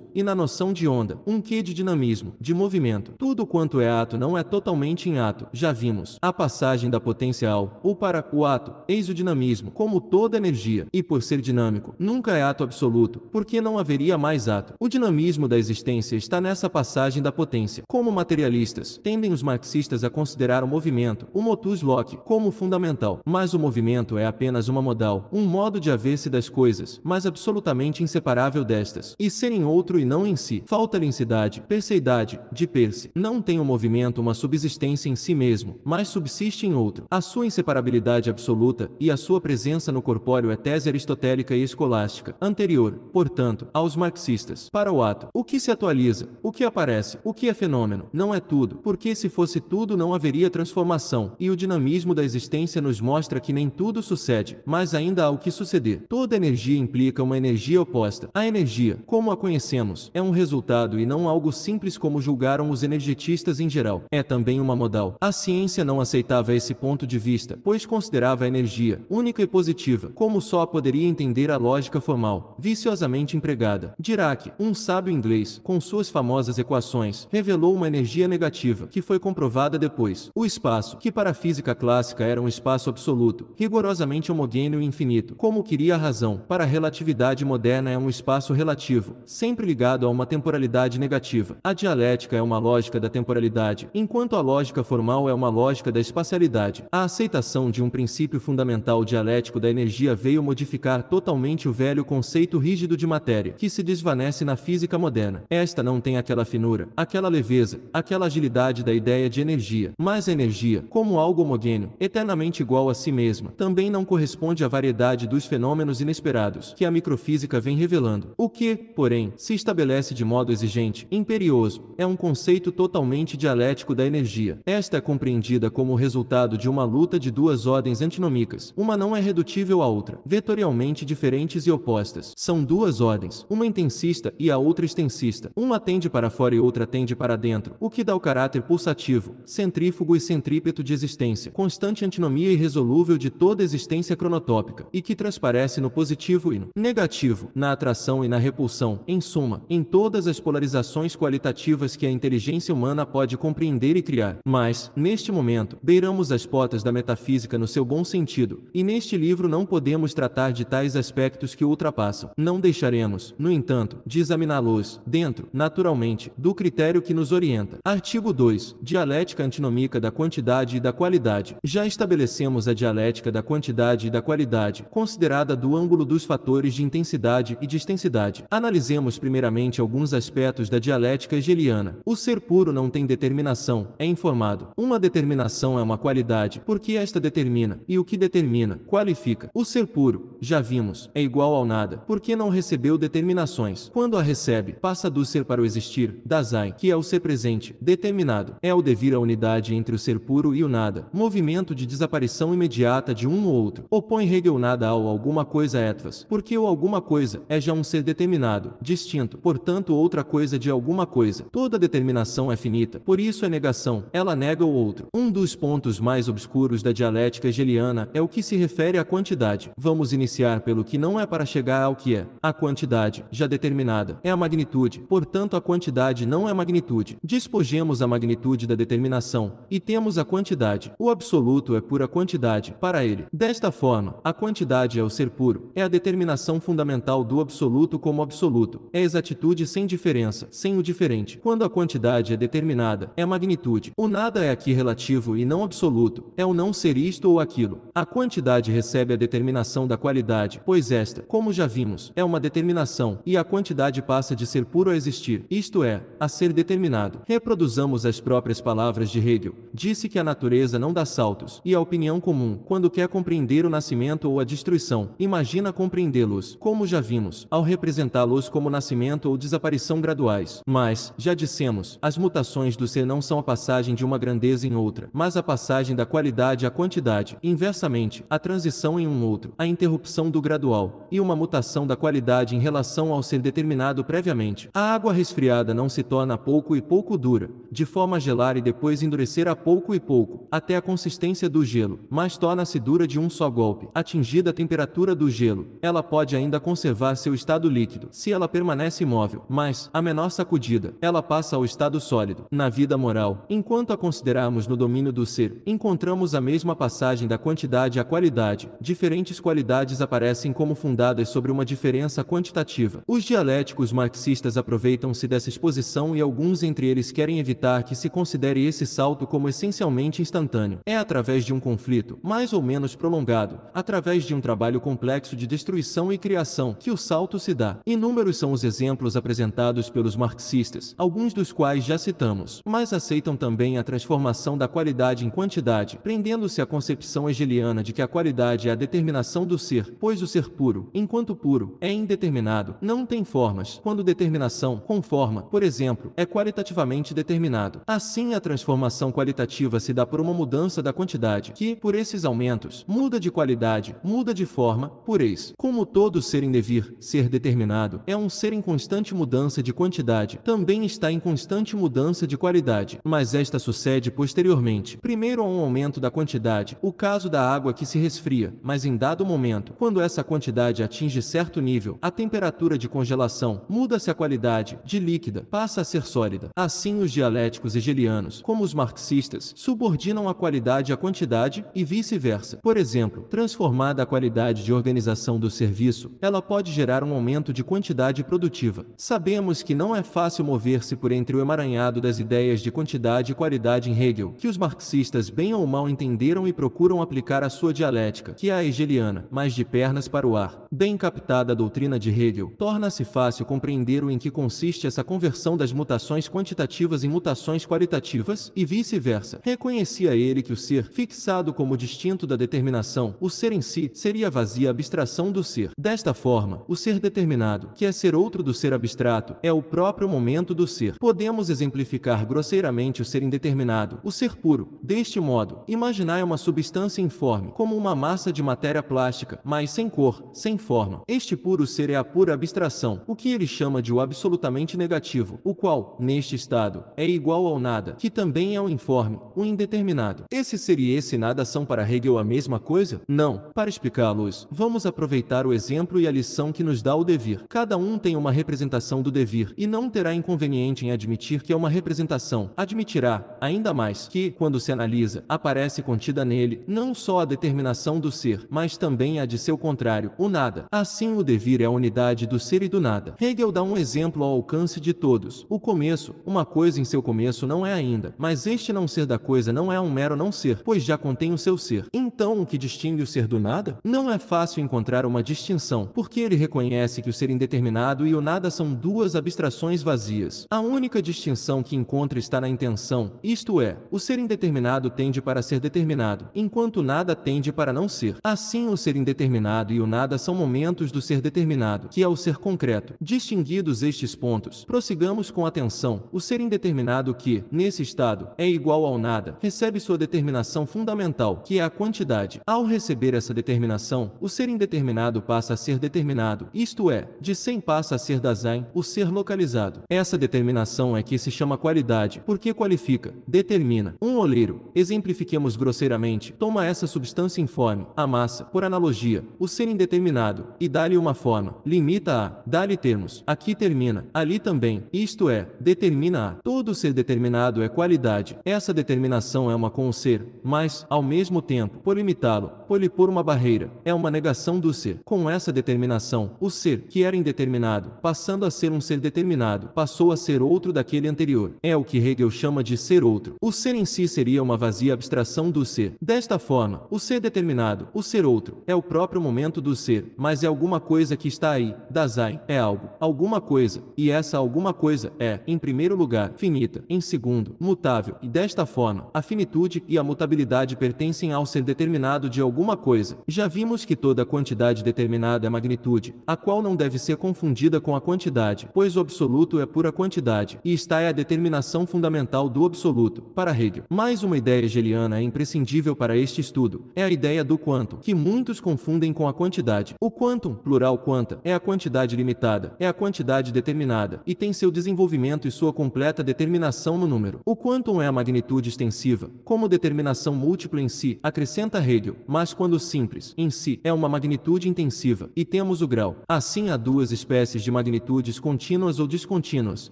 e na noção de onda, um quê de dinamismo, de movimento. Tudo quanto é ato não é totalmente em ato, já vimos. A passagem da potência ao, ou para, o ato, eis o dinamismo, como toda energia, e por ser dinâmico, nunca é ato absoluto, porque não haveria mais ato. O dinamismo da existência está nessa passagem da potência. Como materialistas, tendem os marxistas a considerar o movimento, o motus loci, como fundamental, mas o movimento é apenas uma modal, um modo de haver-se das coisas, mas absolutamente inseparável destas. E ser em outro e não em si. Falta lincidade, perseidade, de perse. Não tem o um movimento uma subsistência em si mesmo, mas subsiste em outro. A sua inseparabilidade absoluta e a sua presença no corpóreo é tese aristotélica e escolástica, anterior, portanto, aos marxistas. Para o ato, o que se atualiza, o que aparece, o que é fenômeno, não é tudo, porque se fosse tudo não haveria transformação, e o dinamismo da existência nos mostra que nem tudo sucede, mas ainda há o que suceder. Toda energia implica uma energia oposta. A energia, como a conhecemos, é um resultado e não algo simples como julgaram os energetistas em geral. É também uma modal. A ciência não aceitava esse ponto de vista, pois considerava a energia única e positiva, como só poderia entender a lógica formal, viciosamente empregada. Dirac, um sábio inglês, com suas famosas equações, revelou uma energia negativa, que foi comprovada depois. O espaço, que para a física clássica era um espaço absoluto, rigorosamente homogêneo e infinito, como queria a razão, para a relatividade moderna é um espaço relativo, sempre ligado a uma temporalidade negativa. A dialética é uma lógica da temporalidade, enquanto a lógica formal é uma lógica da espacialidade. A aceitação de um princípio fundamental dialético da energia veio modificar totalmente o velho conceito rígido de matéria, que se desvanece na física moderna. Esta não tem aquela finura, aquela leveza, aquela agilidade da ideia de energia, mas a energia, como algo homogêneo, eternamente igual a si mesma, também não corresponde à variedade dos fenômenos inesperados que a microfísica vem revelando. O que, por porém, se estabelece de modo exigente, imperioso. É um conceito totalmente dialético da energia. Esta é compreendida como o resultado de uma luta de duas ordens antinômicas. Uma não é redutível à outra, vetorialmente diferentes e opostas. São duas ordens, uma intensista e a outra extensista. Uma atende para fora e outra atende para dentro, o que dá o caráter pulsativo, centrífugo e centrípeto de existência, constante antinomia irresolúvel de toda existência cronotópica, e que transparece no positivo e no negativo, na atração e na repulsão, em suma, em todas as polarizações qualitativas que a inteligência humana pode compreender e criar. Mas, neste momento, beiramos as portas da metafísica no seu bom sentido, e neste livro não podemos tratar de tais aspectos que ultrapassam. Não deixaremos, no entanto, de examiná-los, dentro, naturalmente, do critério que nos orienta. Artigo 2. Dialética antinômica da quantidade e da qualidade. Já estabelecemos a dialética da quantidade e da qualidade, considerada do ângulo dos fatores de intensidade e de extensidade. Analisamos Analisemos primeiramente alguns aspectos da dialética hegeliana. O ser puro não tem determinação, é informado. Uma determinação é uma qualidade, porque esta determina, e o que determina, qualifica. O ser puro, já vimos, é igual ao nada, porque não recebeu determinações. Quando a recebe, passa do ser para o existir, Dasein, que é o ser presente, determinado. É o devir a unidade entre o ser puro e o nada, movimento de desaparição imediata de um ou outro. Opõe Hegel nada ao alguma coisa etwas, porque o alguma coisa é já um ser determinado distinto, portanto outra coisa de alguma coisa. Toda determinação é finita, por isso é negação, ela nega o outro. Um dos pontos mais obscuros da dialética hegeliana é o que se refere à quantidade. Vamos iniciar pelo que não é para chegar ao que é. A quantidade, já determinada, é a magnitude, portanto a quantidade não é magnitude. Despojemos a magnitude da determinação, e temos a quantidade. O absoluto é pura quantidade, para ele. Desta forma, a quantidade é o ser puro, é a determinação fundamental do absoluto como absoluto absoluto. É exatitude sem diferença, sem o diferente. Quando a quantidade é determinada, é magnitude. O nada é aqui relativo e não absoluto. É o não ser isto ou aquilo. A quantidade recebe a determinação da qualidade, pois esta, como já vimos, é uma determinação, e a quantidade passa de ser puro a existir, isto é, a ser determinado. Reproduzamos as próprias palavras de Hegel. Disse que a natureza não dá saltos, e a opinião comum, quando quer compreender o nascimento ou a destruição, imagina compreendê-los, como já vimos, ao representá-los como nascimento ou desaparição graduais. Mas, já dissemos, as mutações do ser não são a passagem de uma grandeza em outra, mas a passagem da qualidade à quantidade. Inversamente, a transição em um outro, a interrupção do gradual, e uma mutação da qualidade em relação ao ser determinado previamente. A água resfriada não se torna pouco e pouco dura, de forma a gelar e depois endurecer a pouco e pouco, até a consistência do gelo, mas torna-se dura de um só golpe. Atingida a temperatura do gelo, ela pode ainda conservar seu estado líquido, se ela ela permanece imóvel, mas, a menor sacudida, ela passa ao estado sólido. Na vida moral, enquanto a considerarmos no domínio do ser, encontramos a mesma passagem da quantidade à qualidade. Diferentes qualidades aparecem como fundadas sobre uma diferença quantitativa. Os dialéticos marxistas aproveitam-se dessa exposição e alguns entre eles querem evitar que se considere esse salto como essencialmente instantâneo. É através de um conflito, mais ou menos prolongado, através de um trabalho complexo de destruição e criação, que o salto se dá. Inúmeros primeiros são os exemplos apresentados pelos marxistas, alguns dos quais já citamos, mas aceitam também a transformação da qualidade em quantidade, prendendo-se à concepção hegeliana de que a qualidade é a determinação do ser, pois o ser puro, enquanto puro, é indeterminado, não tem formas, quando determinação, com forma, por exemplo, é qualitativamente determinado. Assim, a transformação qualitativa se dá por uma mudança da quantidade, que, por esses aumentos, muda de qualidade, muda de forma, por Como todo ser em devir, ser determinado, é um ser em constante mudança de quantidade, também está em constante mudança de qualidade, mas esta sucede posteriormente. Primeiro há um aumento da quantidade, o caso da água que se resfria, mas em dado momento, quando essa quantidade atinge certo nível, a temperatura de congelação, muda-se a qualidade, de líquida, passa a ser sólida. Assim os dialéticos hegelianos, como os marxistas, subordinam a qualidade à quantidade e vice-versa. Por exemplo, transformada a qualidade de organização do serviço, ela pode gerar um aumento de quantidade produtiva. Sabemos que não é fácil mover-se por entre o emaranhado das ideias de quantidade e qualidade em Hegel, que os marxistas bem ou mal entenderam e procuram aplicar à sua dialética, que é a hegeliana, mais de pernas para o ar. Bem captada a doutrina de Hegel, torna-se fácil compreender o em que consiste essa conversão das mutações quantitativas em mutações qualitativas e vice-versa. Reconhecia ele que o ser, fixado como distinto da determinação, o ser em si, seria a vazia abstração do ser. Desta forma, o ser determinado, que é ser outro do ser abstrato, é o próprio momento do ser. Podemos exemplificar grosseiramente o ser indeterminado, o ser puro. Deste modo, imaginar é uma substância informe, como uma massa de matéria plástica, mas sem cor, sem forma. Este puro ser é a pura abstração, o que ele chama de o absolutamente negativo, o qual, neste estado, é igual ao nada, que também é o informe, o indeterminado. Esse ser e esse nada são para Hegel a mesma coisa? Não. Para explicá-los, vamos aproveitar o exemplo e a lição que nos dá o devir. Cada um tem uma representação do devir e não terá inconveniente em admitir que é uma representação. Admitirá, ainda mais, que, quando se analisa, aparece contida nele não só a determinação do ser, mas também a de seu contrário, o nada. Assim, o devir é a unidade do ser e do nada. Hegel dá um exemplo ao alcance de todos. O começo, uma coisa em seu começo não é ainda, mas este não ser da coisa não é um mero não ser, pois já contém o seu ser. Então, o que distingue o ser do nada? Não é fácil encontrar uma distinção, porque ele reconhece que o ser indeterminado e o nada são duas abstrações vazias. A única distinção que encontra está na intenção, isto é, o ser indeterminado tende para ser determinado, enquanto nada tende para não ser. Assim, o ser indeterminado e o nada são momentos do ser determinado, que é o ser concreto. Distinguidos estes pontos, prossigamos com atenção. O ser indeterminado que, nesse estado, é igual ao nada, recebe sua determinação fundamental, que é a quantidade. Ao receber essa determinação, o ser indeterminado passa a ser determinado, isto é, de sem passa a ser Dasein, o ser localizado. Essa determinação é que se chama qualidade, porque qualifica, determina. Um oleiro, exemplifiquemos grosseiramente, toma essa substância informe, a massa, por analogia, o ser indeterminado, e dá-lhe uma forma, limita-a, dá-lhe termos, aqui termina, ali também, isto é, determina-a. Todo ser determinado é qualidade. Essa determinação é uma com o ser, mas, ao mesmo tempo, por limitá-lo, por lhe pôr uma barreira, é uma negação do ser. Com essa determinação, o ser, que era indeterminado, determinado, passando a ser um ser determinado, passou a ser outro daquele anterior. É o que Hegel chama de ser outro. O ser em si seria uma vazia abstração do ser. Desta forma, o ser determinado, o ser outro, é o próprio momento do ser, mas é alguma coisa que está aí, Dasein, é algo, alguma coisa, e essa alguma coisa é, em primeiro lugar, finita, em segundo, mutável, e desta forma, a finitude e a mutabilidade pertencem ao ser determinado de alguma coisa. Já vimos que toda quantidade determinada é magnitude, a qual não deve ser confundida confundida com a quantidade, pois o absoluto é pura quantidade, e está é a determinação fundamental do absoluto. Para Hegel, mais uma ideia hegeliana é imprescindível para este estudo, é a ideia do quanto, que muitos confundem com a quantidade. O quantum, plural quanta, é a quantidade limitada, é a quantidade determinada, e tem seu desenvolvimento e sua completa determinação no número. O quantum é a magnitude extensiva, como determinação múltipla em si, acrescenta Hegel, mas quando simples, em si, é uma magnitude intensiva, e temos o grau. Assim há duas espécies de magnitudes contínuas ou descontínuas,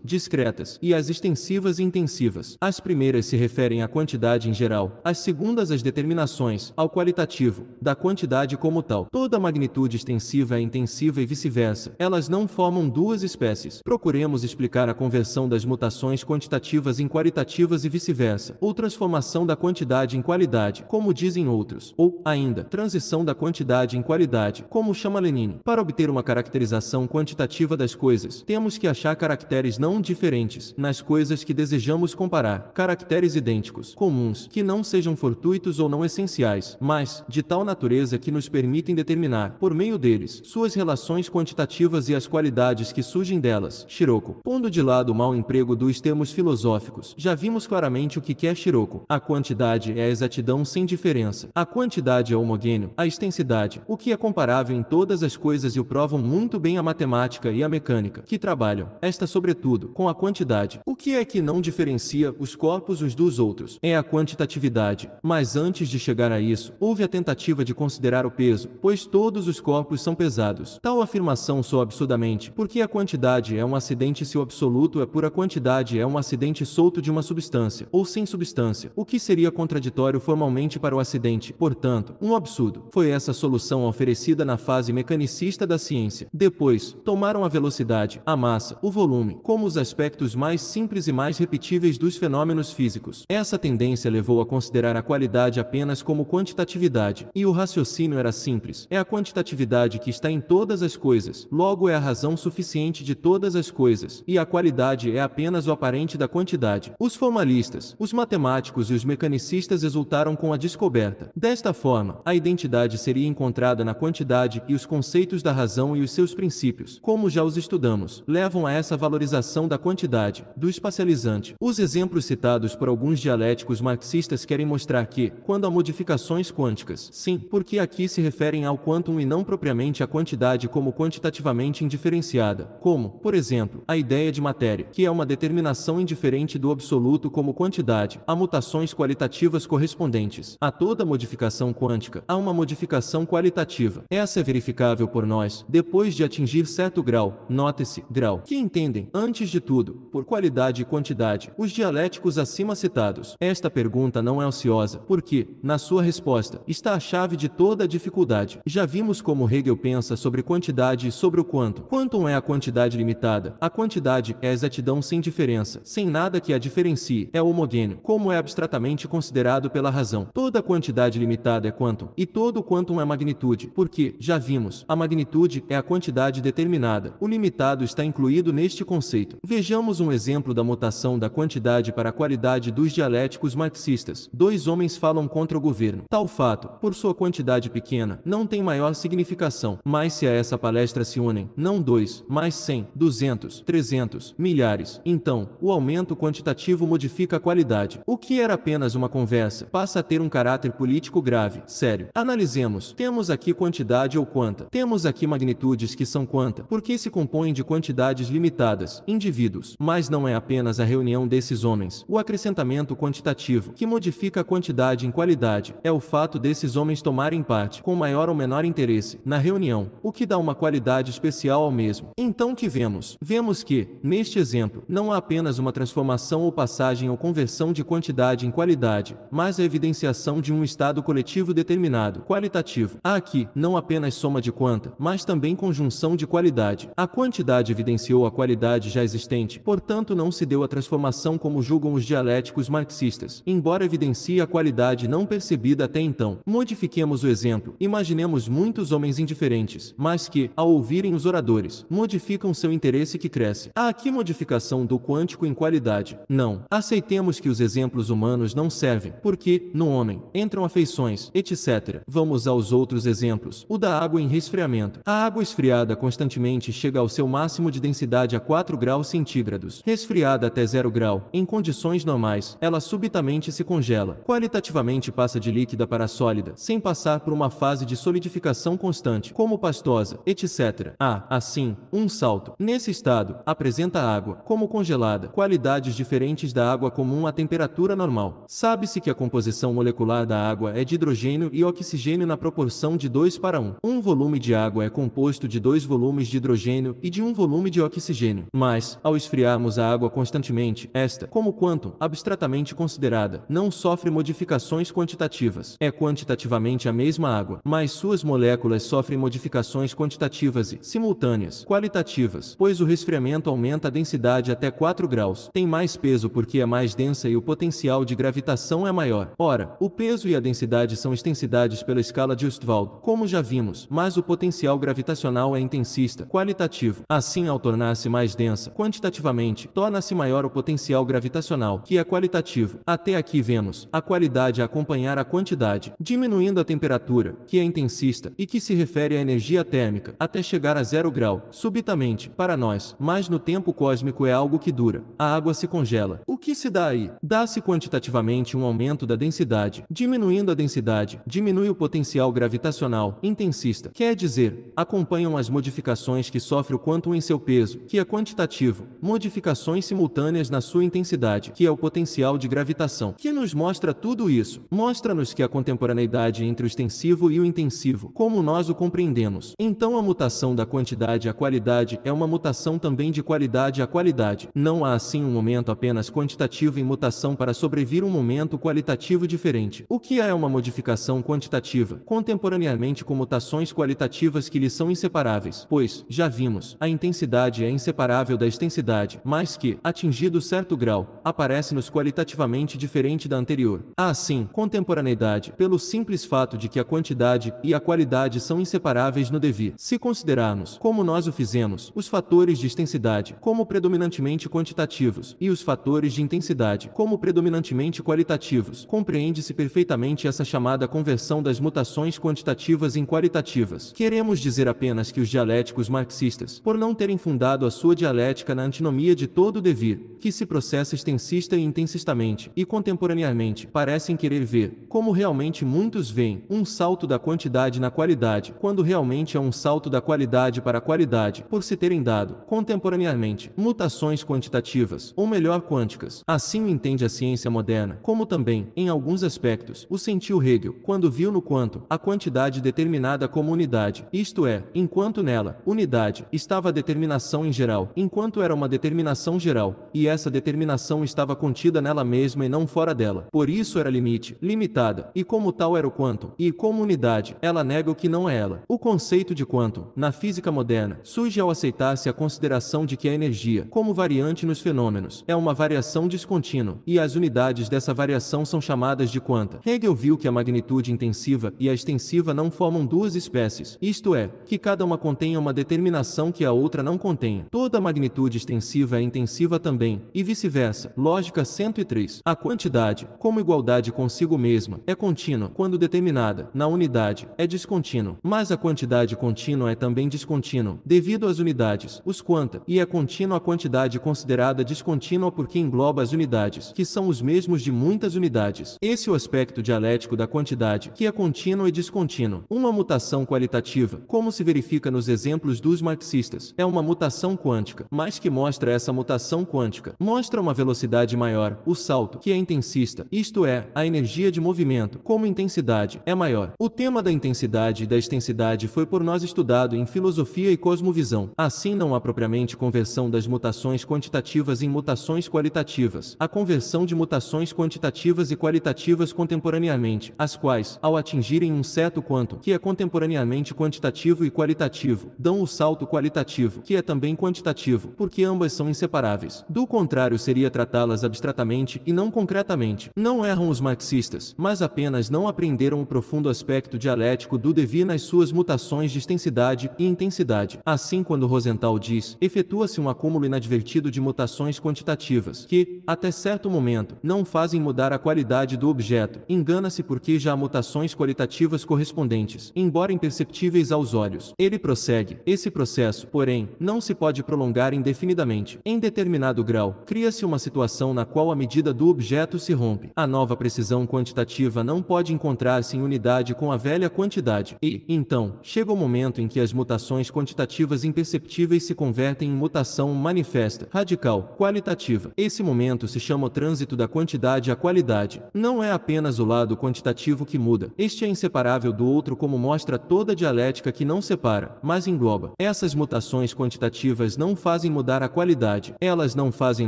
discretas, e as extensivas e intensivas. As primeiras se referem à quantidade em geral, as segundas às determinações, ao qualitativo, da quantidade como tal. Toda magnitude extensiva é intensiva e vice-versa. Elas não formam duas espécies. Procuremos explicar a conversão das mutações quantitativas em qualitativas e vice-versa, ou transformação da quantidade em qualidade, como dizem outros, ou, ainda, transição da quantidade em qualidade, como chama Lenin. Para obter uma caracterização quantitativa, quantitativa das coisas, temos que achar caracteres não diferentes nas coisas que desejamos comparar, caracteres idênticos, comuns, que não sejam fortuitos ou não essenciais, mas de tal natureza que nos permitem determinar, por meio deles, suas relações quantitativas e as qualidades que surgem delas. Shiroko, pondo de lado o mau emprego dos termos filosóficos, já vimos claramente o que quer é Shiroko. A quantidade é a exatidão sem diferença. A quantidade é homogêneo, a extensidade, o que é comparável em todas as coisas e o provam muito bem a matemática matemática e a mecânica, que trabalham, esta sobretudo, com a quantidade. O que é que não diferencia os corpos uns dos outros? É a quantitatividade. Mas antes de chegar a isso, houve a tentativa de considerar o peso, pois todos os corpos são pesados. Tal afirmação soa absurdamente, porque a quantidade é um acidente se o absoluto é pura quantidade é um acidente solto de uma substância, ou sem substância, o que seria contraditório formalmente para o acidente, portanto, um absurdo. Foi essa solução oferecida na fase mecanicista da ciência. Depois, tomaram a velocidade, a massa, o volume, como os aspectos mais simples e mais repetíveis dos fenômenos físicos. Essa tendência levou a considerar a qualidade apenas como quantitatividade, e o raciocínio era simples. É a quantitatividade que está em todas as coisas, logo é a razão suficiente de todas as coisas, e a qualidade é apenas o aparente da quantidade. Os formalistas, os matemáticos e os mecanicistas exultaram com a descoberta. Desta forma, a identidade seria encontrada na quantidade e os conceitos da razão e os seus princípios como já os estudamos, levam a essa valorização da quantidade, do espacializante. Os exemplos citados por alguns dialéticos marxistas querem mostrar que, quando há modificações quânticas, sim, porque aqui se referem ao quantum e não propriamente à quantidade como quantitativamente indiferenciada, como, por exemplo, a ideia de matéria, que é uma determinação indiferente do absoluto como quantidade, há mutações qualitativas correspondentes. A toda modificação quântica, há uma modificação qualitativa. Essa é verificável por nós, depois de atingir certa certo grau, note-se, grau, que entendem, antes de tudo, por qualidade e quantidade, os dialéticos acima citados. Esta pergunta não é ociosa, porque, na sua resposta, está a chave de toda a dificuldade. Já vimos como Hegel pensa sobre quantidade e sobre o quanto. Quantum é a quantidade limitada. A quantidade é a exatidão sem diferença, sem nada que a diferencie, é homogêneo, como é abstratamente considerado pela razão. Toda quantidade limitada é quantum, e todo quantum é magnitude, porque, já vimos, a magnitude é a quantidade determinada determinada. O limitado está incluído neste conceito. Vejamos um exemplo da mutação da quantidade para a qualidade dos dialéticos marxistas. Dois homens falam contra o governo. Tal fato, por sua quantidade pequena, não tem maior significação, mas se a essa palestra se unem, não dois, mas cem, duzentos, trezentos, milhares, então, o aumento quantitativo modifica a qualidade. O que era apenas uma conversa passa a ter um caráter político grave, sério. Analisemos. Temos aqui quantidade ou quanta. Temos aqui magnitudes que são quanta conta, porque se compõem de quantidades limitadas, indivíduos, mas não é apenas a reunião desses homens. O acrescentamento quantitativo, que modifica a quantidade em qualidade, é o fato desses homens tomarem parte, com maior ou menor interesse, na reunião, o que dá uma qualidade especial ao mesmo. Então que vemos? Vemos que, neste exemplo, não há apenas uma transformação ou passagem ou conversão de quantidade em qualidade, mas a evidenciação de um estado coletivo determinado, qualitativo. Há aqui, não apenas soma de quanta, mas também conjunção de qualidade qualidade. A quantidade evidenciou a qualidade já existente, portanto não se deu a transformação como julgam os dialéticos marxistas, embora evidencie a qualidade não percebida até então. Modifiquemos o exemplo. Imaginemos muitos homens indiferentes, mas que, ao ouvirem os oradores, modificam seu interesse que cresce. Há aqui modificação do quântico em qualidade. Não. Aceitemos que os exemplos humanos não servem, porque, no homem, entram afeições, etc. Vamos aos outros exemplos. O da água em resfriamento. A água esfriada constantemente frequentemente chega ao seu máximo de densidade a 4 graus centígrados. Resfriada até 0 grau, em condições normais, ela subitamente se congela. Qualitativamente passa de líquida para sólida, sem passar por uma fase de solidificação constante, como pastosa, etc. Há, ah, assim, um salto. Nesse estado, apresenta água, como congelada, qualidades diferentes da água comum à temperatura normal. Sabe-se que a composição molecular da água é de hidrogênio e oxigênio na proporção de 2 para 1. Um volume de água é composto de dois volumes volumes de hidrogênio e de um volume de oxigênio. Mas, ao esfriarmos a água constantemente, esta, como quanto, abstratamente considerada, não sofre modificações quantitativas. É quantitativamente a mesma água, mas suas moléculas sofrem modificações quantitativas e, simultâneas, qualitativas, pois o resfriamento aumenta a densidade até 4 graus, tem mais peso porque é mais densa e o potencial de gravitação é maior. Ora, o peso e a densidade são extensidades pela escala de Ostwald, como já vimos, mas o potencial gravitacional é intensista vista qualitativo. Assim, ao tornar-se mais densa quantitativamente, torna-se maior o potencial gravitacional, que é qualitativo. Até aqui vemos a qualidade a acompanhar a quantidade, diminuindo a temperatura, que é intensista e que se refere à energia térmica, até chegar a zero grau, subitamente, para nós, mas no tempo cósmico é algo que dura. A água se congela. O que se dá aí? Dá-se quantitativamente um aumento da densidade. Diminuindo a densidade, diminui o potencial gravitacional intensista, quer dizer, acompanham as modificações que sofre o quantum em seu peso, que é quantitativo, modificações simultâneas na sua intensidade, que é o potencial de gravitação. Que nos mostra tudo isso? Mostra-nos que a contemporaneidade entre o extensivo e o intensivo, como nós o compreendemos. Então a mutação da quantidade à qualidade é uma mutação também de qualidade à qualidade. Não há assim um momento apenas quantitativo em mutação para sobrevir um momento qualitativo diferente. O que é uma modificação quantitativa? Contemporaneamente com mutações qualitativas que lhe são inseparáveis, pois já vimos, a intensidade é inseparável da extensidade, mas que, atingido certo grau, aparece-nos qualitativamente diferente da anterior. Há, assim, contemporaneidade, pelo simples fato de que a quantidade e a qualidade são inseparáveis no devir. Se considerarmos, como nós o fizemos, os fatores de extensidade como predominantemente quantitativos e os fatores de intensidade como predominantemente qualitativos, compreende-se perfeitamente essa chamada conversão das mutações quantitativas em qualitativas. Queremos dizer apenas que os dialéticos dialéticos marxistas, por não terem fundado a sua dialética na antinomia de todo devir, que se processa extensista e intensistamente, e contemporaneamente, parecem querer ver, como realmente muitos veem, um salto da quantidade na qualidade, quando realmente é um salto da qualidade para a qualidade, por se terem dado, contemporaneamente, mutações quantitativas, ou melhor, quânticas. Assim o entende a ciência moderna, como também, em alguns aspectos, o sentiu Hegel, quando viu no quanto, a quantidade determinada como unidade, isto é, enquanto nela, unidade, estava a determinação em geral, enquanto era uma determinação geral, e essa determinação estava contida nela mesma e não fora dela. Por isso era limite, limitada, e como tal era o quantum, e como unidade, ela nega o que não é ela. O conceito de quantum, na física moderna, surge ao aceitar-se a consideração de que a energia, como variante nos fenômenos, é uma variação descontínua, e as unidades dessa variação são chamadas de quanta. Hegel viu que a magnitude intensiva e a extensiva não formam duas espécies, isto é, que cada uma contém uma determinação que a outra não contenha. Toda magnitude extensiva é intensiva também, e vice-versa. Lógica 103. A quantidade, como igualdade consigo mesma, é contínua quando determinada na unidade, é descontínua. Mas a quantidade contínua é também descontínua, devido às unidades, os quanta, e é contínua a quantidade considerada descontínua porque engloba as unidades, que são os mesmos de muitas unidades. Esse é o aspecto dialético da quantidade, que é contínua e descontínua. Uma mutação qualitativa, como se verifica nos exemplos exemplos dos marxistas. É uma mutação quântica, mas que mostra essa mutação quântica. Mostra uma velocidade maior, o salto, que é intensista, isto é, a energia de movimento, como intensidade, é maior. O tema da intensidade e da extensidade foi por nós estudado em filosofia e cosmovisão. Assim, não há propriamente conversão das mutações quantitativas em mutações qualitativas. A conversão de mutações quantitativas e qualitativas contemporaneamente, as quais, ao atingirem um certo quanto, que é contemporaneamente quantitativo e qualitativo, dão são o salto qualitativo, que é também quantitativo, porque ambas são inseparáveis. Do contrário, seria tratá-las abstratamente e não concretamente. Não erram os marxistas, mas apenas não aprenderam o profundo aspecto dialético do devir nas suas mutações de extensidade e intensidade. Assim, quando Rosenthal diz, efetua-se um acúmulo inadvertido de mutações quantitativas, que, até certo momento, não fazem mudar a qualidade do objeto. Engana-se porque já há mutações qualitativas correspondentes, embora imperceptíveis aos olhos. Ele prossegue, esse processo, porém, não se pode prolongar indefinidamente. Em determinado grau, cria-se uma situação na qual a medida do objeto se rompe. A nova precisão quantitativa não pode encontrar-se em unidade com a velha quantidade. E, então, chega o momento em que as mutações quantitativas imperceptíveis se convertem em mutação manifesta, radical, qualitativa. Esse momento se chama o trânsito da quantidade à qualidade. Não é apenas o lado quantitativo que muda. Este é inseparável do outro como mostra toda a dialética que não separa, mas engloba. Essas mutações quantitativas não fazem mudar a qualidade, elas não fazem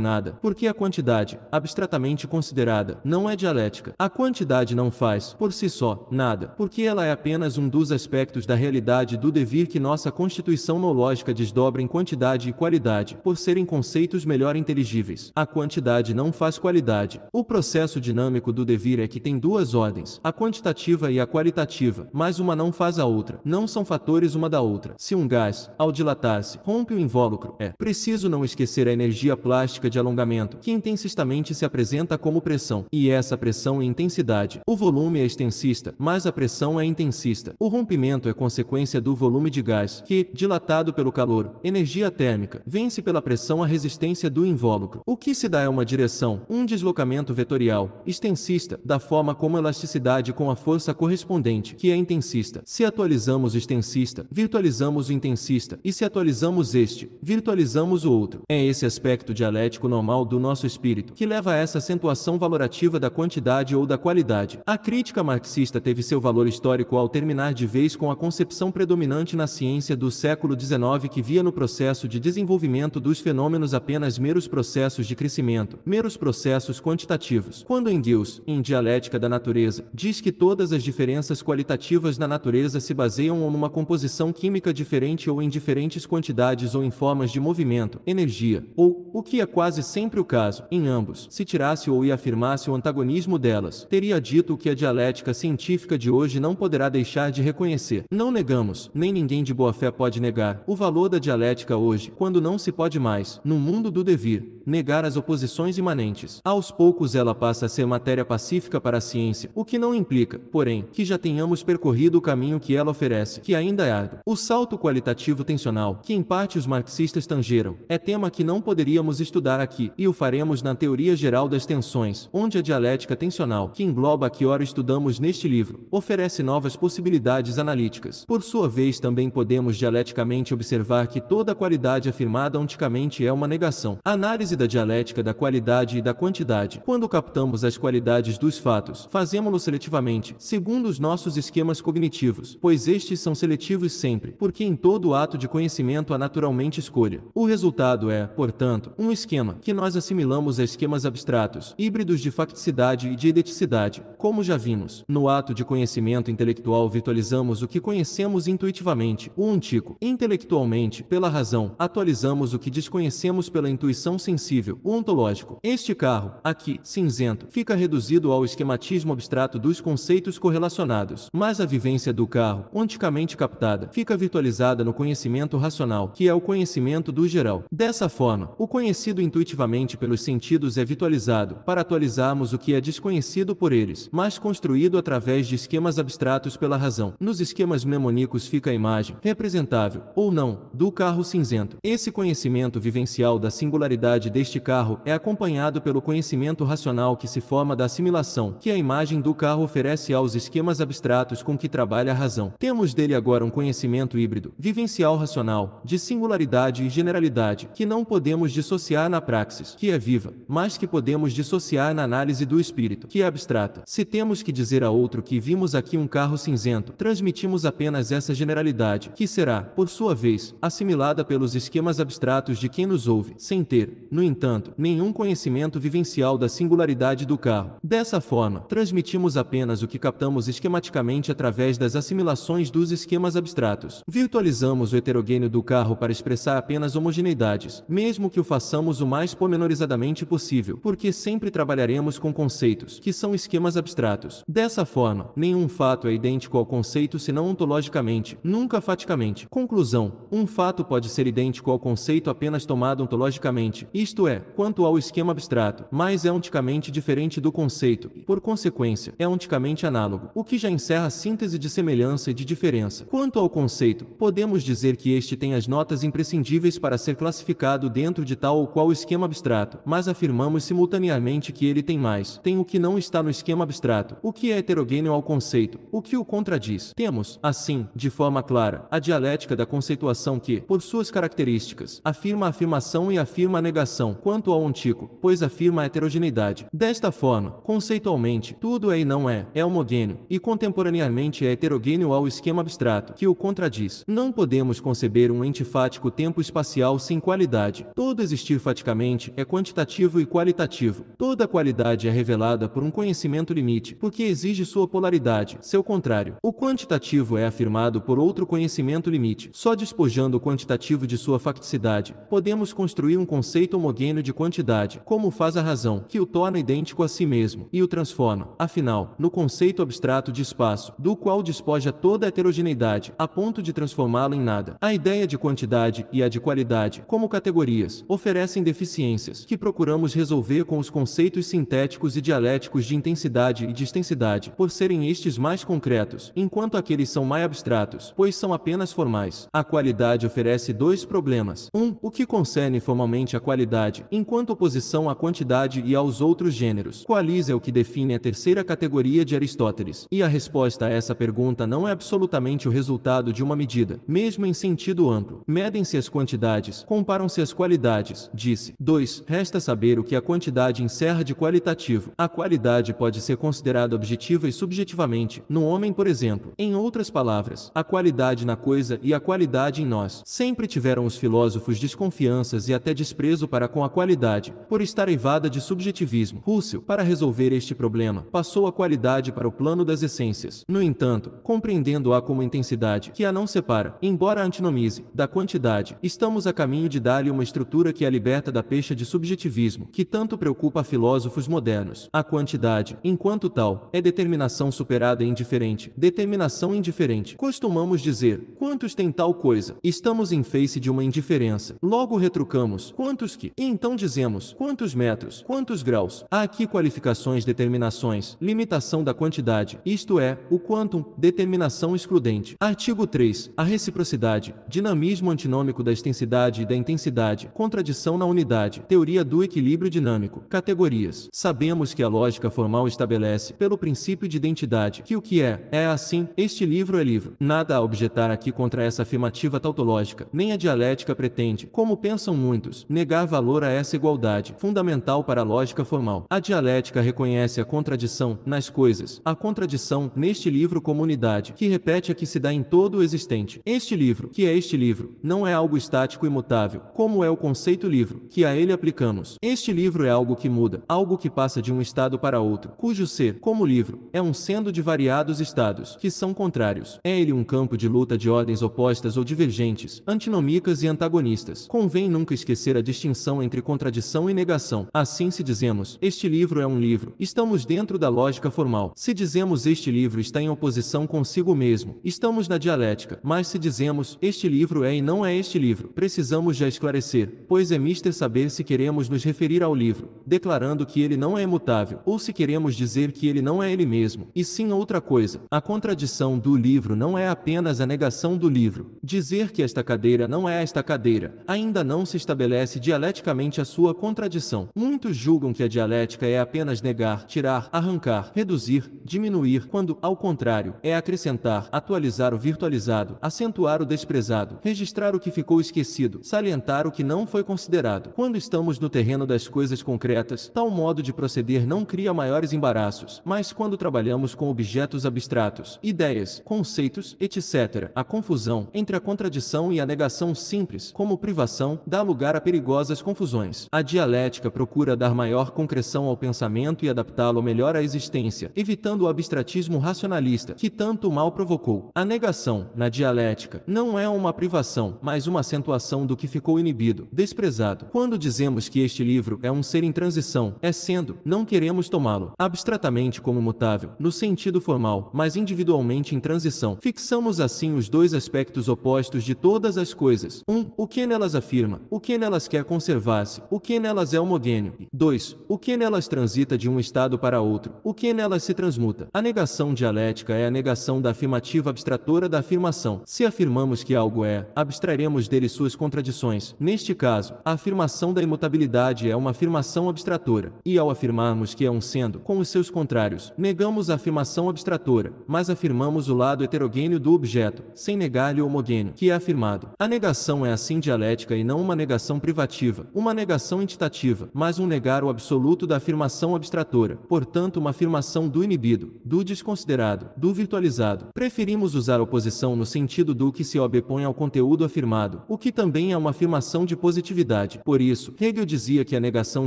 nada, porque a quantidade, abstratamente considerada, não é dialética. A quantidade não faz, por si só, nada, porque ela é apenas um dos aspectos da realidade do devir que nossa constituição nológica desdobra em quantidade e qualidade, por serem conceitos melhor inteligíveis. A quantidade não faz qualidade. O processo dinâmico do devir é que tem duas ordens, a quantitativa e a qualitativa, mas uma não faz a outra, não são fatores uma da outra. Se um gato gás, ao dilatar-se, rompe o invólucro. É preciso não esquecer a energia plástica de alongamento, que intensistamente se apresenta como pressão, e essa pressão é intensidade. O volume é extensista, mas a pressão é intensista. O rompimento é consequência do volume de gás, que, dilatado pelo calor, energia térmica, vence pela pressão a resistência do invólucro. O que se dá é uma direção, um deslocamento vetorial, extensista, da forma como elasticidade com a força correspondente, que é intensista. Se atualizamos extensista, virtualizamos o intensista, e se atualizamos este, virtualizamos o outro. É esse aspecto dialético normal do nosso espírito que leva a essa acentuação valorativa da quantidade ou da qualidade. A crítica marxista teve seu valor histórico ao terminar de vez com a concepção predominante na ciência do século XIX que via no processo de desenvolvimento dos fenômenos apenas meros processos de crescimento, meros processos quantitativos. Quando Engels, em Dialética da Natureza, diz que todas as diferenças qualitativas na natureza se baseiam em uma composição química diferente diferente ou em diferentes quantidades ou em formas de movimento, energia, ou, o que é quase sempre o caso, em ambos, se tirasse ou e afirmasse o antagonismo delas, teria dito o que a dialética científica de hoje não poderá deixar de reconhecer. Não negamos, nem ninguém de boa fé pode negar, o valor da dialética hoje, quando não se pode mais, no mundo do devir, negar as oposições imanentes. Aos poucos ela passa a ser matéria pacífica para a ciência, o que não implica, porém, que já tenhamos percorrido o caminho que ela oferece, que ainda é árduo. O salto qualitativo qualitativo tensional, que em parte os marxistas tangeram, é tema que não poderíamos estudar aqui, e o faremos na teoria geral das tensões, onde a dialética tensional, que engloba a que ora estudamos neste livro, oferece novas possibilidades analíticas. Por sua vez, também podemos dialeticamente observar que toda qualidade afirmada onticamente é uma negação. A análise da dialética da qualidade e da quantidade. Quando captamos as qualidades dos fatos, fazemos-lo seletivamente, segundo os nossos esquemas cognitivos, pois estes são seletivos sempre, porque em todo todo ato de conhecimento há naturalmente escolha. O resultado é, portanto, um esquema, que nós assimilamos a esquemas abstratos, híbridos de facticidade e de identicidade. Como já vimos, no ato de conhecimento intelectual virtualizamos o que conhecemos intuitivamente, o antigo. Intelectualmente, pela razão, atualizamos o que desconhecemos pela intuição sensível, o ontológico. Este carro, aqui, cinzento, fica reduzido ao esquematismo abstrato dos conceitos correlacionados, mas a vivência do carro, onticamente captada, fica virtualizada no conhecimento racional, que é o conhecimento do geral. Dessa forma, o conhecido intuitivamente pelos sentidos é virtualizado, para atualizarmos o que é desconhecido por eles, mas construído através de esquemas abstratos pela razão. Nos esquemas mnemônicos fica a imagem, representável ou não, do carro cinzento. Esse conhecimento vivencial da singularidade deste carro é acompanhado pelo conhecimento racional que se forma da assimilação, que a imagem do carro oferece aos esquemas abstratos com que trabalha a razão. Temos dele agora um conhecimento híbrido, vivencial racional, de singularidade e generalidade, que não podemos dissociar na praxis, que é viva, mas que podemos dissociar na análise do espírito, que é abstrata. Se temos que dizer a outro que vimos aqui um carro cinzento, transmitimos apenas essa generalidade, que será, por sua vez, assimilada pelos esquemas abstratos de quem nos ouve, sem ter, no entanto, nenhum conhecimento vivencial da singularidade do carro. Dessa forma, transmitimos apenas o que captamos esquematicamente através das assimilações dos esquemas abstratos. Virtualizamos utilizamos o heterogêneo do carro para expressar apenas homogeneidades, mesmo que o façamos o mais pormenorizadamente possível, porque sempre trabalharemos com conceitos, que são esquemas abstratos. Dessa forma, nenhum fato é idêntico ao conceito senão ontologicamente, nunca faticamente. Conclusão: um fato pode ser idêntico ao conceito apenas tomado ontologicamente, isto é, quanto ao esquema abstrato, mas é onticamente diferente do conceito, e, por consequência, é onticamente análogo, o que já encerra a síntese de semelhança e de diferença. Quanto ao conceito, podemos podemos dizer que este tem as notas imprescindíveis para ser classificado dentro de tal ou qual esquema abstrato, mas afirmamos simultaneamente que ele tem mais, tem o que não está no esquema abstrato, o que é heterogêneo ao conceito, o que o contradiz. Temos, assim, de forma clara, a dialética da conceituação que, por suas características, afirma a afirmação e afirma a negação quanto ao ontico, pois afirma a heterogeneidade. Desta forma, conceitualmente, tudo é e não é, é homogêneo, e contemporaneamente é heterogêneo ao esquema abstrato, que o contradiz. Não podemos conceber um entifático tempo espacial sem qualidade. Todo existir faticamente é quantitativo e qualitativo. Toda qualidade é revelada por um conhecimento limite, porque exige sua polaridade, seu contrário. O quantitativo é afirmado por outro conhecimento limite. Só despojando o quantitativo de sua facticidade, podemos construir um conceito homogêneo de quantidade, como faz a razão, que o torna idêntico a si mesmo, e o transforma, afinal, no conceito abstrato de espaço, do qual despoja toda a heterogeneidade, a ponto de transformar transformá-lo em nada. A ideia de quantidade e a de qualidade, como categorias, oferecem deficiências que procuramos resolver com os conceitos sintéticos e dialéticos de intensidade e distensidade, extensidade, por serem estes mais concretos, enquanto aqueles são mais abstratos, pois são apenas formais. A qualidade oferece dois problemas. Um, o que concerne formalmente a qualidade, enquanto oposição à quantidade e aos outros gêneros. Qualis é o que define a terceira categoria de Aristóteles. E a resposta a essa pergunta não é absolutamente o resultado de uma medida, mesmo em sentido amplo. Medem-se as quantidades, comparam-se as qualidades, disse. 2. Resta saber o que a quantidade encerra de qualitativo. A qualidade pode ser considerada objetiva e subjetivamente, no homem, por exemplo. Em outras palavras, a qualidade na coisa e a qualidade em nós. Sempre tiveram os filósofos desconfianças e até desprezo para com a qualidade, por estar eivada de subjetivismo. Russell, para resolver este problema, passou a qualidade para o plano das essências. No entanto, compreendendo-a como intensidade, que a não separa, embora antinomize, da quantidade, estamos a caminho de dar-lhe uma estrutura que a liberta da peixe de subjetivismo, que tanto preocupa filósofos modernos. A quantidade, enquanto tal, é determinação superada e indiferente. Determinação indiferente. Costumamos dizer, quantos tem tal coisa? Estamos em face de uma indiferença. Logo retrucamos, quantos que? E então dizemos, quantos metros? Quantos graus? Há aqui qualificações determinações, limitação da quantidade, isto é, o quantum, determinação excludente. Artigo 3. A reciclagem reciprocidade, dinamismo antinômico da extensidade e da intensidade, contradição na unidade, teoria do equilíbrio dinâmico, categorias. Sabemos que a lógica formal estabelece, pelo princípio de identidade, que o que é, é assim, este livro é livro. Nada a objetar aqui contra essa afirmativa tautológica, nem a dialética pretende, como pensam muitos, negar valor a essa igualdade, fundamental para a lógica formal. A dialética reconhece a contradição nas coisas, a contradição neste livro como unidade, que repete a que se dá em todo o existente. Este livro, que é este livro, não é algo estático e mutável, como é o conceito livro, que a ele aplicamos. Este livro é algo que muda, algo que passa de um estado para outro, cujo ser, como livro, é um sendo de variados estados, que são contrários. É ele um campo de luta de ordens opostas ou divergentes, antinômicas e antagonistas. Convém nunca esquecer a distinção entre contradição e negação. Assim se dizemos, este livro é um livro, estamos dentro da lógica formal. Se dizemos este livro está em oposição consigo mesmo, estamos na dialética, mas se dizemos, este livro é e não é este livro, precisamos já esclarecer, pois é mister saber se queremos nos referir ao livro, declarando que ele não é imutável, ou se queremos dizer que ele não é ele mesmo, e sim outra coisa. A contradição do livro não é apenas a negação do livro. Dizer que esta cadeira não é esta cadeira, ainda não se estabelece dialeticamente a sua contradição. Muitos julgam que a dialética é apenas negar, tirar, arrancar, reduzir, diminuir, quando, ao contrário, é acrescentar, atualizar o virtualizado, acentuar Situar o desprezado, registrar o que ficou esquecido, salientar o que não foi considerado. Quando estamos no terreno das coisas concretas, tal modo de proceder não cria maiores embaraços, mas quando trabalhamos com objetos abstratos, ideias, conceitos, etc., a confusão entre a contradição e a negação simples, como privação, dá lugar a perigosas confusões. A dialética procura dar maior concreção ao pensamento e adaptá-lo melhor à existência, evitando o abstratismo racionalista, que tanto mal provocou. A negação, na dialética, não é uma privação, mas uma acentuação do que ficou inibido, desprezado. Quando dizemos que este livro é um ser em transição, é sendo, não queremos tomá-lo abstratamente como mutável, no sentido formal, mas individualmente em transição. Fixamos assim os dois aspectos opostos de todas as coisas. 1. Um, o que nelas afirma, o que nelas quer conservar-se, o que nelas é homogêneo. 2. O que nelas transita de um estado para outro, o que nelas se transmuta. A negação dialética é a negação da afirmativa abstratora da afirmação. Se afirmamos que algo é, abstrairemos dele suas contradições. Neste caso, a afirmação da imutabilidade é uma afirmação abstratora, e ao afirmarmos que é um sendo com os seus contrários, negamos a afirmação abstratora, mas afirmamos o lado heterogêneo do objeto, sem negar-lhe o homogêneo, que é afirmado. A negação é assim dialética e não uma negação privativa, uma negação entitativa, mas um negar o absoluto da afirmação abstratora, portanto uma afirmação do inibido, do desconsiderado, do virtualizado. Preferimos usar oposição no sentido do que se obepõe ao conteúdo afirmado, o que também é uma afirmação de positividade. Por isso, Hegel dizia que a negação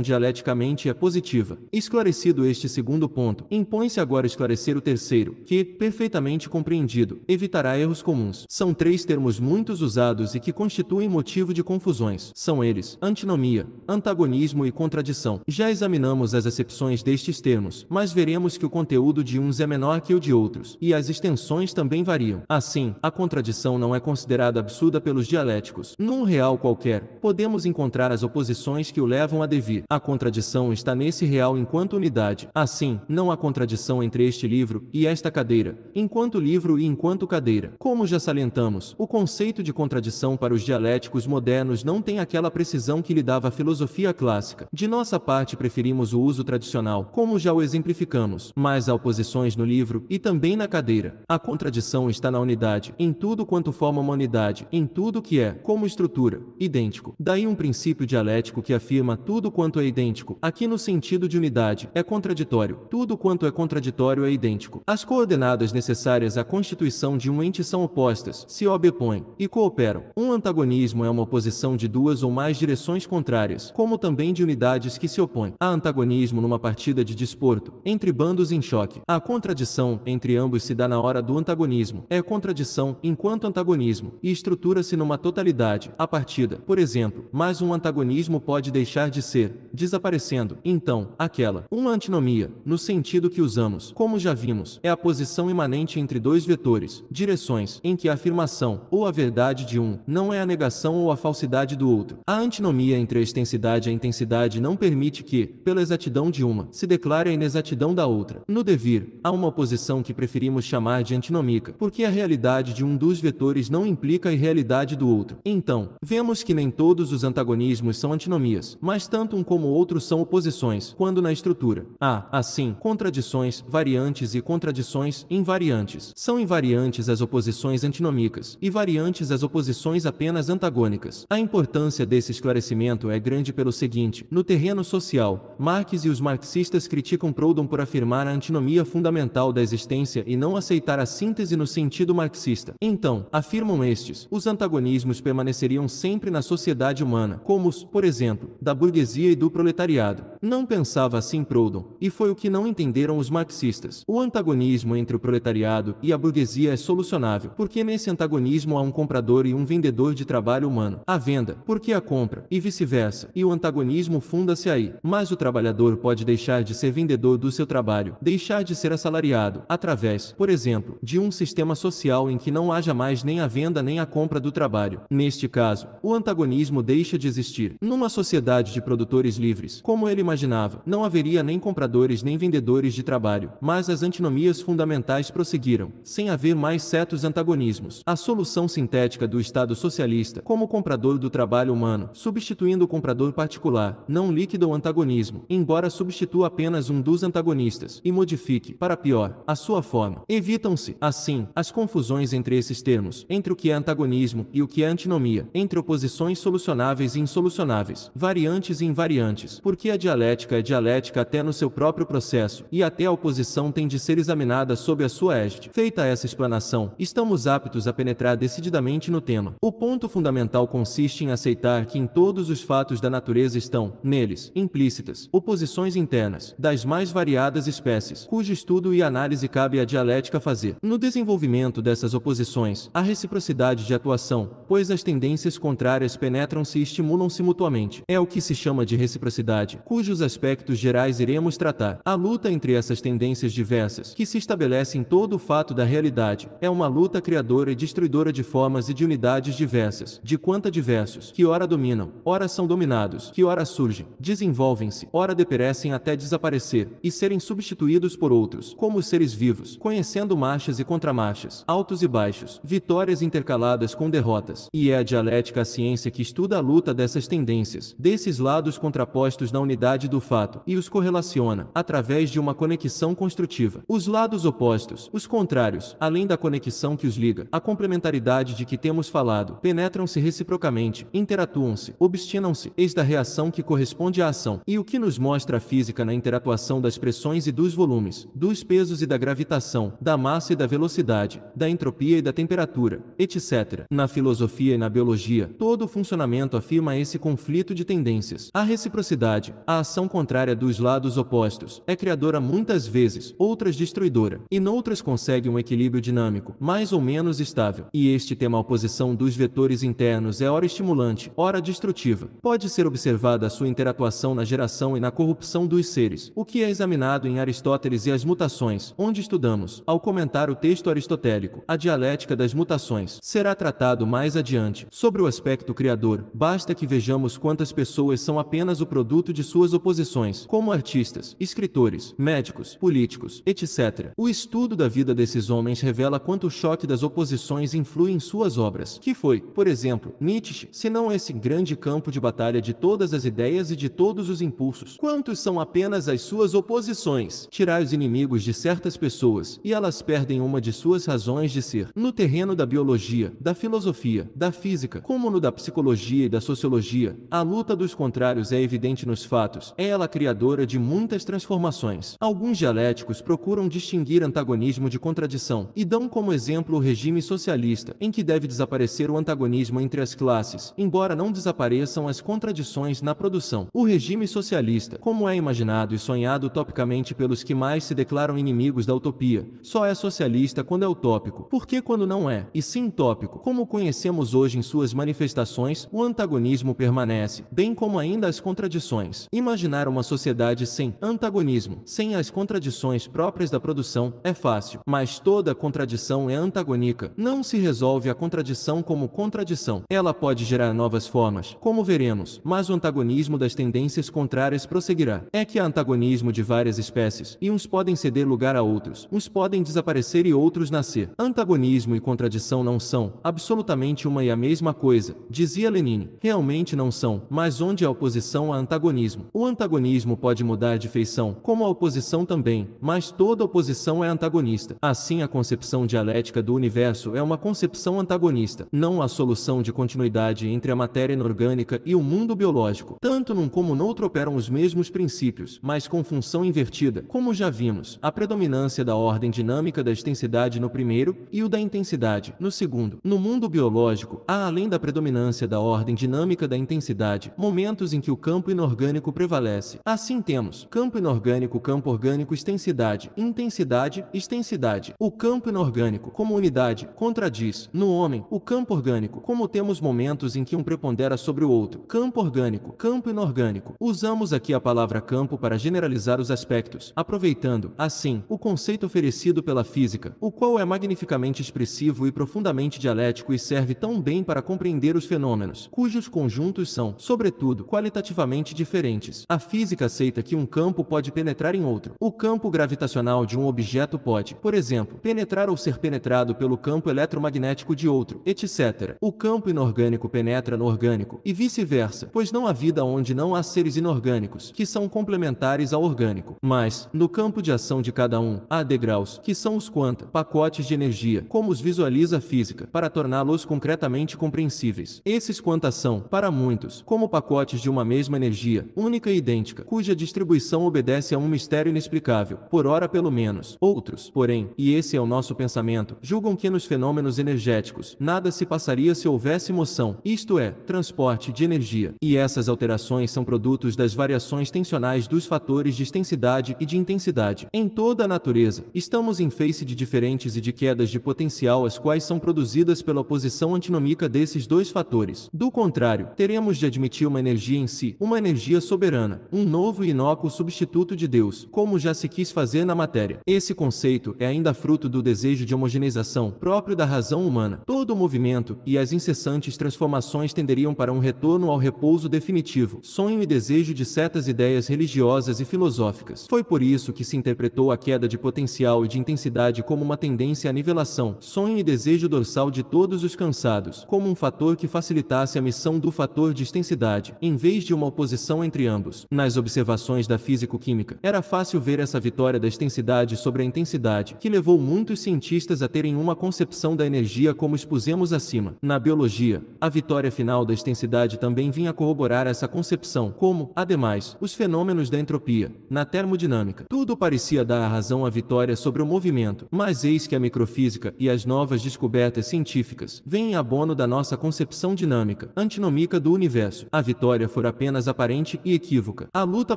dialeticamente é positiva. Esclarecido este segundo ponto, impõe-se agora esclarecer o terceiro, que, perfeitamente compreendido, evitará erros comuns. São três termos muito usados e que constituem motivo de confusões. São eles antinomia, antagonismo e contradição. Já examinamos as acepções destes termos, mas veremos que o conteúdo de uns é menor que o de outros, e as extensões também variam. Assim, a contradição não é considerada absurda pelos dialéticos. Num real qualquer, podemos encontrar as oposições que o levam a devir. A contradição está nesse real enquanto unidade. Assim, não há contradição entre este livro e esta cadeira, enquanto livro e enquanto cadeira. Como já salientamos, o conceito de contradição para os dialéticos modernos não tem aquela precisão que lhe dava a filosofia clássica. De nossa parte, preferimos o uso tradicional, como já o exemplificamos, mas há oposições no livro e também na cadeira. A contradição está na unidade, em tudo quanto forma a humanidade, em tudo que é, como estrutura, idêntico. Daí um princípio dialético que afirma tudo quanto é idêntico, aqui no sentido de unidade, é contraditório. Tudo quanto é contraditório é idêntico. As coordenadas necessárias à constituição de um ente são opostas, se obepõem e cooperam. Um antagonismo é uma oposição de duas ou mais direções contrárias, como também de unidades que se opõem. Há antagonismo numa partida de desporto, entre bandos em choque. A contradição entre ambos se dá na hora do antagonismo. É contradição enquanto antagonismo, e estrutura-se numa totalidade, a partida, por exemplo, mas um antagonismo pode deixar de ser, desaparecendo, então, aquela, uma antinomia, no sentido que usamos, como já vimos, é a posição imanente entre dois vetores, direções, em que a afirmação, ou a verdade de um, não é a negação ou a falsidade do outro. A antinomia entre a extensidade e a intensidade não permite que, pela exatidão de uma, se declare a inexatidão da outra. No devir, há uma oposição que preferimos chamar de antinomica, porque a realidade de um dos vetores não implica a realidade do outro. Então, vemos que nem todos os antagonismos são antinomias, mas tanto um como outro são oposições, quando na estrutura. Há, assim, contradições, variantes e contradições invariantes. São invariantes as oposições antinômicas e variantes as oposições apenas antagônicas. A importância desse esclarecimento é grande pelo seguinte: no terreno social, Marx e os marxistas criticam Proudhon por afirmar a antinomia fundamental da existência e não aceitar a síntese no sentido marxista. Então, afirmam estes, os antagonismos permaneceriam sempre na sociedade humana, como os, por exemplo, da burguesia e do proletariado. Não pensava assim Proudhon, e foi o que não entenderam os marxistas. O antagonismo entre o proletariado e a burguesia é solucionável, porque nesse antagonismo há um comprador e um vendedor de trabalho humano. A venda, porque a compra, e vice-versa, e o antagonismo funda-se aí. Mas o trabalhador pode deixar de ser vendedor do seu trabalho, deixar de ser assalariado, através, por exemplo, de um sistema social em que não haja mais faz nem a venda nem a compra do trabalho. Neste caso, o antagonismo deixa de existir. Numa sociedade de produtores livres, como ele imaginava, não haveria nem compradores nem vendedores de trabalho, mas as antinomias fundamentais prosseguiram, sem haver mais certos antagonismos. A solução sintética do Estado socialista, como comprador do trabalho humano, substituindo o comprador particular, não liquida o antagonismo, embora substitua apenas um dos antagonistas, e modifique, para pior, a sua forma. Evitam-se, assim, as confusões entre esses termos termos, entre o que é antagonismo e o que é antinomia, entre oposições solucionáveis e insolucionáveis, variantes e invariantes, porque a dialética é dialética até no seu próprio processo, e até a oposição tem de ser examinada sob a sua égide. Feita essa explanação, estamos aptos a penetrar decididamente no tema. O ponto fundamental consiste em aceitar que em todos os fatos da natureza estão, neles, implícitas, oposições internas, das mais variadas espécies, cujo estudo e análise cabe à dialética fazer. No desenvolvimento dessas oposições, a reciprocidade de atuação, pois as tendências contrárias penetram-se e estimulam-se mutuamente. É o que se chama de reciprocidade, cujos aspectos gerais iremos tratar. A luta entre essas tendências diversas, que se estabelece em todo o fato da realidade, é uma luta criadora e destruidora de formas e de unidades diversas, de quanta diversos, que ora dominam, ora são dominados, que ora surgem, desenvolvem-se, ora deperecem até desaparecer, e serem substituídos por outros, como os seres vivos, conhecendo marchas e contramarchas, altos e baixos, vitórias intercaladas com derrotas, e é a dialética a ciência que estuda a luta dessas tendências, desses lados contrapostos na unidade do fato, e os correlaciona, através de uma conexão construtiva. Os lados opostos, os contrários, além da conexão que os liga, a complementaridade de que temos falado, penetram-se reciprocamente, interatuam-se, obstinam-se, eis da reação que corresponde à ação, e o que nos mostra a física na interatuação das pressões e dos volumes, dos pesos e da gravitação, da massa e da velocidade, da entropia e da temperatura literatura, etc. Na filosofia e na biologia, todo o funcionamento afirma esse conflito de tendências. A reciprocidade, a ação contrária dos lados opostos, é criadora muitas vezes, outras destruidora, e noutras consegue um equilíbrio dinâmico, mais ou menos estável. E este tema a oposição dos vetores internos é hora estimulante, hora destrutiva. Pode ser observada a sua interatuação na geração e na corrupção dos seres, o que é examinado em Aristóteles e as mutações, onde estudamos, ao comentar o texto aristotélico, a dialética das mutações será tratado mais adiante. Sobre o aspecto criador, basta que vejamos quantas pessoas são apenas o produto de suas oposições, como artistas, escritores, médicos, políticos, etc. O estudo da vida desses homens revela quanto o choque das oposições influi em suas obras, que foi, por exemplo, Nietzsche, se não esse grande campo de batalha de todas as ideias e de todos os impulsos. Quantos são apenas as suas oposições? Tirar os inimigos de certas pessoas, e elas perdem uma de suas razões de ser. No terreno terreno da biologia, da filosofia, da física, como no da psicologia e da sociologia, a luta dos contrários é evidente nos fatos, é ela criadora de muitas transformações. Alguns dialéticos procuram distinguir antagonismo de contradição e dão como exemplo o regime socialista, em que deve desaparecer o antagonismo entre as classes, embora não desapareçam as contradições na produção. O regime socialista, como é imaginado e sonhado topicamente pelos que mais se declaram inimigos da utopia, só é socialista quando é utópico, porque quando não é, é, e sim tópico. Como conhecemos hoje em suas manifestações, o antagonismo permanece, bem como ainda as contradições. Imaginar uma sociedade sem antagonismo, sem as contradições próprias da produção, é fácil, mas toda contradição é antagônica. Não se resolve a contradição como contradição. Ela pode gerar novas formas, como veremos, mas o antagonismo das tendências contrárias prosseguirá. É que há antagonismo de várias espécies, e uns podem ceder lugar a outros, uns podem desaparecer e outros nascer. Antagonismo e contradição contradição não são absolutamente uma e a mesma coisa, dizia Lenin. Realmente não são, mas onde há oposição há antagonismo. O antagonismo pode mudar de feição, como a oposição também, mas toda oposição é antagonista. Assim, a concepção dialética do universo é uma concepção antagonista. Não há solução de continuidade entre a matéria inorgânica e o mundo biológico. Tanto num como noutro operam os mesmos princípios, mas com função invertida. Como já vimos, a predominância da ordem dinâmica da extensidade no primeiro e o da intensidade intensidade. No segundo, no mundo biológico, há além da predominância da ordem dinâmica da intensidade, momentos em que o campo inorgânico prevalece. Assim temos campo inorgânico, campo orgânico, extensidade, intensidade, extensidade. O campo inorgânico, como unidade, contradiz, no homem, o campo orgânico, como temos momentos em que um prepondera sobre o outro. Campo orgânico, campo inorgânico. Usamos aqui a palavra campo para generalizar os aspectos, aproveitando, assim, o conceito oferecido pela física, o qual é magnificamente expressivo intuitivo e profundamente dialético e serve tão bem para compreender os fenômenos, cujos conjuntos são, sobretudo, qualitativamente diferentes. A física aceita que um campo pode penetrar em outro. O campo gravitacional de um objeto pode, por exemplo, penetrar ou ser penetrado pelo campo eletromagnético de outro, etc. O campo inorgânico penetra no orgânico, e vice-versa, pois não há vida onde não há seres inorgânicos, que são complementares ao orgânico. Mas, no campo de ação de cada um, há degraus, que são os quanta, pacotes de energia, como os visuais visualiza a física, para torná-los concretamente compreensíveis. Esses quantas são, para muitos, como pacotes de uma mesma energia, única e idêntica, cuja distribuição obedece a um mistério inexplicável, por hora pelo menos. Outros, porém, e esse é o nosso pensamento, julgam que nos fenômenos energéticos, nada se passaria se houvesse moção, isto é, transporte de energia. E essas alterações são produtos das variações tensionais dos fatores de extensidade e de intensidade. Em toda a natureza, estamos em face de diferentes e de quedas de potencial as quais são produzidas pela oposição antinômica desses dois fatores. Do contrário, teremos de admitir uma energia em si, uma energia soberana, um novo e inócuo substituto de Deus, como já se quis fazer na matéria. Esse conceito é ainda fruto do desejo de homogeneização próprio da razão humana. Todo o movimento e as incessantes transformações tenderiam para um retorno ao repouso definitivo, sonho e desejo de certas ideias religiosas e filosóficas. Foi por isso que se interpretou a queda de potencial e de intensidade como uma tendência à nivelação, sonho e desejo dorsal de todos os cansados, como um fator que facilitasse a missão do fator de extensidade, em vez de uma oposição entre ambos. Nas observações da físico-química, era fácil ver essa vitória da extensidade sobre a intensidade, que levou muitos cientistas a terem uma concepção da energia como expusemos acima. Na biologia, a vitória final da extensidade também vinha corroborar essa concepção, como, ademais, os fenômenos da entropia. Na termodinâmica, tudo parecia dar a razão à vitória sobre o movimento, mas eis que a microfísica e as novas novas descobertas científicas vêm em abono da nossa concepção dinâmica, antinômica do universo. A vitória for apenas aparente e equívoca. A luta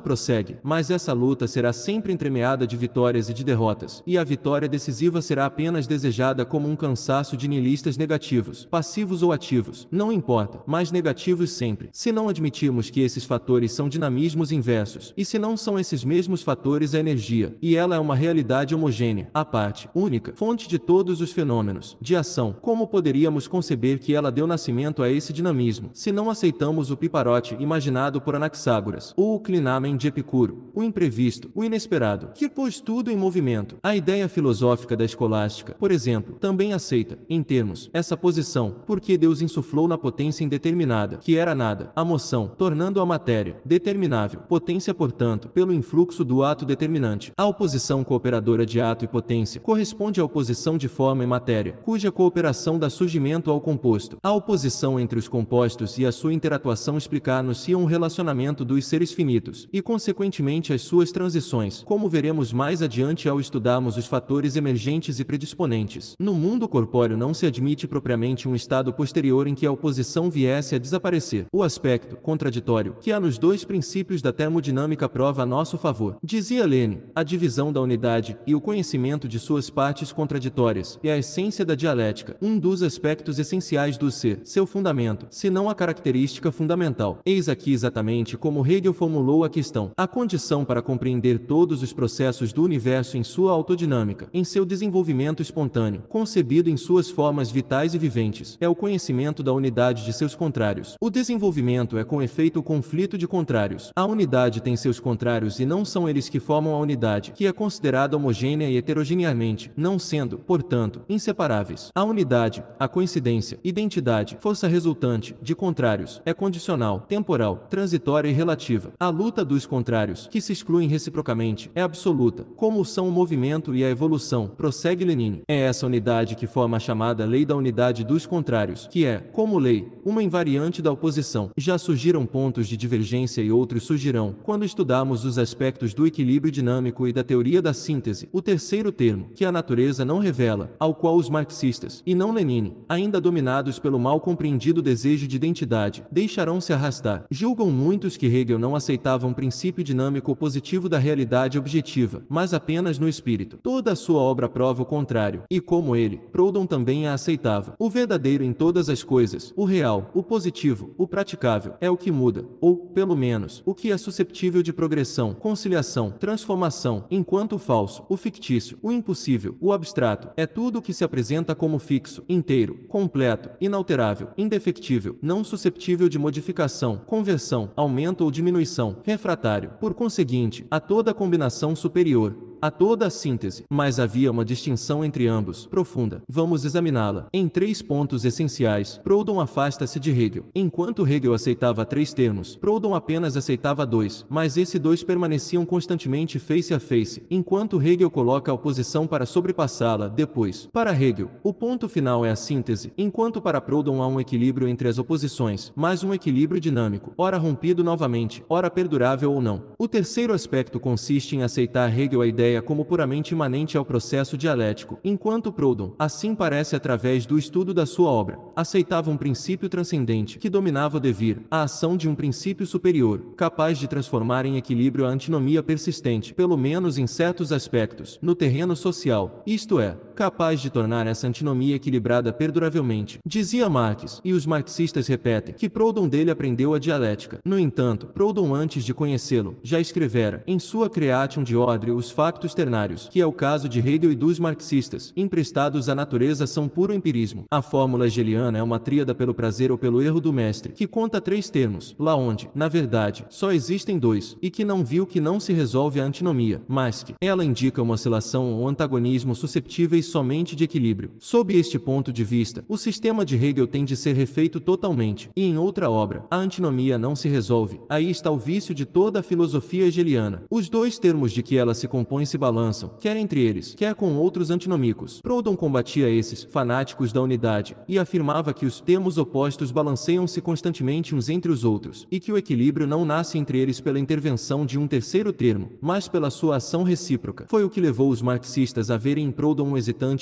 prossegue, mas essa luta será sempre entremeada de vitórias e de derrotas, e a vitória decisiva será apenas desejada como um cansaço de nihilistas negativos, passivos ou ativos, não importa, mas negativos sempre. Se não admitirmos que esses fatores são dinamismos inversos, e se não são esses mesmos fatores a energia, e ela é uma realidade homogênea, à parte, única, fonte de todos os fenômenos, anos de ação, como poderíamos conceber que ela deu nascimento a esse dinamismo, se não aceitamos o piparote imaginado por Anaxágoras, ou o clinamen de Epicuro, o imprevisto, o inesperado, que pôs tudo em movimento? A ideia filosófica da escolástica, por exemplo, também aceita, em termos, essa posição, porque Deus insuflou na potência indeterminada, que era nada, a moção, tornando a matéria determinável, potência, portanto, pelo influxo do ato determinante. A oposição cooperadora de ato e potência corresponde à oposição de forma e matéria, cuja cooperação dá surgimento ao composto. A oposição entre os compostos e a sua interatuação explicar-nos-ia um relacionamento dos seres finitos, e consequentemente as suas transições, como veremos mais adiante ao estudarmos os fatores emergentes e predisponentes. No mundo corpóreo não se admite propriamente um estado posterior em que a oposição viesse a desaparecer. O aspecto contraditório que há nos dois princípios da termodinâmica prova a nosso favor. Dizia Lênin: a divisão da unidade e o conhecimento de suas partes contraditórias é a essência da dialética, um dos aspectos essenciais do ser, seu fundamento, se não a característica fundamental. Eis aqui exatamente como Hegel formulou a questão, a condição para compreender todos os processos do universo em sua autodinâmica, em seu desenvolvimento espontâneo, concebido em suas formas vitais e viventes, é o conhecimento da unidade de seus contrários. O desenvolvimento é com efeito o conflito de contrários. A unidade tem seus contrários e não são eles que formam a unidade, que é considerada homogênea e heterogeneamente, não sendo, portanto, inseparável inseparáveis. A unidade, a coincidência, identidade, força resultante, de contrários, é condicional, temporal, transitória e relativa. A luta dos contrários, que se excluem reciprocamente, é absoluta, como são o movimento e a evolução, prossegue Lenin. É essa unidade que forma a chamada lei da unidade dos contrários, que é, como lei, uma invariante da oposição. Já surgiram pontos de divergência e outros surgirão quando estudarmos os aspectos do equilíbrio dinâmico e da teoria da síntese, o terceiro termo, que a natureza não revela, ao qual os marxistas, e não Lenin, ainda dominados pelo mal compreendido desejo de identidade, deixarão se arrastar. Julgam muitos que Hegel não aceitava um princípio dinâmico positivo da realidade objetiva, mas apenas no espírito. Toda a sua obra prova o contrário, e como ele, Proudhon também a aceitava. O verdadeiro em todas as coisas, o real, o positivo, o praticável, é o que muda, ou, pelo menos, o que é susceptível de progressão, conciliação, transformação, enquanto o falso, o fictício, o impossível, o abstrato, é tudo o que se apresenta apresenta como fixo, inteiro, completo, inalterável, indefectível, não susceptível de modificação, conversão, aumento ou diminuição, refratário, por conseguinte, a toda combinação superior, a toda a síntese, mas havia uma distinção entre ambos, profunda. Vamos examiná-la. Em três pontos essenciais, Proudhon afasta-se de Hegel. Enquanto Hegel aceitava três termos, Proudhon apenas aceitava dois, mas esses dois permaneciam constantemente face a face, enquanto Hegel coloca a oposição para sobrepassá-la depois. Para Hegel, o ponto final é a síntese, enquanto para Proudhon há um equilíbrio entre as oposições, mas um equilíbrio dinâmico, ora rompido novamente, ora perdurável ou não. O terceiro aspecto consiste em aceitar Hegel a ideia ideia como puramente imanente ao processo dialético, enquanto Proudhon, assim parece através do estudo da sua obra, aceitava um princípio transcendente que dominava o devir, a ação de um princípio superior, capaz de transformar em equilíbrio a antinomia persistente, pelo menos em certos aspectos, no terreno social, isto é, capaz de tornar essa antinomia equilibrada perduravelmente, dizia Marx, e os marxistas repetem que Proudhon dele aprendeu a dialética. No entanto, Proudhon antes de conhecê-lo, já escrevera, em sua Creation de Ordre, os factos ternários, que é o caso de Hegel e dos marxistas, emprestados à natureza são puro empirismo. A fórmula hegeliana é uma tríada pelo prazer ou pelo erro do mestre, que conta três termos, lá onde, na verdade, só existem dois, e que não viu que não se resolve a antinomia, mas que ela indica uma oscilação ou antagonismo susceptíveis somente de equilíbrio. Sob este ponto de vista, o sistema de Hegel tem de ser refeito totalmente, e em outra obra, a antinomia não se resolve. Aí está o vício de toda a filosofia hegeliana. Os dois termos de que ela se compõe se balançam, quer entre eles, quer com outros antinomicos. Proudhon combatia esses fanáticos da unidade e afirmava que os termos opostos balanceiam-se constantemente uns entre os outros e que o equilíbrio não nasce entre eles pela intervenção de um terceiro termo, mas pela sua ação recíproca. Foi o que levou os marxistas a verem em Proudhon um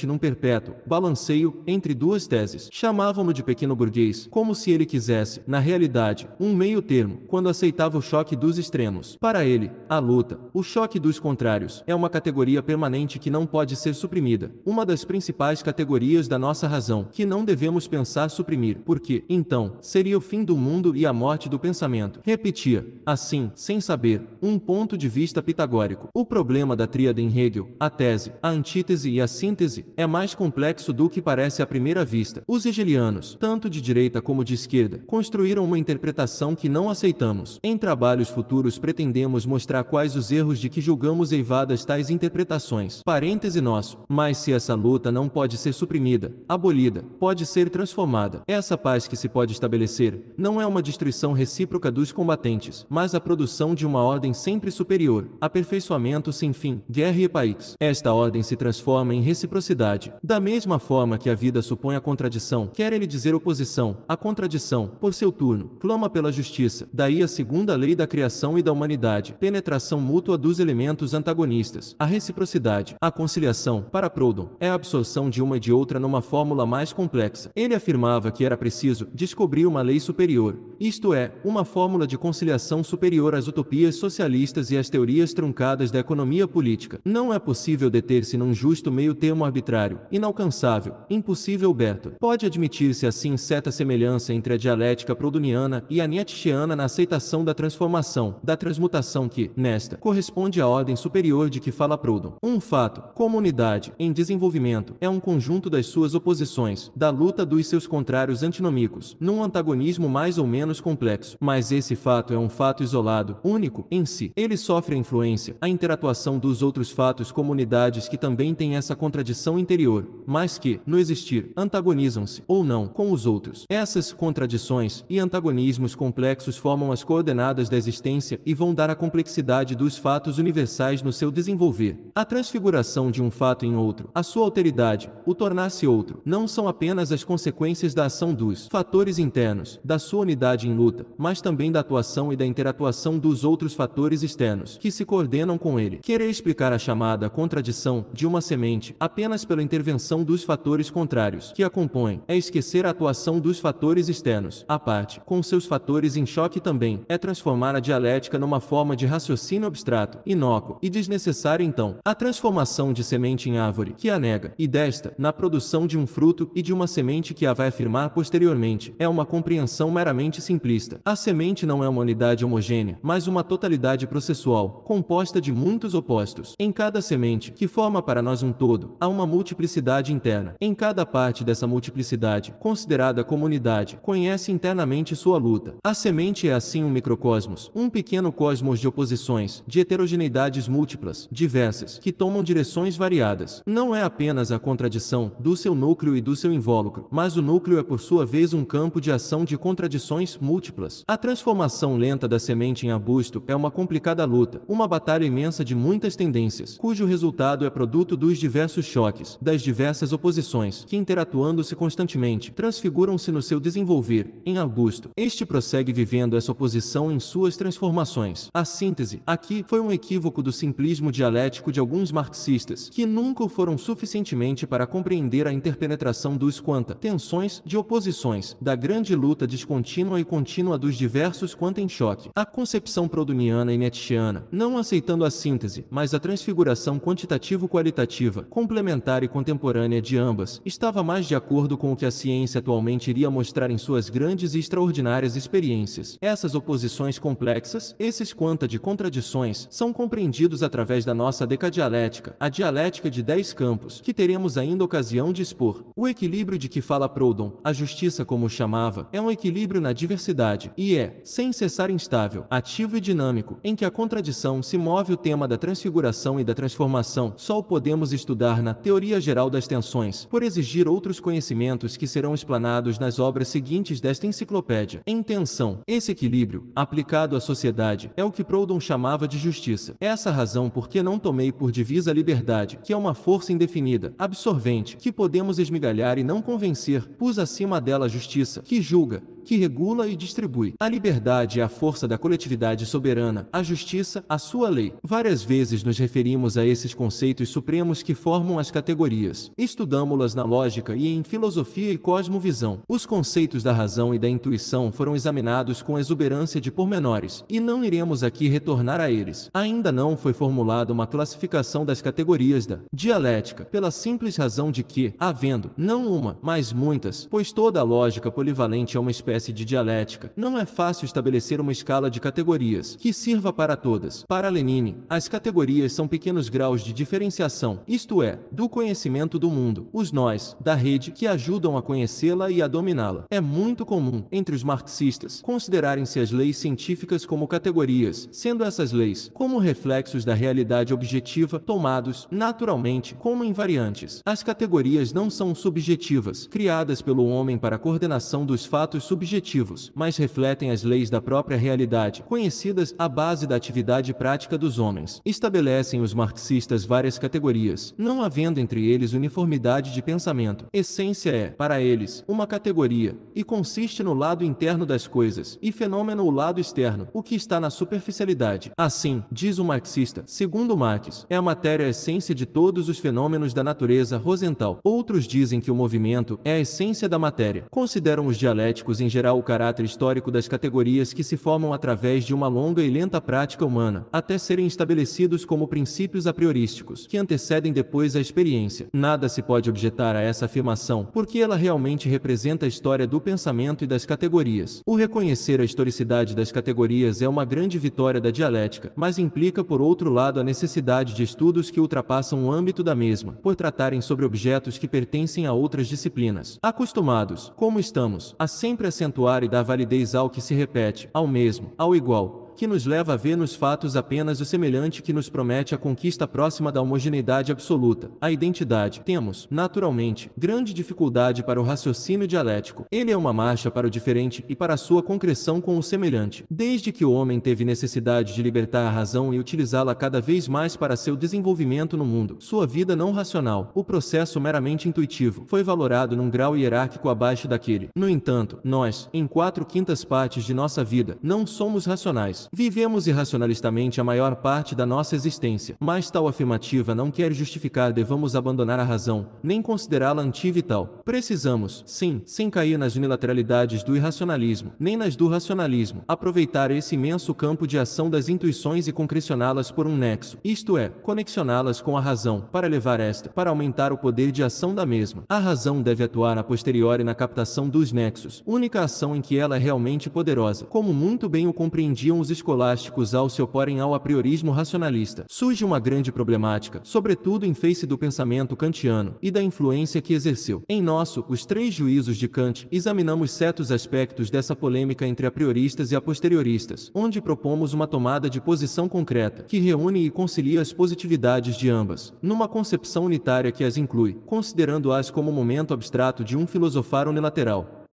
num perpétuo balanceio entre duas teses. Chamavam-no de pequeno burguês, como se ele quisesse, na realidade, um meio termo, quando aceitava o choque dos extremos. Para ele, a luta, o choque dos contrários, é uma categoria permanente que não pode ser suprimida. Uma das principais categorias da nossa razão, que não devemos pensar suprimir, porque, então, seria o fim do mundo e a morte do pensamento. Repetia, assim, sem saber, um ponto de vista pitagórico. O problema da tríade em Hegel, a tese, a antítese e a síntese síntese, é mais complexo do que parece à primeira vista. Os hegelianos, tanto de direita como de esquerda, construíram uma interpretação que não aceitamos. Em trabalhos futuros pretendemos mostrar quais os erros de que julgamos eivadas tais interpretações. Parêntese nosso. Mas se essa luta não pode ser suprimida, abolida, pode ser transformada. Essa paz que se pode estabelecer não é uma destruição recíproca dos combatentes, mas a produção de uma ordem sempre superior, aperfeiçoamento sem fim, guerra e país. Esta ordem se transforma em reciprocidade reciprocidade. Da mesma forma que a vida supõe a contradição, quer ele dizer oposição, a contradição, por seu turno, clama pela justiça. Daí a segunda lei da criação e da humanidade, penetração mútua dos elementos antagonistas. A reciprocidade, a conciliação, para Proudhon, é a absorção de uma e de outra numa fórmula mais complexa. Ele afirmava que era preciso descobrir uma lei superior, isto é, uma fórmula de conciliação superior às utopias socialistas e às teorias truncadas da economia política. Não é possível deter-se num justo meio termo extremo arbitrário, inalcançável, impossível Berto. Pode admitir-se assim certa semelhança entre a dialética proudhoniana e a nietzscheana na aceitação da transformação, da transmutação que, nesta, corresponde à ordem superior de que fala Proudhon. Um fato, como unidade, em desenvolvimento, é um conjunto das suas oposições, da luta dos seus contrários antinômicos, num antagonismo mais ou menos complexo. Mas esse fato é um fato isolado, único, em si. Ele sofre a influência, a interatuação dos outros fatos como unidades que também têm essa contradição contradição interior, mas que, no existir, antagonizam-se, ou não, com os outros. Essas contradições e antagonismos complexos formam as coordenadas da existência e vão dar a complexidade dos fatos universais no seu desenvolver. A transfiguração de um fato em outro, a sua alteridade, o tornar-se outro, não são apenas as consequências da ação dos fatores internos, da sua unidade em luta, mas também da atuação e da interatuação dos outros fatores externos, que se coordenam com ele. Querer explicar a chamada contradição de uma semente, a apenas pela intervenção dos fatores contrários que a compõem. É esquecer a atuação dos fatores externos. A parte, com seus fatores em choque também, é transformar a dialética numa forma de raciocínio abstrato, inócuo e desnecessário então. A transformação de semente em árvore, que a nega, e desta, na produção de um fruto e de uma semente que a vai afirmar posteriormente, é uma compreensão meramente simplista. A semente não é uma unidade homogênea, mas uma totalidade processual, composta de muitos opostos. Em cada semente, que forma para nós um todo, a há uma multiplicidade interna. Em cada parte dessa multiplicidade, considerada comunidade, conhece internamente sua luta. A semente é assim um microcosmos, um pequeno cosmos de oposições, de heterogeneidades múltiplas, diversas, que tomam direções variadas. Não é apenas a contradição do seu núcleo e do seu invólucro, mas o núcleo é por sua vez um campo de ação de contradições múltiplas. A transformação lenta da semente em arbusto é uma complicada luta, uma batalha imensa de muitas tendências, cujo resultado é produto dos diversos choques das diversas oposições que, interatuando-se constantemente, transfiguram-se no seu desenvolver. Em Augusto, este prossegue vivendo essa oposição em suas transformações. A síntese, aqui, foi um equívoco do simplismo dialético de alguns marxistas, que nunca foram suficientemente para compreender a interpenetração dos quanta tensões de oposições, da grande luta descontínua e contínua dos diversos quanta em choque. A concepção proudhoniana e nietzscheana, não aceitando a síntese, mas a transfiguração quantitativo-qualitativa, complementa complementar e contemporânea de ambas, estava mais de acordo com o que a ciência atualmente iria mostrar em suas grandes e extraordinárias experiências. Essas oposições complexas, esses quanta de contradições, são compreendidos através da nossa decadialética, a dialética de dez campos, que teremos ainda ocasião de expor. O equilíbrio de que fala Proudhon, a justiça como o chamava, é um equilíbrio na diversidade, e é, sem cessar instável, ativo e dinâmico, em que a contradição se move o tema da transfiguração e da transformação, só o podemos estudar na teoria geral das tensões, por exigir outros conhecimentos que serão explanados nas obras seguintes desta enciclopédia. Em tensão, esse equilíbrio, aplicado à sociedade, é o que Proudhon chamava de justiça. É essa razão por que não tomei por divisa a liberdade, que é uma força indefinida, absorvente, que podemos esmigalhar e não convencer, pus acima dela a justiça, que julga, que regula e distribui. A liberdade é a força da coletividade soberana, a justiça, a sua lei. Várias vezes nos referimos a esses conceitos supremos que formam as categorias. Estudámo-las na lógica e em filosofia e cosmovisão. Os conceitos da razão e da intuição foram examinados com exuberância de pormenores, e não iremos aqui retornar a eles. Ainda não foi formulada uma classificação das categorias da dialética, pela simples razão de que, havendo, não uma, mas muitas, pois toda a lógica polivalente é uma espécie espécie de dialética. Não é fácil estabelecer uma escala de categorias que sirva para todas. Para Lenine, as categorias são pequenos graus de diferenciação, isto é, do conhecimento do mundo, os nós, da rede, que ajudam a conhecê-la e a dominá-la. É muito comum, entre os marxistas, considerarem-se as leis científicas como categorias, sendo essas leis, como reflexos da realidade objetiva, tomados, naturalmente, como invariantes. As categorias não são subjetivas, criadas pelo homem para a coordenação dos fatos subjetivos objetivos, mas refletem as leis da própria realidade, conhecidas à base da atividade prática dos homens. Estabelecem os marxistas várias categorias, não havendo entre eles uniformidade de pensamento. Essência é, para eles, uma categoria, e consiste no lado interno das coisas, e fenômeno o lado externo, o que está na superficialidade. Assim, diz o marxista, segundo Marx, é a matéria a essência de todos os fenômenos da natureza rosental. Outros dizem que o movimento é a essência da matéria. Consideram os dialéticos em gerar o caráter histórico das categorias que se formam através de uma longa e lenta prática humana, até serem estabelecidos como princípios a priorísticos, que antecedem depois a experiência. Nada se pode objetar a essa afirmação, porque ela realmente representa a história do pensamento e das categorias. O reconhecer a historicidade das categorias é uma grande vitória da dialética, mas implica, por outro lado, a necessidade de estudos que ultrapassam o âmbito da mesma, por tratarem sobre objetos que pertencem a outras disciplinas. Acostumados, como estamos, a sempre assentar acentuar e dar validez ao que se repete, ao mesmo, ao igual, que nos leva a ver nos fatos apenas o semelhante que nos promete a conquista próxima da homogeneidade absoluta, a identidade. Temos, naturalmente, grande dificuldade para o raciocínio dialético. Ele é uma marcha para o diferente e para a sua concreção com o semelhante. Desde que o homem teve necessidade de libertar a razão e utilizá-la cada vez mais para seu desenvolvimento no mundo, sua vida não racional, o processo meramente intuitivo, foi valorado num grau hierárquico abaixo daquele. No entanto, nós, em quatro quintas partes de nossa vida, não somos racionais. Vivemos irracionalistamente a maior parte da nossa existência, mas tal afirmativa não quer justificar devamos abandonar a razão, nem considerá-la antivital. Precisamos, sim, sem cair nas unilateralidades do irracionalismo, nem nas do racionalismo, aproveitar esse imenso campo de ação das intuições e concrecioná-las por um nexo, isto é, conexioná-las com a razão, para levar esta, para aumentar o poder de ação da mesma. A razão deve atuar a posteriori na captação dos nexos, única ação em que ela é realmente poderosa, como muito bem o compreendiam os escolásticos ao se oporem ao apriorismo racionalista. Surge uma grande problemática, sobretudo em face do pensamento kantiano e da influência que exerceu. Em nosso, os três juízos de Kant, examinamos certos aspectos dessa polêmica entre aprioristas e aposterioristas, onde propomos uma tomada de posição concreta, que reúne e concilia as positividades de ambas, numa concepção unitária que as inclui, considerando-as como momento abstrato de um filosofar unilateral,